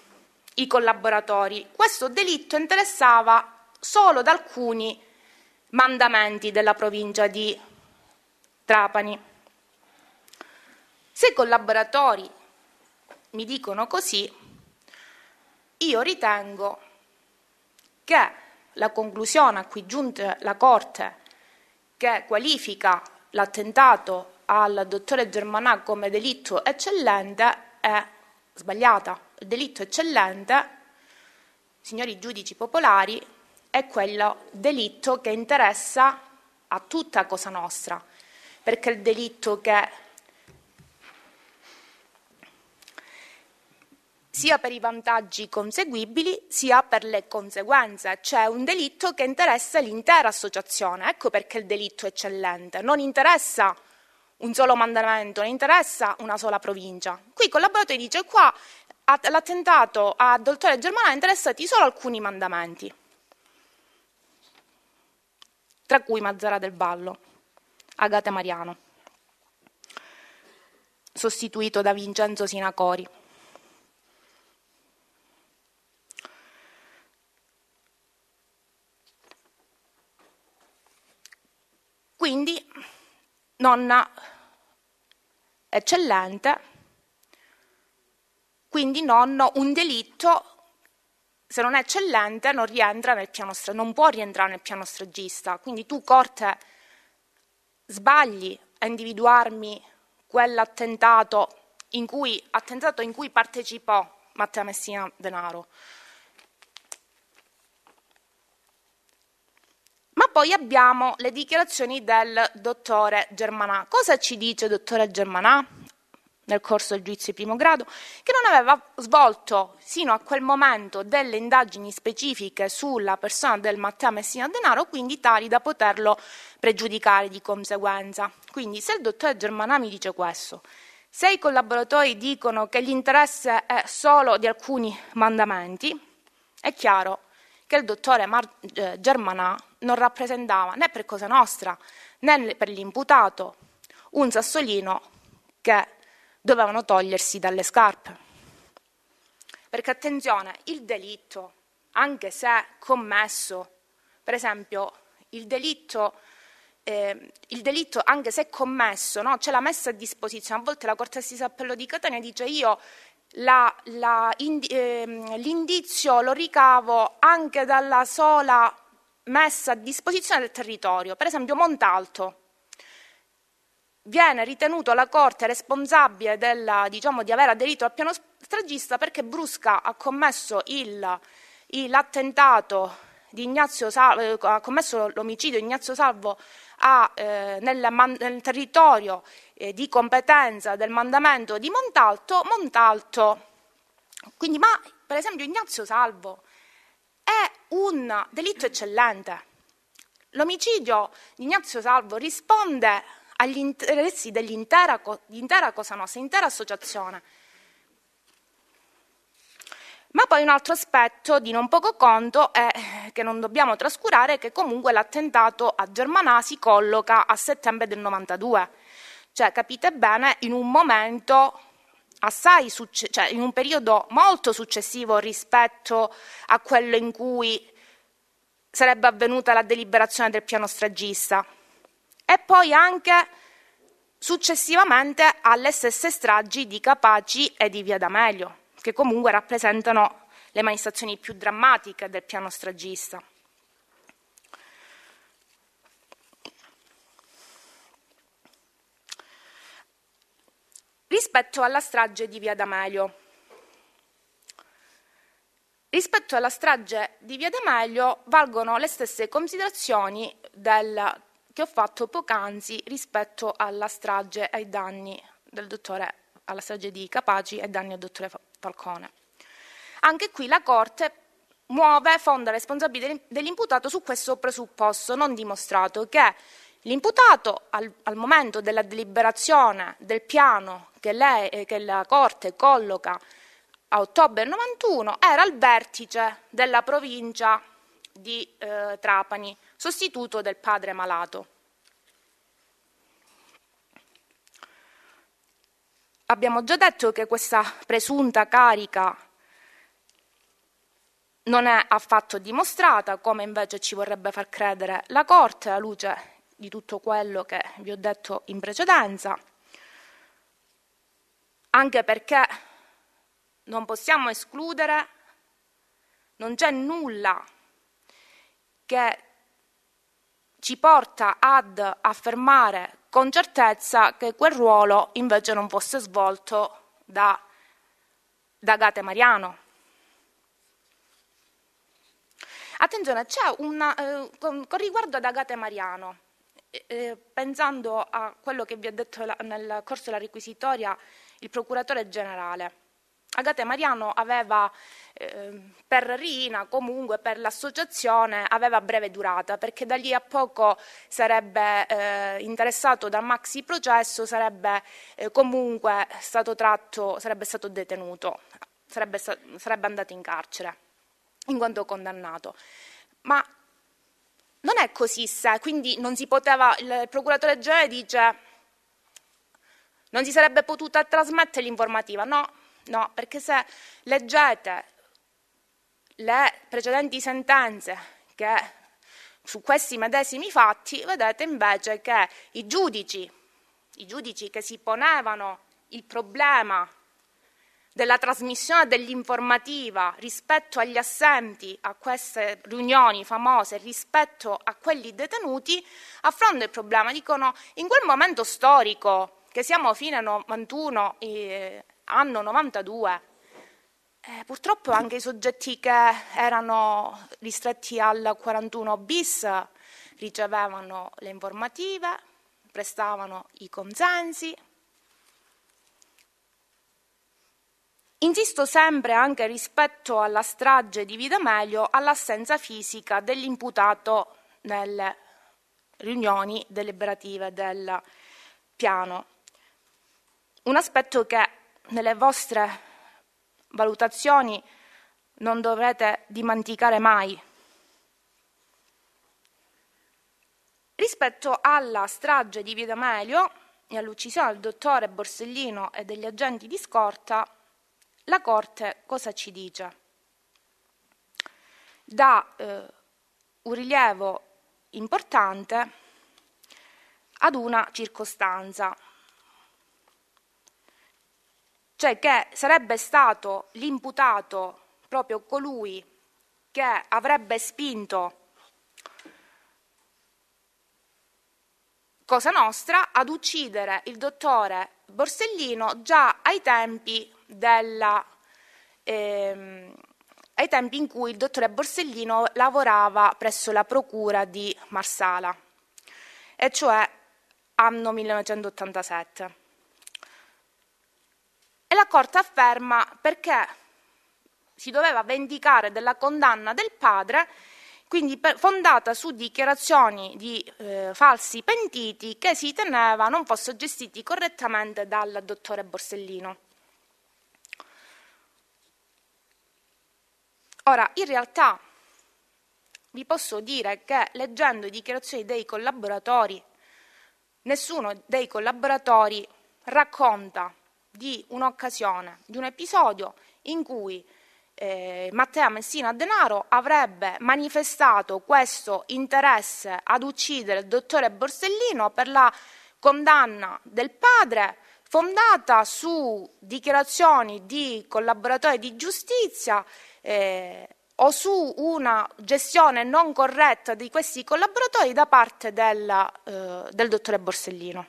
[SPEAKER 3] i collaboratori. Questo delitto interessava solo ad alcuni mandamenti della provincia di Trapani. Se i collaboratori mi dicono così, io ritengo che la conclusione a cui giunge la Corte, che qualifica l'attentato al dottore Germanà come delitto eccellente, è sbagliata, il delitto eccellente, signori giudici popolari, è quel delitto che interessa a tutta Cosa Nostra, perché il delitto che sia per i vantaggi conseguibili sia per le conseguenze, cioè un delitto che interessa l'intera associazione, ecco perché il delitto è eccellente, non interessa un solo mandamento, ne interessa una sola provincia. Qui il collaboratore dice qua l'attentato a Dottore Germano ha interessati solo alcuni mandamenti, tra cui Mazzara del Vallo, Agate Mariano, sostituito da Vincenzo Sinacori. Quindi nonna eccellente, quindi non un delitto se non è eccellente non, piano, non può rientrare nel piano stragista. Quindi tu, Corte, sbagli a individuarmi quell'attentato in cui, in cui partecipò Matteo Messina Denaro. Ma poi abbiamo le dichiarazioni del dottore Germanà. Cosa ci dice il dottore Germanà? nel corso del giudizio di primo grado, che non aveva svolto sino a quel momento delle indagini specifiche sulla persona del Matteo Messina Denaro, quindi tali da poterlo pregiudicare di conseguenza. Quindi se il dottore Germanà mi dice questo, se i collaboratori dicono che l'interesse è solo di alcuni mandamenti, è chiaro che il dottore Mar- eh, Germanà non rappresentava né per Cosa Nostra né per l'imputato un sassolino che dovevano togliersi dalle scarpe. Perché attenzione, il delitto, anche se commesso, per esempio il delitto eh, il delitto, anche se commesso, no? c'è la messa a disposizione. A volte la Corte di Sappello di Catania dice io la, la, in, ehm, l'indizio lo ricavo anche dalla sola messa a disposizione del territorio, per esempio Montalto. Viene ritenuto la Corte responsabile della, diciamo, di aver aderito al piano stragista perché Brusca ha commesso il, il, l'attentato di Ignazio Salvo, eh, ha commesso l'omicidio di Ignazio Salvo a, eh, nel, nel, territorio eh, di competenza del mandamento di Montalto, Montalto. Quindi, ma per esempio Ignazio Salvo è un delitto eccellente. L'omicidio di Ignazio Salvo risponde agli interessi dell'intera Cosa Nostra, intera associazione. Ma poi un altro aspetto di non poco conto è che non dobbiamo trascurare che comunque l'attentato a Germanà si colloca a settembre del 92 cioè, capite bene, in un momento assai, succe- cioè in un periodo molto successivo rispetto a quello in cui sarebbe avvenuta la deliberazione del piano stragista e poi anche successivamente alle stesse stragi di Capaci e di Via D'Amelio, che comunque rappresentano le manifestazioni più drammatiche del piano stragista. rispetto alla strage di Via D'Amelio. Rispetto alla strage di Via D'Amelio valgono le stesse considerazioni del, che ho fatto poc'anzi rispetto alla strage ai danni del dottore, alla strage di Capaci e danni al dottore Falcone. Anche qui la Corte muove, fonda responsabilità dell'imputato su questo presupposto non dimostrato che L'imputato al, al, momento della deliberazione del piano che, lei, eh, che la Corte colloca a ottobre 91 era al vertice della provincia di eh, Trapani, sostituto del padre malato. Abbiamo già detto che questa presunta carica non è affatto dimostrata, come invece ci vorrebbe far credere la Corte, alla luce di tutto quello che vi ho detto in precedenza, anche perché non possiamo escludere, non c'è nulla che ci porta ad affermare con certezza che quel ruolo invece non fosse svolto da, da Gate Mariano. Attenzione, c'è una, eh, con, con riguardo ad Agate Mariano, pensando a quello che vi ha detto la, nel corso della requisitoria il procuratore generale. Agate Mariano aveva eh, per Rina, comunque per l'associazione, aveva breve durata perché da lì a poco sarebbe eh, interessato da maxi processo, sarebbe eh, comunque stato tratto, sarebbe stato detenuto, sarebbe, sarebbe andato in carcere in quanto condannato. Ma non è così, se, quindi non si poteva, il procuratore generale dice non si sarebbe potuta trasmettere l'informativa, no, no, perché se leggete le precedenti sentenze che su questi medesimi fatti, vedete invece che i giudici, i giudici che si ponevano il problema della trasmissione dell'informativa rispetto agli assenti a queste riunioni famose, rispetto a quelli detenuti, affrontano il problema. Dicono in quel momento storico, che siamo fine 91, eh, anno 92, eh, purtroppo anche i soggetti che erano ristretti al 41 bis ricevevano le informative, prestavano i consensi, Insisto sempre anche rispetto alla strage di Vida Vidamelio all'assenza fisica dell'imputato nelle riunioni deliberative del piano. Un aspetto che nelle vostre valutazioni non dovrete dimenticare mai. Rispetto alla strage di Vida D'Amelio e all'uccisione del dottore Borsellino e degli agenti di scorta, la Corte cosa ci dice? Dà eh, un rilievo importante ad una circostanza, cioè che sarebbe stato l'imputato proprio colui che avrebbe spinto Cosa Nostra ad uccidere il dottore Borsellino già ai tempi della, ehm, ai tempi in cui il dottore Borsellino lavorava presso la procura di Marsala, e cioè anno 1987. E la Corte afferma perché si doveva vendicare della condanna del padre, quindi per, fondata su dichiarazioni di eh, falsi pentiti che si teneva non fossero gestiti correttamente dal dottore Borsellino. Ora, in realtà vi posso dire che leggendo le dichiarazioni dei collaboratori, nessuno dei collaboratori racconta di un'occasione, di un episodio in cui eh, Matteo Messina Denaro avrebbe manifestato questo interesse ad uccidere il dottore Borsellino per la condanna del padre fondata su dichiarazioni di collaboratori di giustizia eh, o su una gestione non corretta di questi collaboratori da parte della, eh, del dottore Borsellino.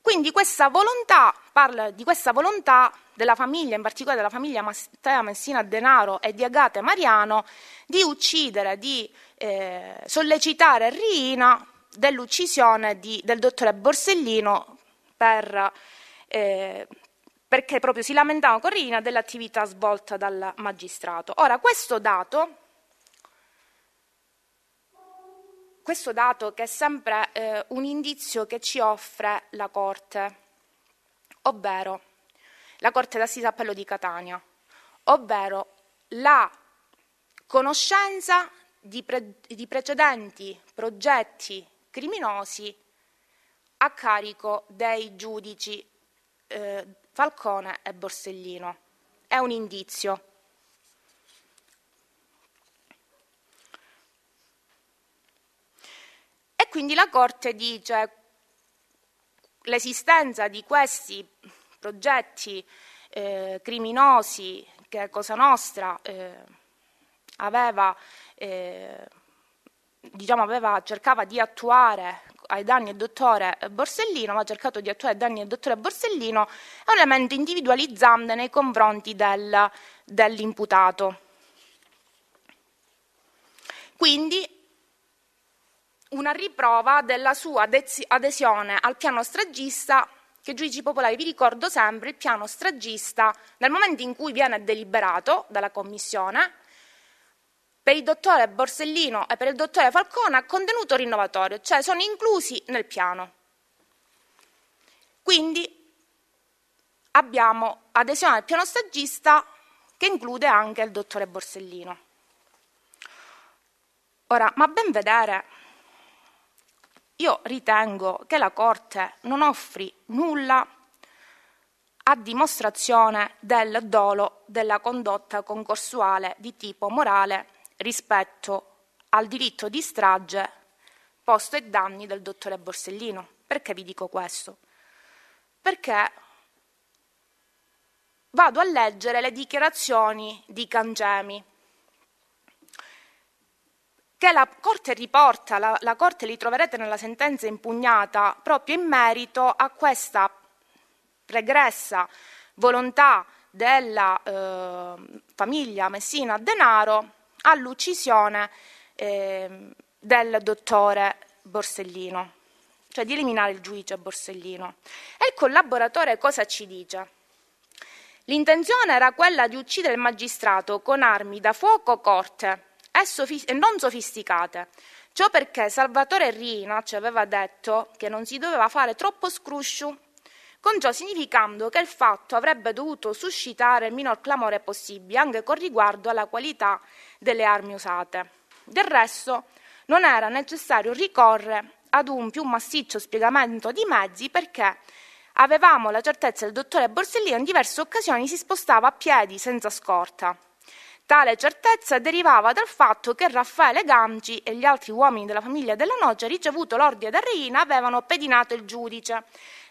[SPEAKER 3] Quindi questa volontà, parla di questa volontà della famiglia, in particolare della famiglia Matteo Messina Denaro e di Agate Mariano, di uccidere, di eh, sollecitare Riina dell'uccisione di, del dottore Borsellino per eh, perché proprio si lamentava Corrina dell'attività svolta dal magistrato. Ora, questo dato, questo dato che è sempre eh, un indizio che ci offre la Corte, ovvero la Corte d'Assise Appello di Catania, ovvero la conoscenza di, pre- di, precedenti progetti criminosi a carico dei giudici eh, Falcone e Borsellino. È un indizio. E quindi la Corte dice l'esistenza di questi progetti eh, criminosi che Cosa Nostra eh, aveva, eh, diciamo aveva, cercava di attuare ai danni del dottore Borsellino, ma cercato di attuare ai danni del dottore Borsellino, è un elemento individualizzante nei confronti del, dell'imputato. Quindi una riprova della sua adesione al piano stragista che giudici popolari, vi ricordo sempre, il piano stragista nel momento in cui viene deliberato dalla Commissione per il dottore Borsellino e per il dottore Falcone a contenuto rinnovatorio, cioè sono inclusi nel piano. Quindi abbiamo adesione al piano stagista che include anche il dottore Borsellino. Ora, ma ben vedere, io ritengo che la Corte non offri nulla a dimostrazione del dolo della condotta concorsuale di tipo morale rispetto al diritto di strage posto ai danni del dottore Borsellino. Perché vi dico questo? Perché vado a leggere le dichiarazioni di Cangemi, che la Corte riporta, la, la Corte li troverete nella sentenza impugnata proprio in merito a questa pregressa volontà della eh, famiglia Messina Denaro all'uccisione eh, del dottore Borsellino, cioè di eliminare il giudice Borsellino. E il collaboratore cosa ci dice? L'intenzione era quella di uccidere il magistrato con armi da fuoco corte e, sofi- e non sofisticate. Ciò perché Salvatore Rina ci aveva detto che non si doveva fare troppo scruscio con ciò significando che il fatto avrebbe dovuto suscitare il minor clamore possibile anche con riguardo alla qualità delle armi usate. Del resto non era necessario ricorrere ad un più massiccio spiegamento di mezzi perché avevamo la certezza che il dottore Borsellino in diverse occasioni si spostava a piedi senza scorta. Tale certezza derivava dal fatto che Raffaele Ganci e gli altri uomini della famiglia della Noce ricevuto l'ordine da Reina avevano pedinato il giudice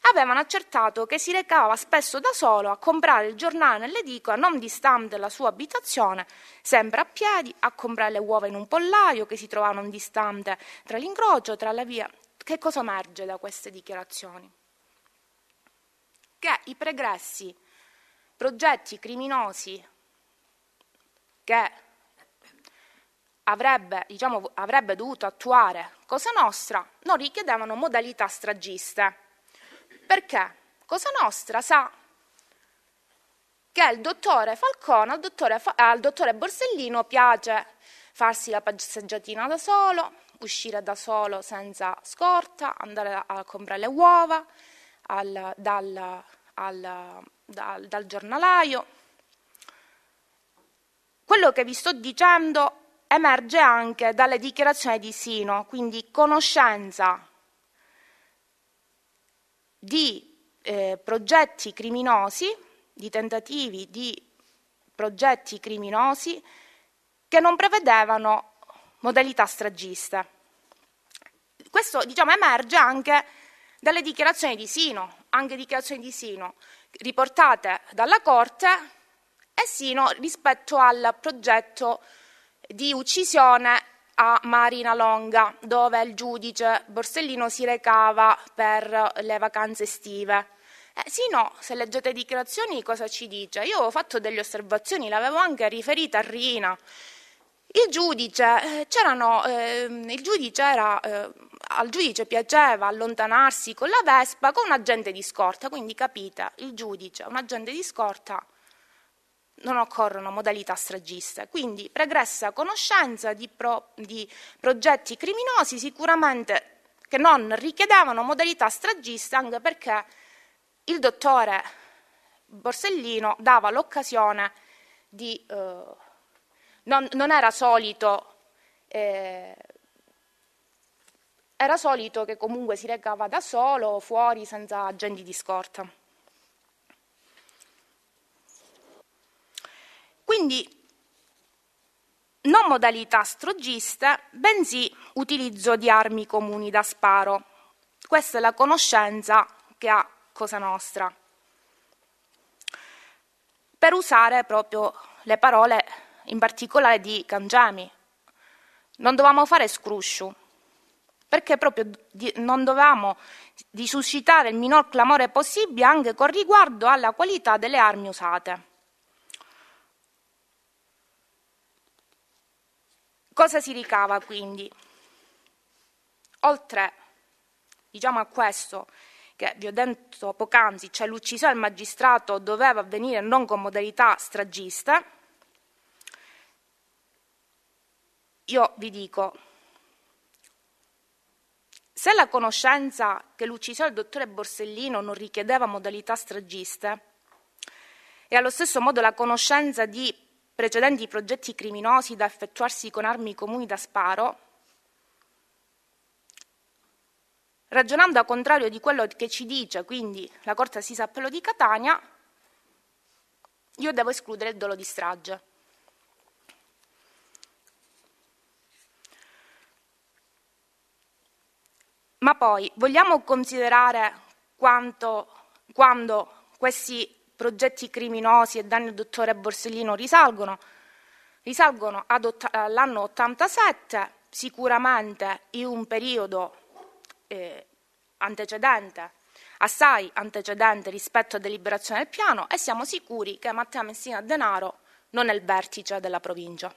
[SPEAKER 3] avevano accertato che si recava spesso da solo a comprare il giornale nell'edicola non distante la sua abitazione, sempre a piedi, a comprare le uova in un pollaio che si trovava non distante tra l'incrocio, tra la via. Che cosa emerge da queste dichiarazioni? Che i pregressi progetti criminosi che avrebbe, diciamo, avrebbe dovuto attuare Cosa Nostra non richiedevano modalità stragiste perché Cosa Nostra sa che il dottore Falcone al dottore, Fa- al eh, dottore Borsellino piace farsi la passeggiatina da solo, uscire da solo senza scorta, andare a, comprare le uova al, dal, al, dal, dal giornalaio. Quello che vi sto dicendo emerge anche dalle dichiarazioni di Sino, quindi conoscenza di eh, progetti criminosi, di tentativi di progetti criminosi che non prevedevano modalità stragiste. Questo diciamo, emerge anche dalle dichiarazioni di Sino, anche dichiarazioni di Sino riportate dalla Corte e Sino rispetto al progetto di uccisione a Marina Longa, dove il giudice Borsellino si recava per le vacanze estive. Eh, sì, no, se leggete dichiarazioni cosa ci dice? Io avevo fatto delle osservazioni, l'avevo anche riferita a Rina. Il giudice, eh, ehm, il giudice era, eh, al giudice piaceva allontanarsi con la Vespa con un agente di scorta, quindi capite, il giudice, un agente di scorta non occorrono modalità stragiste. Quindi pregressa conoscenza di, pro, di progetti criminosi sicuramente che non richiedevano modalità stragiste anche perché il dottore Borsellino dava l'occasione di... Eh, non, non, era solito... Eh, era solito che comunque si recava da solo, fuori, senza agenti di scorta. Quindi non modalità strogiste, bensì utilizzo di armi comuni da sparo. Questa è la conoscenza che ha Cosa Nostra. Per usare proprio le parole in particolare di Cangemi, non dovevamo fare scruscio, perché proprio di, non dovevamo suscitare il minor clamore possibile anche con riguardo alla qualità delle armi usate. Cosa si ricava quindi? Oltre diciamo, a questo che vi ho detto poc'anzi, cioè l'uccisione del magistrato doveva avvenire non con modalità stragiste, io vi dico, se la conoscenza che l'uccisione del dottore Borsellino non richiedeva modalità stragiste, e allo stesso modo la conoscenza di precedenti progetti criminosi da effettuarsi con armi comuni da sparo, ragionando a contrario di quello che ci dice quindi la Corte Assisa Appello di Catania, io devo escludere il dolo di strage. Ma poi vogliamo considerare quanto, quando questi progetti criminosi e danni al dottore Borsellino risalgono, risalgono all'anno 87, sicuramente in un periodo eh, antecedente, assai antecedente rispetto a deliberazione del piano e siamo sicuri che Matteo Messina Denaro non è il vertice della provincia.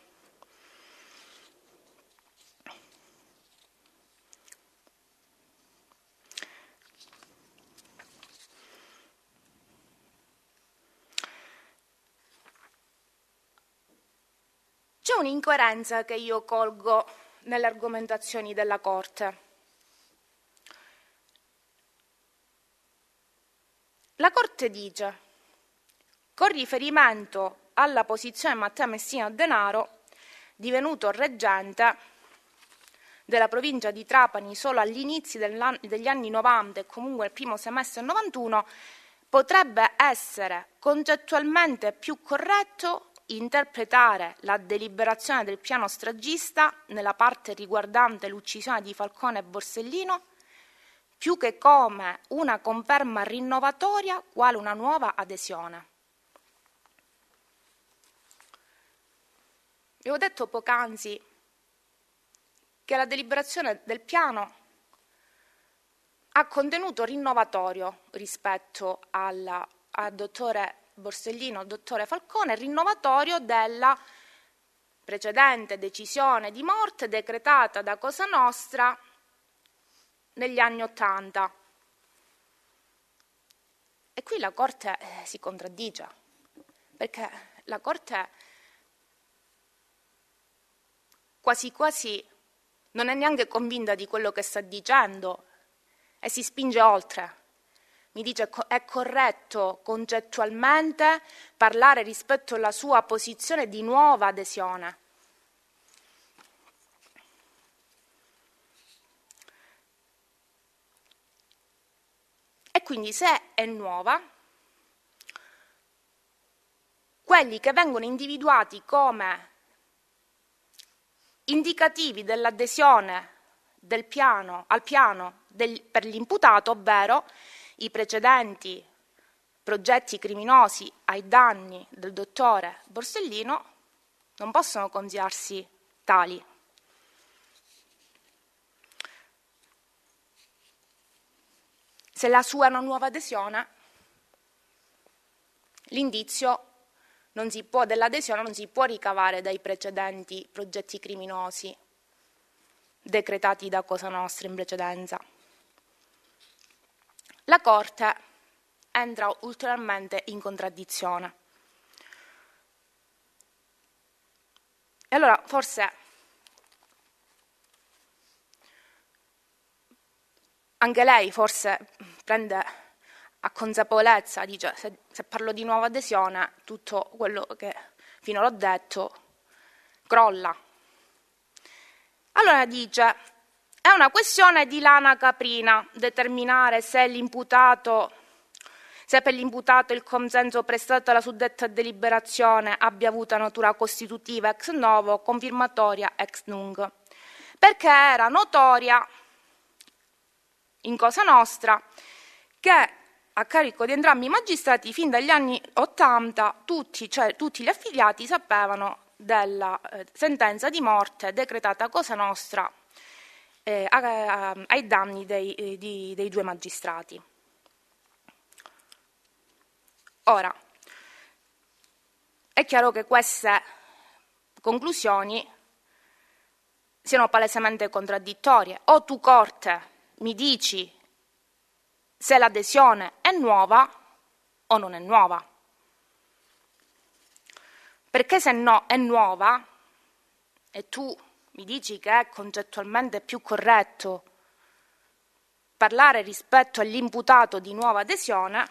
[SPEAKER 3] c'è un'incoerenza che io colgo nelle argomentazioni della Corte. La Corte dice, con riferimento alla posizione Matteo Messina Denaro, divenuto reggente della provincia di Trapani solo agli inizi degli anni 90 e comunque il primo semestre 91, potrebbe essere concettualmente più corretto interpretare la deliberazione del piano stragista nella parte riguardante l'uccisione di Falcone e Borsellino più che come una conferma rinnovatoria quale una nuova adesione. Vi ho detto poc'anzi che la deliberazione del piano ha contenuto rinnovatorio rispetto al dottore Borsellino, dottore Falcone, rinnovatorio della precedente decisione di morte decretata da Cosa Nostra negli anni Ottanta. E qui la Corte eh, si contraddice, perché la Corte quasi quasi non è neanche convinta di quello che sta dicendo e si spinge oltre mi dice è corretto concettualmente parlare rispetto alla sua posizione di nuova adesione. E quindi se è nuova, quelli che vengono individuati come indicativi dell'adesione del piano, al piano del, per l'imputato, ovvero i precedenti progetti criminosi ai danni del dottore Borsellino non possono considerarsi tali. Se la sua è una nuova adesione, l'indizio dell'adesione non si può ricavare dai precedenti progetti criminosi decretati da Cosa Nostra in precedenza la Corte entra ulteriormente in contraddizione. E allora forse anche lei forse prende a consapevolezza, dice se, se parlo di nuova adesione tutto quello che finora ho detto crolla. Allora dice è una questione di lana caprina determinare se, se per l'imputato il consenso prestato alla suddetta deliberazione abbia avuto natura costitutiva ex novo, confirmatoria ex nunc, perché era notoria in Cosa Nostra che a carico di entrambi i magistrati fin dagli anni 80 tutti, cioè, tutti gli affiliati sapevano della eh, sentenza di morte decretata Cosa Nostra eh, a, a, ai danni dei, eh, di, dei due magistrati. Ora, è chiaro che queste conclusioni siano palesemente contraddittorie. O tu corte mi dici se l'adesione è nuova o non è nuova. Perché se no è nuova e tu mi dici che è concettualmente più corretto parlare rispetto all'imputato di nuova adesione,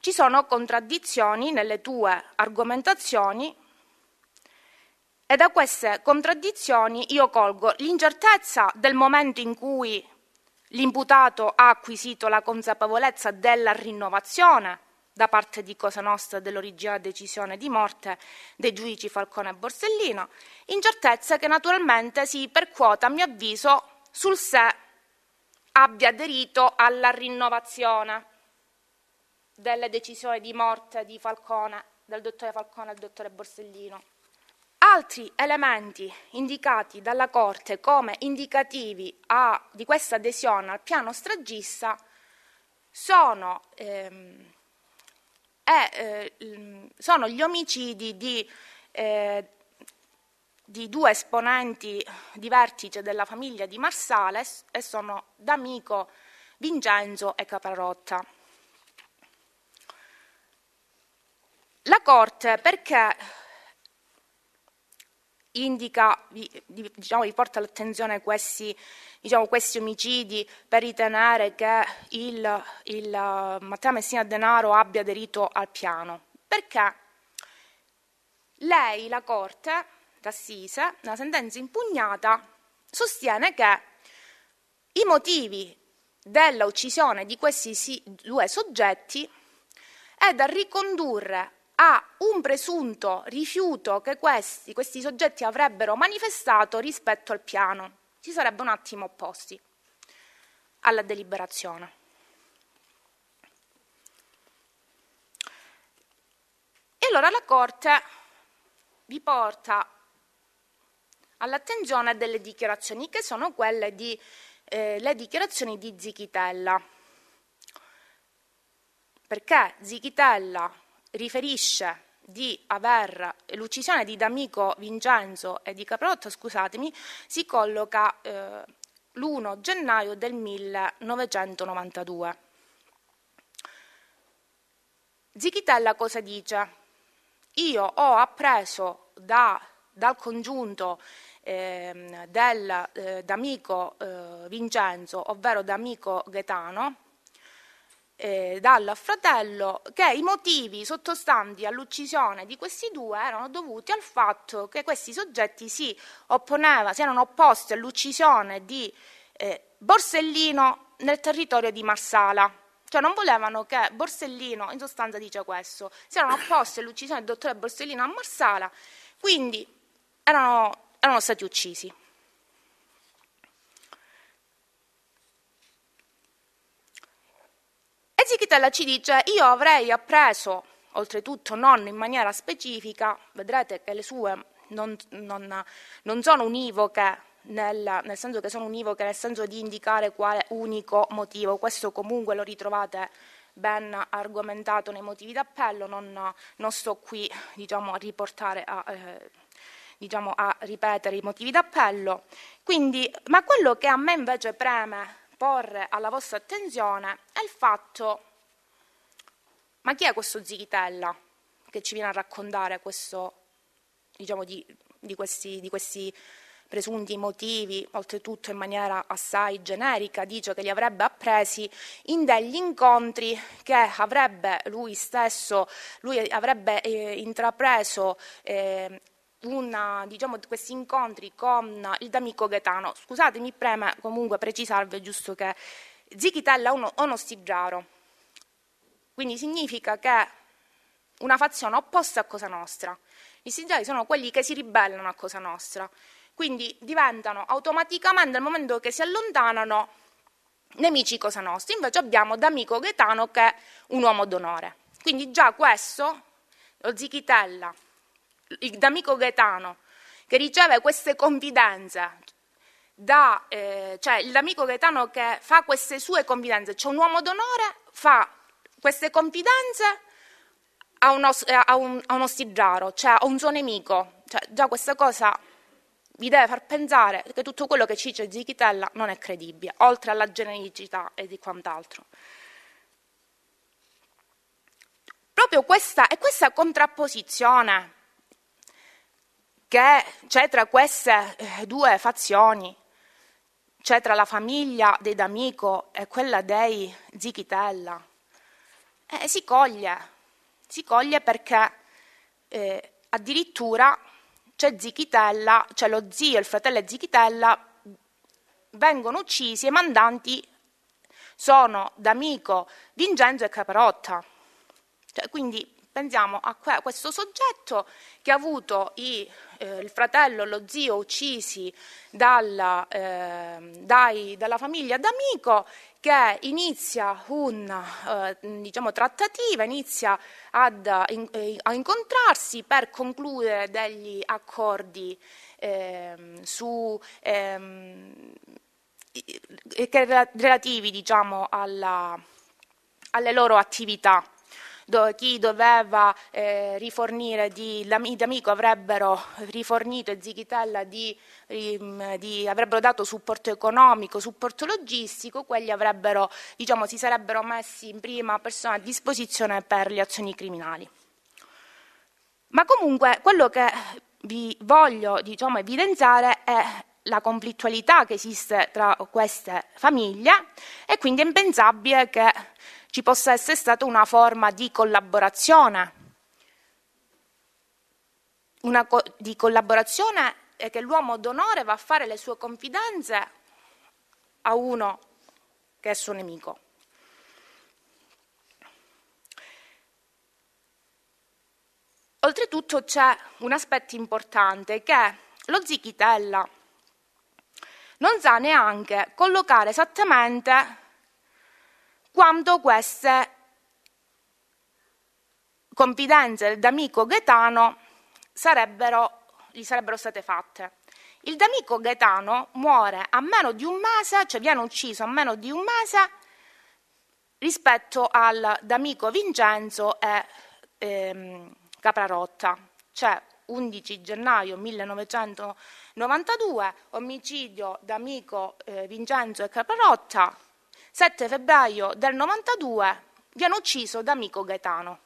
[SPEAKER 3] ci sono contraddizioni nelle tue argomentazioni e da queste contraddizioni io colgo l'incertezza del momento in cui l'imputato ha acquisito la consapevolezza della rinnovazione da parte di Cosa Nostra dell'originaria decisione di morte dei giudici Falcone e Borsellino, incertezza che naturalmente si percuota, a mio avviso, sul se abbia aderito alla rinnovazione delle decisioni di morte di Falcone, del dottore Falcone e del dottore Borsellino. Altri elementi indicati dalla Corte come indicativi a, di questa adesione al piano stragista sono ehm, è, eh, sono gli omicidi di, eh, di, due esponenti di vertice della famiglia di Marsales e sono D'Amico, Vincenzo e Caparrotta. La Corte, perché indica, vi, diciamo, vi porta all'attenzione questi, diciamo, questi, omicidi per ritenere che il, il uh, Matteo Messina Denaro abbia aderito al piano. Perché lei, la Corte d'Assise, nella sentenza impugnata, sostiene che i motivi della uccisione di questi due soggetti è da ricondurre a un presunto rifiuto che questi, questi soggetti avrebbero manifestato rispetto al piano. Si sarebbe un attimo opposti alla deliberazione. E allora la Corte vi porta all'attenzione delle dichiarazioni, che sono quelle di, eh, le dichiarazioni di Zichitella. Perché Zichitella riferisce di aver l'uccisione di D'Amico Vincenzo e di Caprotto, scusatemi, si colloca eh, l'1 gennaio del 1992. Zichitella cosa dice? Io ho appreso da, dal congiunto eh, del, eh, d'amico eh, Vincenzo, ovvero d'amico Gaetano, eh, dal fratello che i motivi sottostanti all'uccisione di questi due erano dovuti al fatto che questi soggetti si, opponeva, si erano opposti all'uccisione di eh, Borsellino nel territorio di Marsala. Cioè non volevano che Borsellino, in sostanza dice questo, si erano opposti all'uccisione del dottore Borsellino a Marsala, quindi erano, erano stati uccisi. Michitella ci dice io avrei appreso, oltretutto non in maniera specifica, vedrete che le sue non, non, non sono univoche, nel, nel, senso che sono univoche, nel senso di indicare quale unico motivo. Questo comunque lo ritrovate ben argomentato nei motivi d'appello, non, non sto qui diciamo, a riportare a, eh, diciamo, a ripetere i motivi d'appello. Quindi, ma quello che a me invece preme porre alla vostra attenzione è il fatto ma chi è questo Zichitella che ci viene a raccontare questo, diciamo, di, di, questi, di questi presunti motivi, oltretutto in maniera assai generica, dice che li avrebbe appresi in degli incontri che avrebbe lui stesso, lui avrebbe eh, intrapreso eh, una, diciamo, questi incontri con il d'amico Gaetano. Scusate, mi preme comunque precisarvi giusto che Zichitella è uno stigiaro. Quindi significa che una fazione opposta a Cosa Nostra. I stigiali sono quelli che si ribellano a Cosa Nostra. Quindi diventano automaticamente, nel momento che si allontanano, nemici Cosa Nostra. Invece abbiamo D'Amico Gaetano che è un uomo d'onore. Quindi già questo, lo Zichitella, il D'Amico Gaetano, che riceve queste confidenze, da, eh, cioè l'amico gaetano che fa queste sue confidenze, cioè un uomo d'onore, fa queste confidenze a uno, eh, a, un, a uno stigiaro, cioè a un suo nemico. Cioè, già questa cosa vi deve far pensare che tutto quello che ci dice Zichitella non è credibile, oltre alla genericità e di quant'altro. Proprio questa, è questa contrapposizione che c'è tra queste eh, due fazioni, c'è tra la famiglia dei D'Amico e quella dei Zichitella, eh, si coglie, si coglie perché eh, addirittura c'è Zichitella, c'è lo zio, il fratello Zichitella, vengono uccisi e i mandanti sono D'Amico, Vincenzo e Caparotta. Cioè, quindi pensiamo a questo soggetto che ha avuto i, eh, il fratello, e lo zio uccisi dalla, eh, dai, dalla famiglia d'amico che inizia una eh, diciamo, trattativa, inizia ad, eh, in, eh, a incontrarsi per concludere degli accordi eh, su, ehm, relativi diciamo, alla, alle loro attività do, chi doveva eh, rifornire di D'Amico avrebbero rifornito e Zichitella di, di, avrebbero dato supporto economico, supporto logistico, quelli avrebbero, diciamo, si sarebbero messi in prima persona a disposizione per le azioni criminali. Ma comunque quello che vi voglio diciamo, evidenziare è la conflittualità che esiste tra queste famiglie e quindi è impensabile che ci possa essere stata una forma di collaborazione, una co- di collaborazione è eh, che l'uomo d'onore va a fare le sue confidenze a uno che è suo nemico. Oltretutto c'è un aspetto importante che lo zichitella non sa neanche collocare esattamente quando queste confidenze d'amico Gaetano sarebbero, gli sarebbero state fatte. Il d'amico Gaetano muore a meno di un mese, cioè viene ucciso a meno di un mese rispetto al d'amico Vincenzo e ehm, Caprarotta. Cioè 11 gennaio 1992, omicidio d'amico eh, Vincenzo e Caprarotta, 7 febbraio del 92 viene ucciso da Amico Gaetano.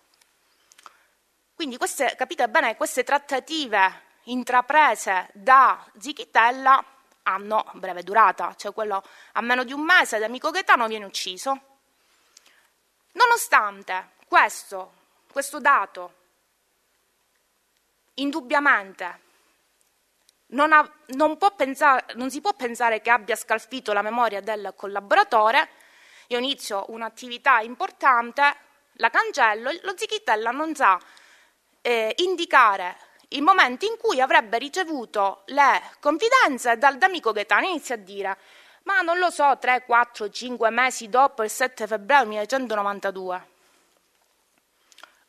[SPEAKER 3] Quindi queste, capite bene, queste trattative intraprese da Zichitella hanno breve durata, cioè quello a meno di un mese da amico Gaetano viene ucciso. Nonostante questo, questo dato indubbiamente non, ha, non, pensare, non si può pensare che abbia scalfito la memoria del collaboratore, io inizio un'attività importante, la cancello, lo zichitella non sa eh, indicare il momento in cui avrebbe ricevuto le confidenze dal d'amico Gaetano inizia a dire ma non lo so, 3, 4, 5 mesi dopo il 7 febbraio 1992.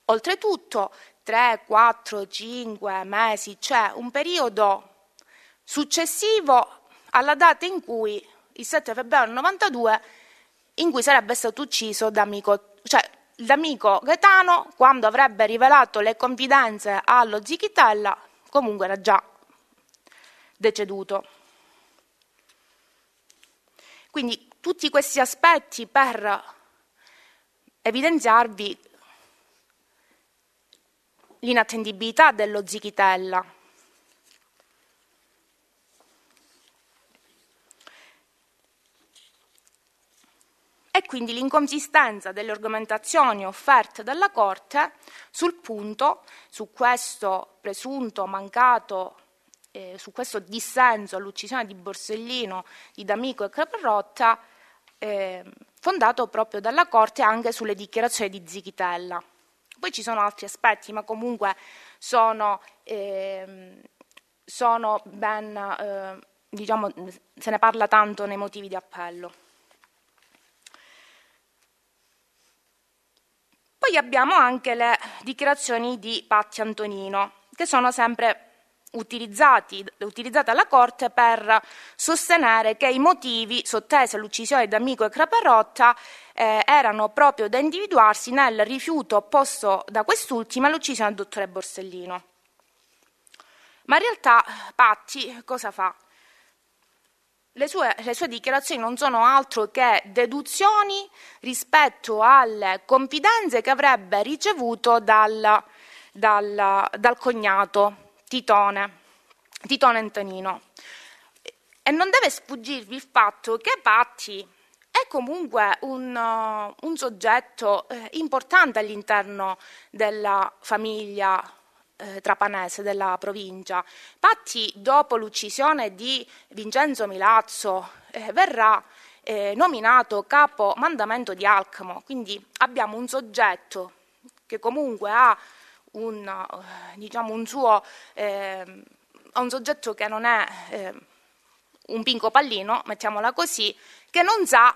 [SPEAKER 3] Oltretutto, 3, 4, 5 mesi, c'è cioè un periodo successivo alla data in cui il 7 febbraio 1992 in cui sarebbe stato ucciso d'amico, cioè l'amico Gaetano, quando avrebbe rivelato le confidenze allo Zichitella, comunque era già deceduto. Quindi tutti questi aspetti per evidenziarvi l'inattendibilità dello Zichitella. e quindi l'inconsistenza delle argomentazioni offerte dalla Corte sul punto, su questo presunto mancato, eh, su questo dissenso all'uccisione di Borsellino, di D'Amico e Caparrotta, eh, fondato proprio dalla Corte anche sulle dichiarazioni di Zichitella. Poi ci sono altri aspetti, ma comunque sono, eh, sono ben, eh, diciamo, se ne parla tanto nei motivi di appello. Poi abbiamo anche le dichiarazioni di Patti Antonino, che sono sempre utilizzate alla Corte per sostenere che i motivi sottesi all'uccisione di Amico e Craparrotta eh, erano proprio da individuarsi nel rifiuto opposto da quest'ultima all'uccisione del dottore Borsellino. Ma in realtà Patti cosa fa? le sue, le sue, dichiarazioni non sono altro che deduzioni rispetto alle confidenze che avrebbe ricevuto dal, dal, dal cognato Titone, Titone Antonino. E non deve sfuggirvi il fatto che Patti è comunque un, un soggetto eh, importante all'interno della famiglia eh, trapanese, della provincia. Infatti, dopo l'uccisione di Vincenzo Milazzo, eh, verrà eh, nominato capo mandamento di Alcamo, quindi abbiamo un soggetto che comunque ha un, eh, diciamo un suo, ehm, un soggetto che non è ehm, un pinco pallino, mettiamola così, che non sa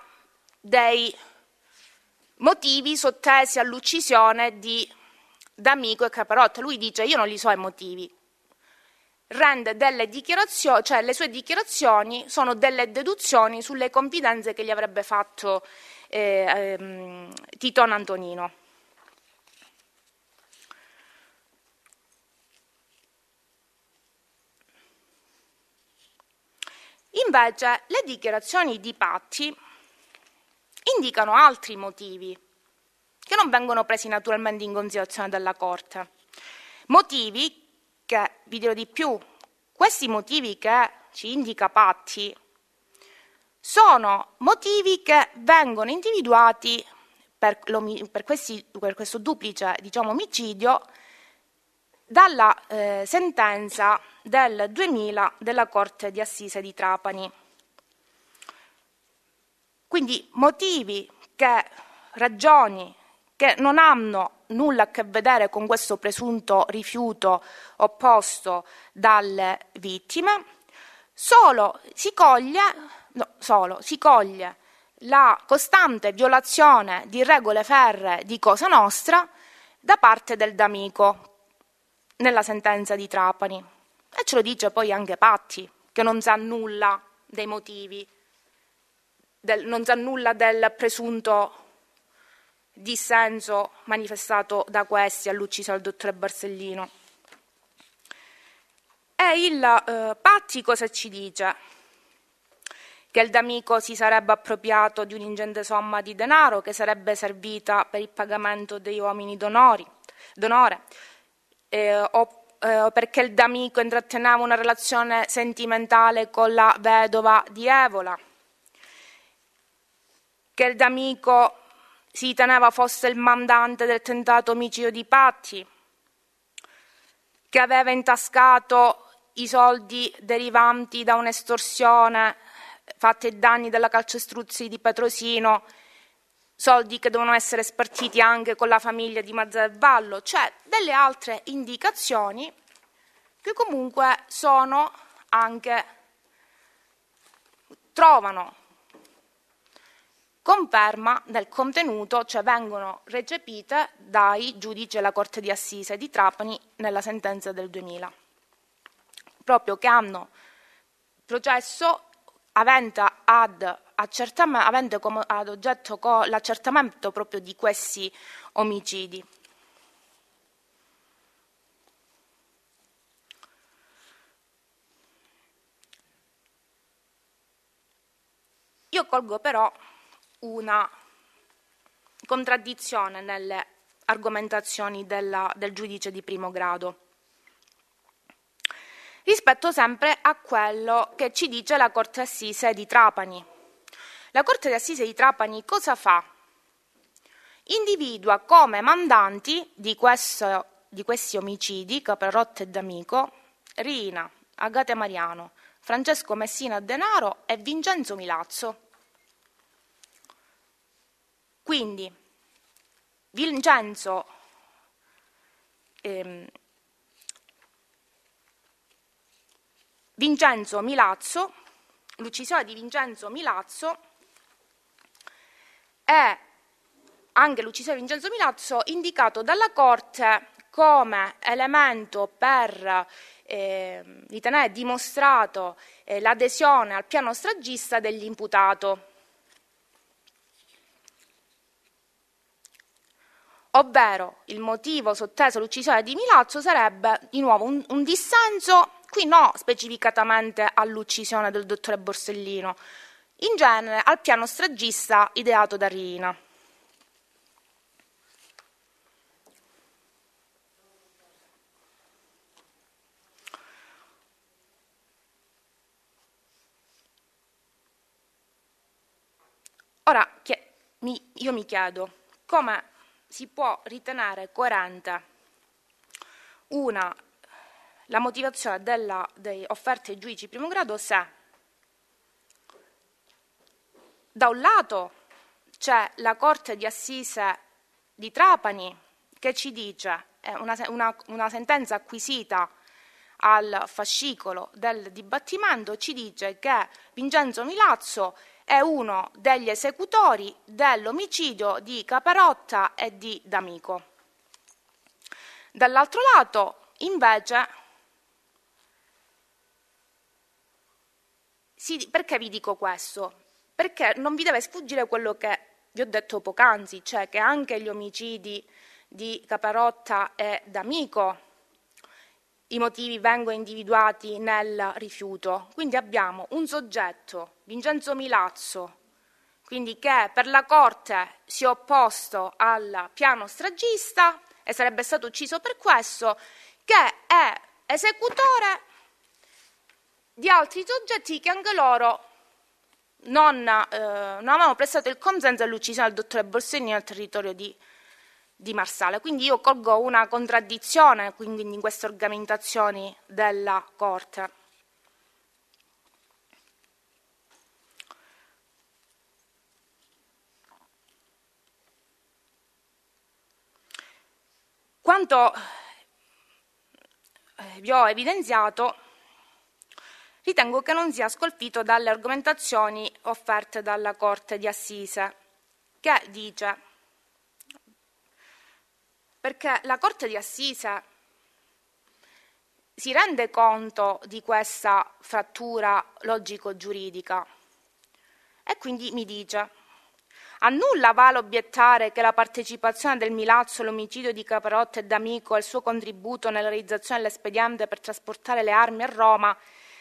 [SPEAKER 3] dei motivi sottesi all'uccisione di D'Amico e Caparotta. Lui dice io non li so i motivi. Rende delle dichiarazioni, cioè le sue dichiarazioni sono delle deduzioni sulle confidenze che gli avrebbe fatto eh, ehm, Titone Antonino. Invece le dichiarazioni di Patti indicano altri motivi che non vengono presi naturalmente in considerazione dalla Corte. Motivi che, vi dirò di più, questi motivi che ci indica Patti sono motivi che vengono individuati per, per, questi, per questo duplice diciamo, omicidio dalla eh, sentenza del 2000 della Corte di Assise di Trapani. Quindi motivi che, ragioni che non hanno nulla a che vedere con questo presunto rifiuto opposto dalle vittime, solo si coglie, no, solo, si coglie la costante violazione di regole ferre di Cosa Nostra da parte del D'Amico nella sentenza di Trapani. E ce lo dice poi anche Patti, che non sa nulla dei motivi, del, non sa nulla del presunto dissenso manifestato da questi all'ucciso del dottore Borsellino. E il eh, Patti cosa ci dice? Che il D'Amico si sarebbe appropriato di un'ingente somma di denaro che sarebbe servita per il pagamento dei uomini d'onori, d'onore, eh, o eh, perché il D'Amico intratteneva una relazione sentimentale con la vedova di Evola, che il D'Amico si riteneva fosse il mandante del tentato omicidio di Patti, che aveva intascato i soldi derivanti da un'estorsione fatta ai danni della calcestruzzi di Petrosino, soldi che devono essere spartiti anche con la famiglia di Mazzavallo, cioè delle altre indicazioni che comunque sono anche trovano conferma del contenuto, cioè vengono recepite dai giudici della Corte di Assise di Trapani nella sentenza del 2000, proprio che hanno processo avente ad avendo come ad oggetto l'accertamento proprio di questi omicidi. Io colgo però una contraddizione nelle argomentazioni della, del giudice di primo grado. Rispetto sempre a quello che ci dice la Corte Assise di Trapani. La Corte Assise di Trapani cosa fa? Individua come mandanti di, questo, di questi omicidi Caprarotte e D'Amico Rina, Agate Mariano, Francesco Messina Denaro e Vincenzo Milazzo. Quindi Vincenzo ehm, Vincenzo Milazzo, l'uccisione di Vincenzo Milazzo è anche l'uccisione di Vincenzo Milazzo indicato dalla Corte come elemento per eh, ritenere dimostrato eh, l'adesione al piano stragista dell'imputato. ovvero il motivo sotteso all'uccisione di Milazzo sarebbe di nuovo un, un dissenso, qui no specificatamente all'uccisione del dottore Borsellino, in genere al piano stragista ideato da Rina. Ora, io mi chiedo come si può ritenere coerente una, la motivazione della, delle offerte ai giudici di primo grado se da un lato c'è la Corte di Assise di Trapani che ci dice, è una, una, una sentenza acquisita al fascicolo del dibattimento, ci dice che Vincenzo Milazzo è uno degli esecutori dell'omicidio di Caparotta e di D'Amico. Dall'altro lato, invece, si, perché vi dico questo? Perché non vi deve sfuggire quello che vi ho detto poc'anzi, cioè che anche gli omicidi di Caparotta e D'Amico i motivi vengono individuati nel rifiuto. Quindi abbiamo un soggetto, Vincenzo Milazzo, quindi che per la Corte si è opposto al piano stragista e sarebbe stato ucciso per questo, che è esecutore di altri soggetti che anche loro non, eh, non avevano prestato il consenso all'uccisione del dottore Borsellino nel territorio di di Marsala. Quindi io colgo una contraddizione quindi, in queste argomentazioni della Corte. Quanto eh, vi ho evidenziato, ritengo che non sia scolpito dalle argomentazioni offerte dalla Corte di Assise, che dice perché la Corte di Assise si rende conto di questa frattura logico-giuridica e quindi mi dice a nulla vale obiettare che la partecipazione del Milazzo all'omicidio di Caparotta e D'Amico e il suo contributo nella realizzazione dell'espediente per trasportare le armi a Roma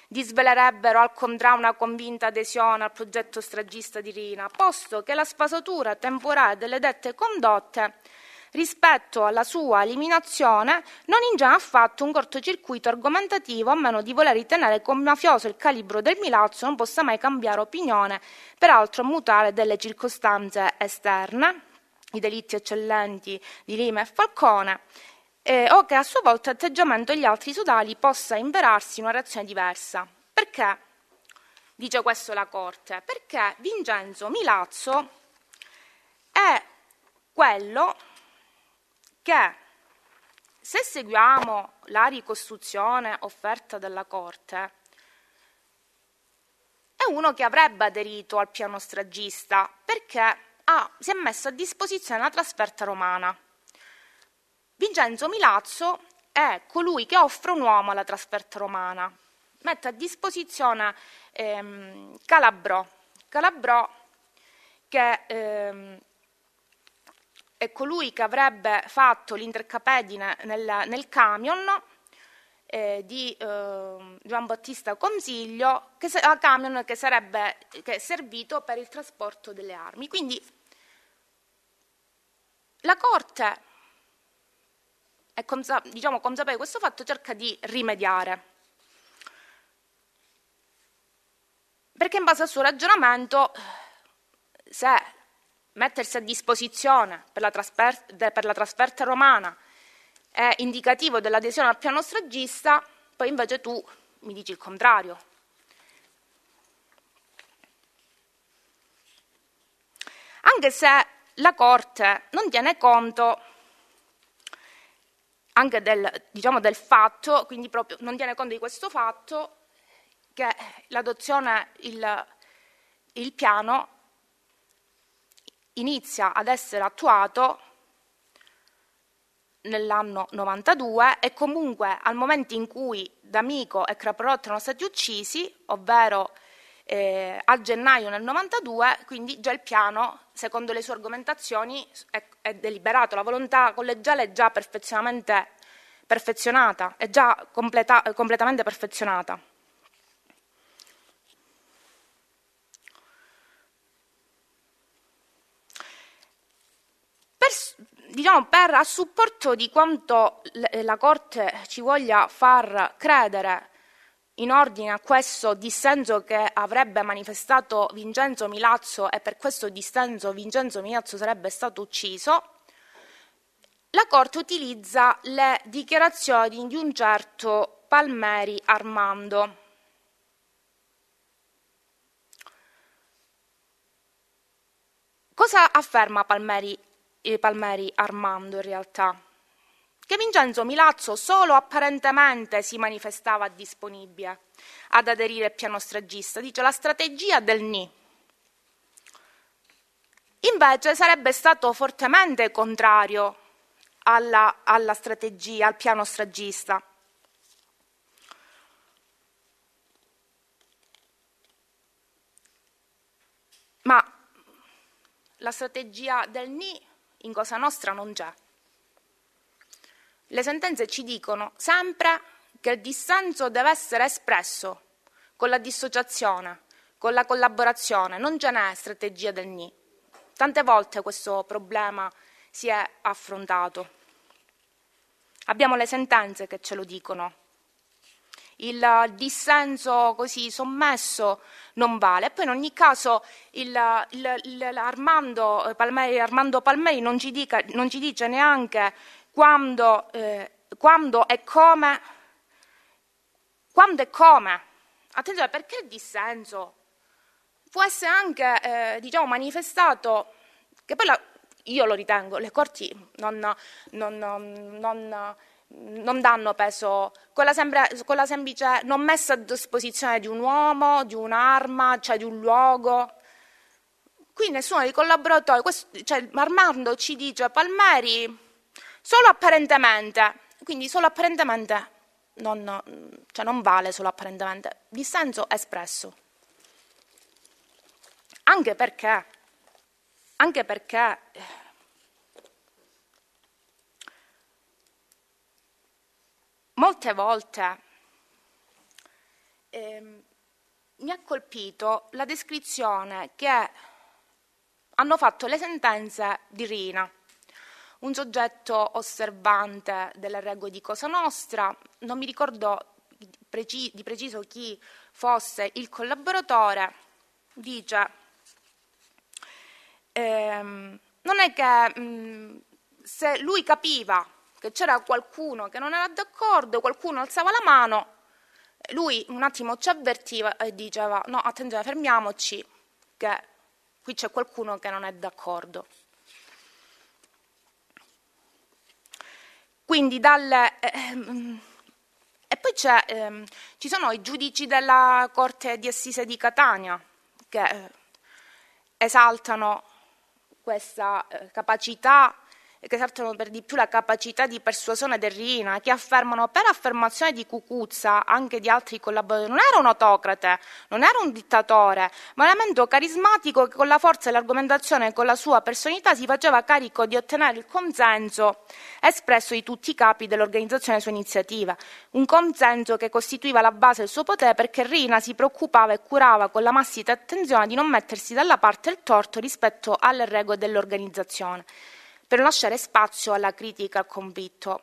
[SPEAKER 3] disvelerebbero al contrario una convinta adesione al progetto stragista di Rina, posto che la sfasatura temporale delle dette condotte rispetto alla sua eliminazione non ingenua affatto un cortocircuito argomentativo a meno di voler ritenere che mafioso il calibro del Milazzo non possa mai cambiare opinione, peraltro mutare delle circostanze esterne, i delitti eccellenti di Lima e Falcone, eh, o che a sua volta l'atteggiamento degli altri sodali possa imperarsi in una reazione diversa. Perché? Dice questo la Corte. Perché Vincenzo Milazzo è quello che se seguiamo la ricostruzione offerta dalla Corte, è uno che avrebbe aderito al piano stragista perché ha, si è messo a disposizione la trasferta romana. Vincenzo Milazzo è colui che offre un uomo alla trasferta romana, mette a disposizione ehm, Calabrò. Calabrò che ehm, è colui che avrebbe fatto l'intercapedine nel, nel camion eh, di eh, Gian Battista Consiglio, che, a camion che sarebbe che è servito per il trasporto delle armi. Quindi la Corte, è consa- diciamo, consapevole di questo fatto, cerca di rimediare. Perché in base al suo ragionamento, se mettersi a disposizione per la, trasfer- per la trasferta romana è indicativo dell'adesione al piano stragista, poi invece tu mi dici il contrario. Anche se la Corte non tiene conto anche del, diciamo, del fatto, quindi proprio non tiene conto di questo fatto, che l'adozione, il, il piano inizia ad essere attuato nell'anno 92 e comunque al momento in cui D'Amico e Craparot erano stati uccisi, ovvero eh, a gennaio del 92, quindi già il piano, secondo le sue argomentazioni, è, è deliberato, la volontà collegiale è già perfezionata, è già completa, completamente perfezionata. diciamo, per, a supporto di quanto eh, la Corte ci voglia far credere in ordine a questo dissenso che avrebbe manifestato Vincenzo Milazzo e per questo dissenso Vincenzo Milazzo sarebbe stato ucciso, la Corte utilizza le dichiarazioni di un certo Palmeri Armando. Cosa afferma Palmeri Palmeri Armando in realtà, che Vincenzo Milazzo solo apparentemente si manifestava disponibile ad aderire al piano stragista, dice la strategia del NI. Invece sarebbe stato fortemente contrario alla, alla strategia, al piano stragista. Ma la strategia del NI in cosa nostra non c'è. Le sentenze ci dicono sempre che il dissenso deve essere espresso con la dissociazione, con la collaborazione, non già ne strategia del NI. Tante volte questo problema si è affrontato. Abbiamo le sentenze che ce lo dicono il eh, dissenso così sommesso non vale. E poi in ogni caso il, il, il, Armando, eh, Palmeri, Armando, Palmeri, non ci, dica, non ci dice neanche quando, eh, quando, e come, quando e come. Attenzione, perché il dissenso può essere anche eh, diciamo, manifestato, che poi la, io lo ritengo, le corti non, non, non non danno peso, quella, sembra, quella semplice non messa a disposizione di un uomo, di un'arma, cioè di un luogo. Qui nessuno dei collaboratori, questo, cioè Marmando ci dice Palmeri solo apparentemente, quindi solo apparentemente non, cioè non vale solo apparentemente, dissenso espresso. Anche perché, anche perché eh, molte volte eh, mi ha colpito la descrizione che hanno fatto le sentenze di Rina, un soggetto osservante delle regole di Cosa Nostra, non mi ricordo di preciso chi fosse il collaboratore, dice ehm, non è che mh, mm, se lui capiva che c'era qualcuno che non era d'accordo, qualcuno alzava la mano, lui un attimo ci avvertiva e diceva no, attenzione, fermiamoci, che qui c'è qualcuno che non è d'accordo. Quindi dalle, eh, e poi eh, ci sono i giudici della Corte di Assise di Catania che eh, esaltano questa eh, capacità che esaltano per di più la capacità di persuasione del Rina, eh, che affermano per affermazione di Cucuzza, anche di altri collaboratori, non era un autocrate, non era un dittatore, ma un elemento carismatico che con la forza e l'argomentazione e con la sua personalità si faceva carico di ottenere il consenso espresso di tutti i capi dell'organizzazione e iniziativa, un consenso che costituiva la base del suo potere perché Rina si preoccupava e curava con la massima attenzione di non mettersi dalla parte il torto rispetto alle regole dell'organizzazione per lasciare spazio alla critica al convitto.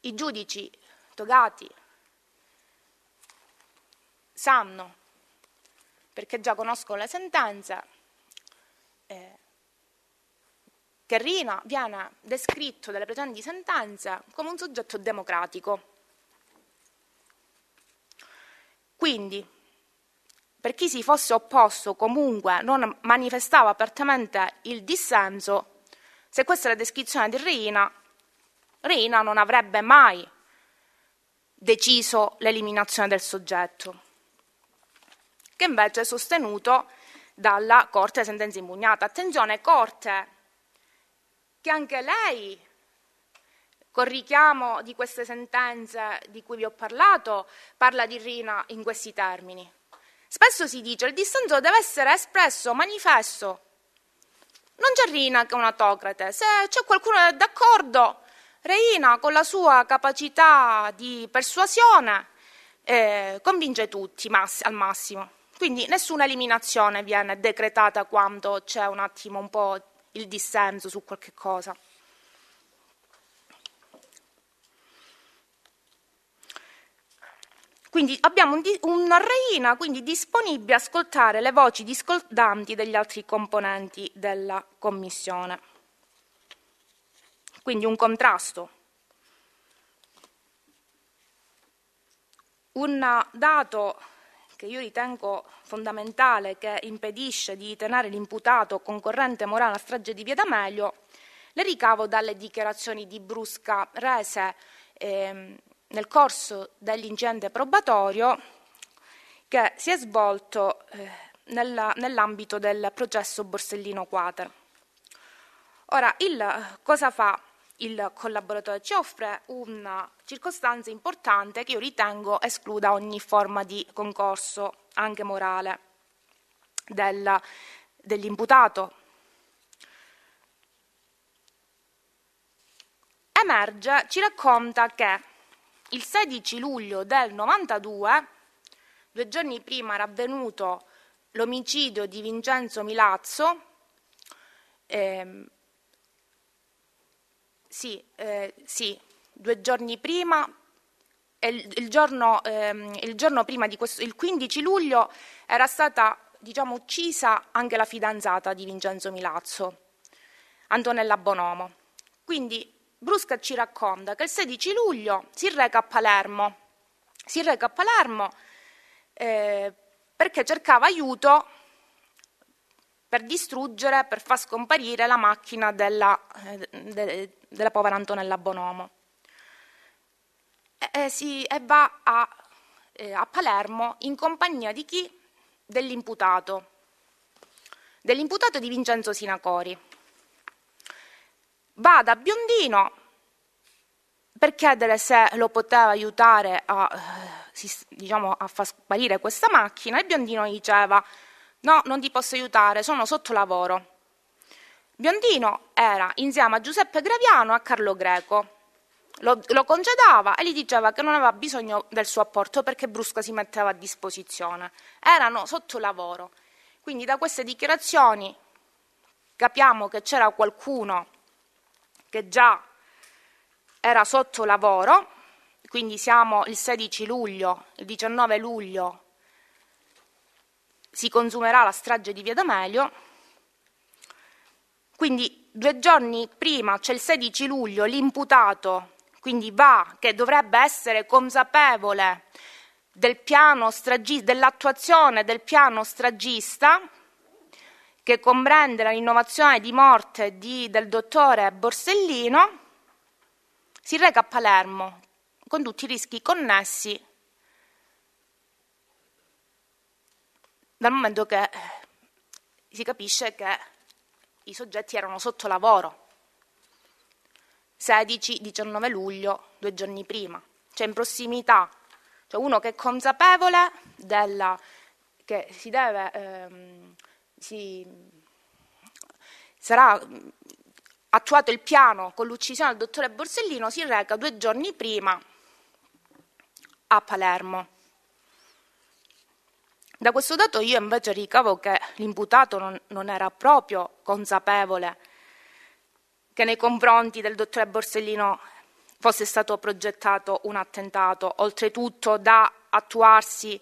[SPEAKER 3] I giudici togati sanno, perché già conoscono la sentenza, eh, che Rina viene descritto dalle precedenti sentenze come un soggetto democratico. Quindi, per chi si fosse opposto comunque non manifestava apertamente il dissenso, se questa è la descrizione di Reina, Reina non avrebbe mai deciso l'eliminazione del soggetto, che invece è sostenuto dalla Corte sentenza impugnata. Attenzione, Corte, che anche lei, col richiamo di queste sentenze di cui vi ho parlato, parla di Rina in questi termini. Spesso si dice che il dissenso deve essere espresso, manifesto. Non c'è Rina che è un autocrate. Se c'è qualcuno che è d'accordo, Reina con la sua capacità di persuasione eh, convince tutti mass- al massimo. Quindi nessuna eliminazione viene decretata quando c'è un attimo un po' il dissenso su qualche cosa. Quindi abbiamo un di- una reina quindi disponibile a ascoltare le voci discordanti degli altri componenti della commissione. Quindi un contrasto. Un dato che io ritengo fondamentale che impedisce di tenere l'imputato concorrente morale a strage di Via D'Amelio, le ricavo dalle dichiarazioni di Brusca rese ehm, nel corso dell'incidente probatorio che si è svolto eh, nell'ambito del processo Borsellino Quater. Ora, il, cosa fa il collaboratore? Ci offre una circostanza importante che io ritengo escluda ogni forma di concorso, anche morale, del, dell'imputato. Emerge, ci racconta che il 16 luglio del 92, due giorni prima era avvenuto l'omicidio di Vincenzo Milazzo, eh, sì, eh, sì, due giorni prima, il, il, giorno, ehm, il giorno, prima di questo, il 15 luglio, era stata diciamo, uccisa anche la fidanzata di Vincenzo Milazzo, Antonella Bonomo. Quindi Brusca ci racconta che il 16 luglio si reca a Palermo, si reca a Palermo eh, perché cercava aiuto per distruggere, per far scomparire la macchina della, eh, de, della povera Antonella Bonomo. E, e, eh, si, e va a, eh, a Palermo in compagnia di chi? Dell'imputato, dell'imputato di Vincenzo Sinacori va da Biondino per chiedere se lo poteva aiutare a, eh, diciamo, a far sparire questa macchina e Biondino diceva no, non ti posso aiutare, sono sotto lavoro. Biondino era insieme a Giuseppe Graviano a Carlo Greco. Lo, lo, congedava e gli diceva che non aveva bisogno del suo apporto perché Brusca si metteva a disposizione. Erano sotto lavoro. Quindi da queste dichiarazioni capiamo che c'era qualcuno che già era sotto lavoro, quindi siamo il 16 luglio, il 19 luglio si consumerà la strage di Via D'Amelio, quindi due giorni prima, cioè il 16 luglio, l'imputato, quindi va, che dovrebbe essere consapevole del piano stragista, dell'attuazione del piano stragista, che comprende l'innovazione di morte di, del dottore Borsellino, si reca a Palermo con tutti i rischi connessi dal momento che eh, si capisce che i soggetti erano sotto lavoro 16-19 luglio, due giorni prima, cioè in prossimità, cioè uno che è consapevole della, che si deve... Ehm, si, sarà mm, attuato il piano con l'uccisione del dottore Borsellino, si reca due giorni prima a Palermo. Da questo dato io invece ricavo che l'imputato non, non era proprio consapevole che nei confronti del dottore Borsellino fosse stato progettato un attentato, oltretutto da attuarsi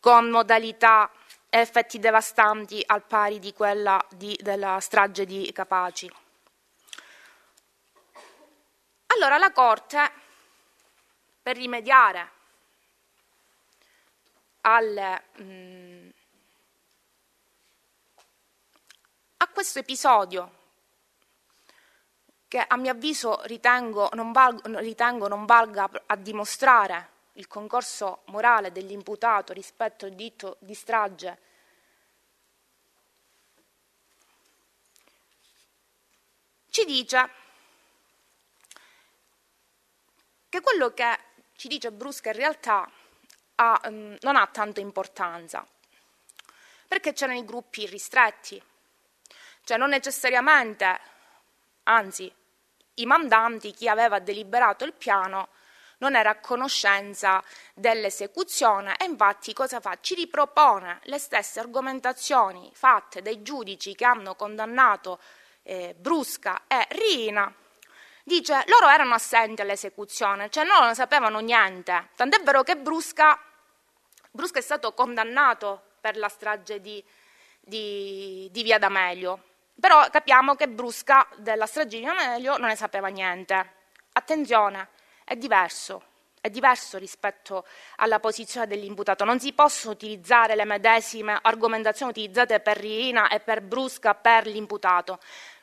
[SPEAKER 3] con modalità effetti devastanti al pari di quella di, della strage di Capaci. Allora la Corte, per rimediare alle, mh, mm, a questo episodio, che a mio avviso ritengo non, valgo, ritengo non valga a dimostrare il concorso morale dell'imputato rispetto al dito di strage ci dice che quello che ci dice Brusca in realtà ha, um, non ha tanta importanza, perché c'erano i gruppi ristretti, cioè non necessariamente, anzi i mandanti, chi aveva deliberato il piano, non era a conoscenza dell'esecuzione e infatti cosa fa? Ci ripropone le stesse argomentazioni fatte dai giudici che hanno condannato eh, Brusca e Rina dice loro erano assenti all'esecuzione, cioè loro non sapevano niente. Tant'è vero che Brusca, Brusca è stato condannato per la strage di, di, di, Via D'Amelio. Però capiamo che Brusca della strage di Via D'Amelio non ne sapeva niente. Attenzione, è diverso, è diverso rispetto alla posizione dell'imputato. Non si possono utilizzare le medesime argomentazioni utilizzate per Riina e per Brusca per l'imputato.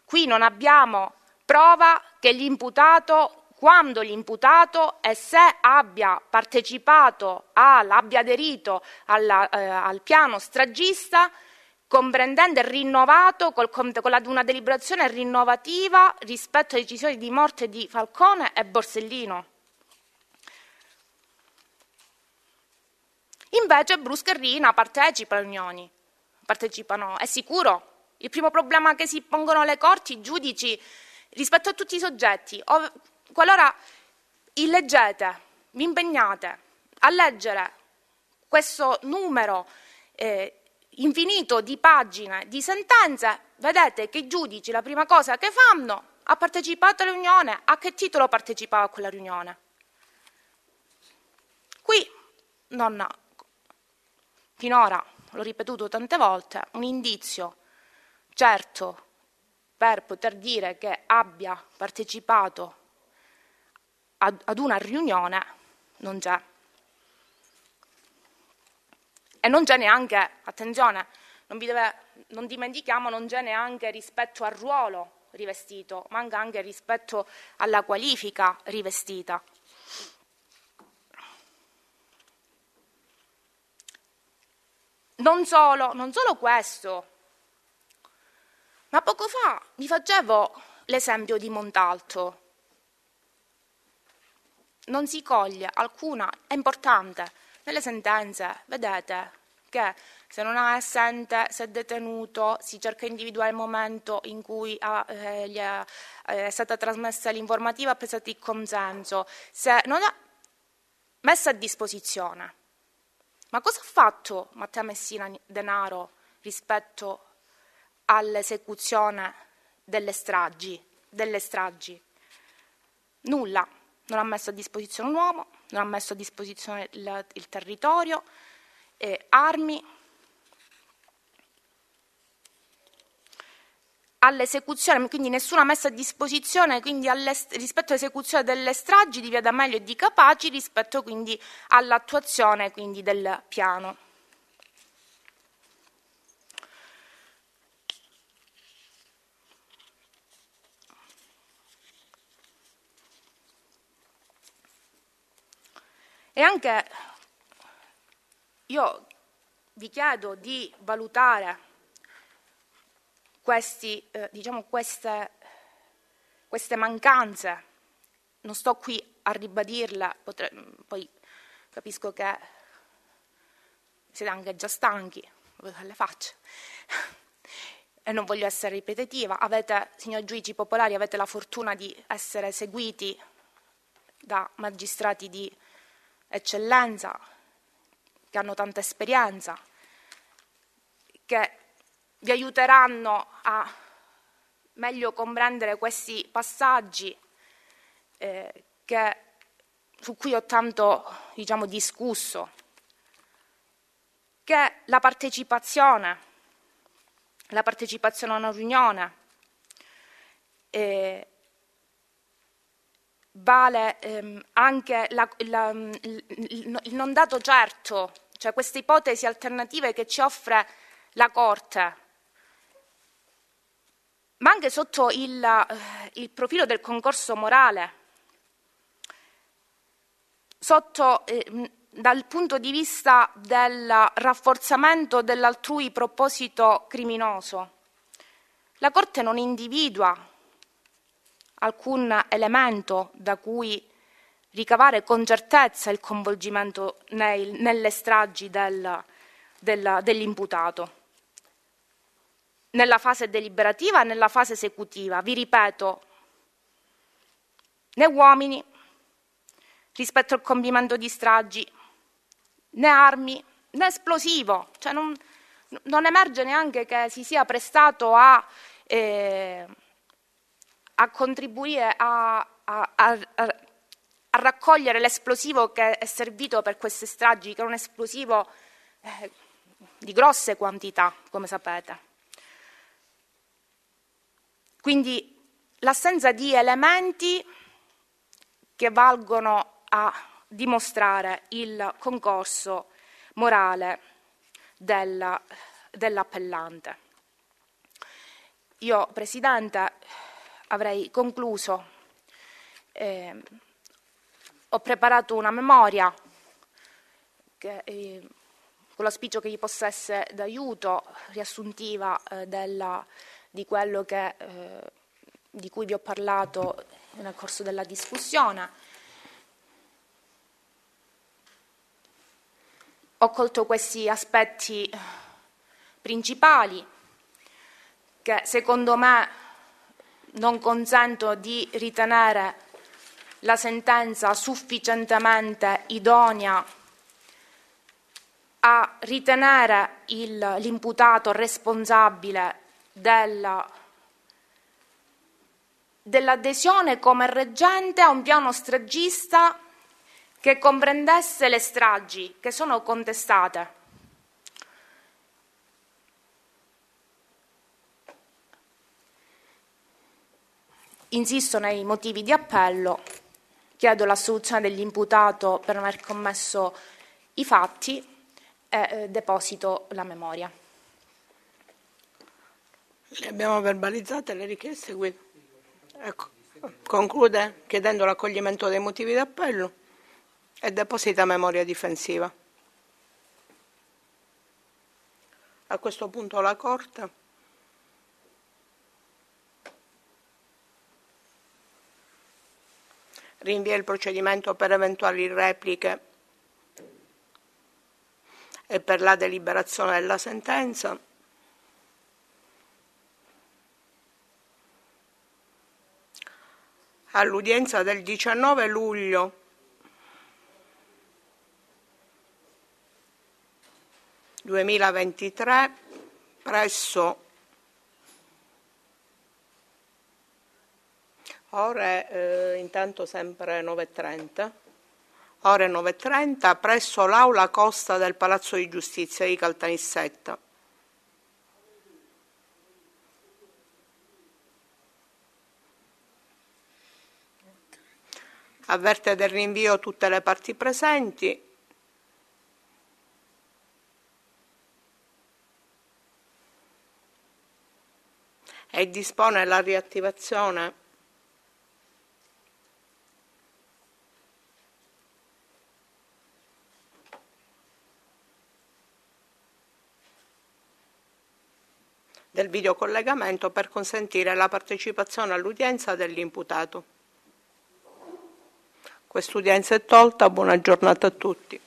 [SPEAKER 3] Qui non abbiamo prova che l'imputato quando l'imputato e se abbia partecipato, al, abbia aderito alla, eh, al piano stragista, comprendendo e rinnovato col, con la, una deliberazione rinnovativa rispetto alle decisioni di morte di Falcone e Borsellino. Invece Bruce Carrina partecipa alle unioni. partecipano, è sicuro. Il primo problema che si pongono le corti, i giudici, rispetto a tutti i soggetti, ov- qualora illeggete, vi impegnate a leggere questo numero eh, infinito di pagine, di sentenze, vedete che i giudici la prima cosa che fanno ha partecipato alla riunione, a che titolo partecipava a quella riunione? Qui non, ha finora, l'ho ripetuto tante volte, un indizio certo per poter dire che abbia partecipato ad, ad una riunione non c'è. E non c'è neanche, attenzione, non, deve, non dimentichiamo, non c'è neanche rispetto al ruolo rivestito, manca anche rispetto alla qualifica rivestita. Non solo, non solo questo, ma poco fa vi facevo l'esempio di Montalto. Non si coglie alcuna, è importante, nelle sentenze, vedete, che se non è assente, se è detenuto, si cerca di individuare il momento in cui ha, eh, è, eh, è, stata trasmessa l'informativa, ha preso il consenso, se non è messa a disposizione. Ma cosa ha fatto Matteo Messina Denaro rispetto all'esecuzione delle stragi, delle stragi? Nulla, non ha messo a disposizione un uomo, non ha messo a disposizione il, il territorio, eh, armi, all'esecuzione, quindi nessuna messa a disposizione rispetto all'esecuzione delle stragi di Via D'Amelio e di Capaci rispetto quindi all'attuazione quindi, del piano. E anche io vi chiedo di valutare questi, eh, diciamo queste, queste, mancanze. Non sto qui a ribadirle, potrei, mm, poi capisco che siete anche già stanchi, lo vedo le facce. e non voglio essere ripetitiva, avete, signor giudici popolari, avete la fortuna di essere seguiti da magistrati di eccellenza, che hanno tanta esperienza, che vi aiuteranno a meglio comprendere questi passaggi eh, che, su cui ho tanto diciamo, discusso, che la partecipazione, la partecipazione a una riunione eh, vale ehm, anche la, la, mm, il, non dato certo, cioè queste ipotesi alternative che ci offre la Corte ma anche sotto il, eh, il profilo del concorso morale, sotto, eh, dal punto di vista del rafforzamento dell'altrui proposito criminoso. La Corte non individua alcun elemento da cui ricavare con certezza il coinvolgimento nelle stragi del, della, dell'imputato nella fase deliberativa e nella fase esecutiva. Vi ripeto, né uomini rispetto al compimento di stragi, né armi, né esplosivo, cioè non, non emerge neanche che si sia prestato a, eh, a contribuire a, a, a, raccogliere l'esplosivo che è servito per queste stragi, che è un esplosivo eh, di grosse quantità, come sapete. Quindi l'assenza di elementi che valgono a dimostrare il concorso morale della, dell'appellante. Io, Presidente, avrei concluso. Eh, ho preparato una memoria che, eh, con l'aspicio che gli possa essere d'aiuto, riassuntiva eh, della di quello che, eh, di cui vi ho parlato nel corso della discussione. Ho colto questi aspetti eh, principali che secondo me non consento di ritenere la sentenza sufficientemente idonea a ritenere il, l'imputato responsabile della, dell'adesione come reggente a un piano stragista che comprendesse le stragi che sono contestate. Insisto nei motivi di appello, chiedo l'assoluzione dell'imputato per non aver commesso i fatti e eh, deposito la memoria.
[SPEAKER 1] Le abbiamo verbalizzate le richieste, Guido. Ecco. Conclude chiedendo l'accoglimento dei motivi d'appello e deposita memoria difensiva. A questo punto la Corte. rinvia il procedimento per eventuali repliche e per la deliberazione della sentenza. all'udienza del 19 luglio. ...2023 presso ore eh, intanto sempre 9.30 ore 9.30 presso l'aula Costa del Palazzo di Giustizia di Caltanissetta Avverte del rinvio tutte le parti presenti. E dispone la riattivazione del videocollegamento per consentire la partecipazione all'udienza dell'imputato. Quest'udienza è tolta, buona giornata a tutti.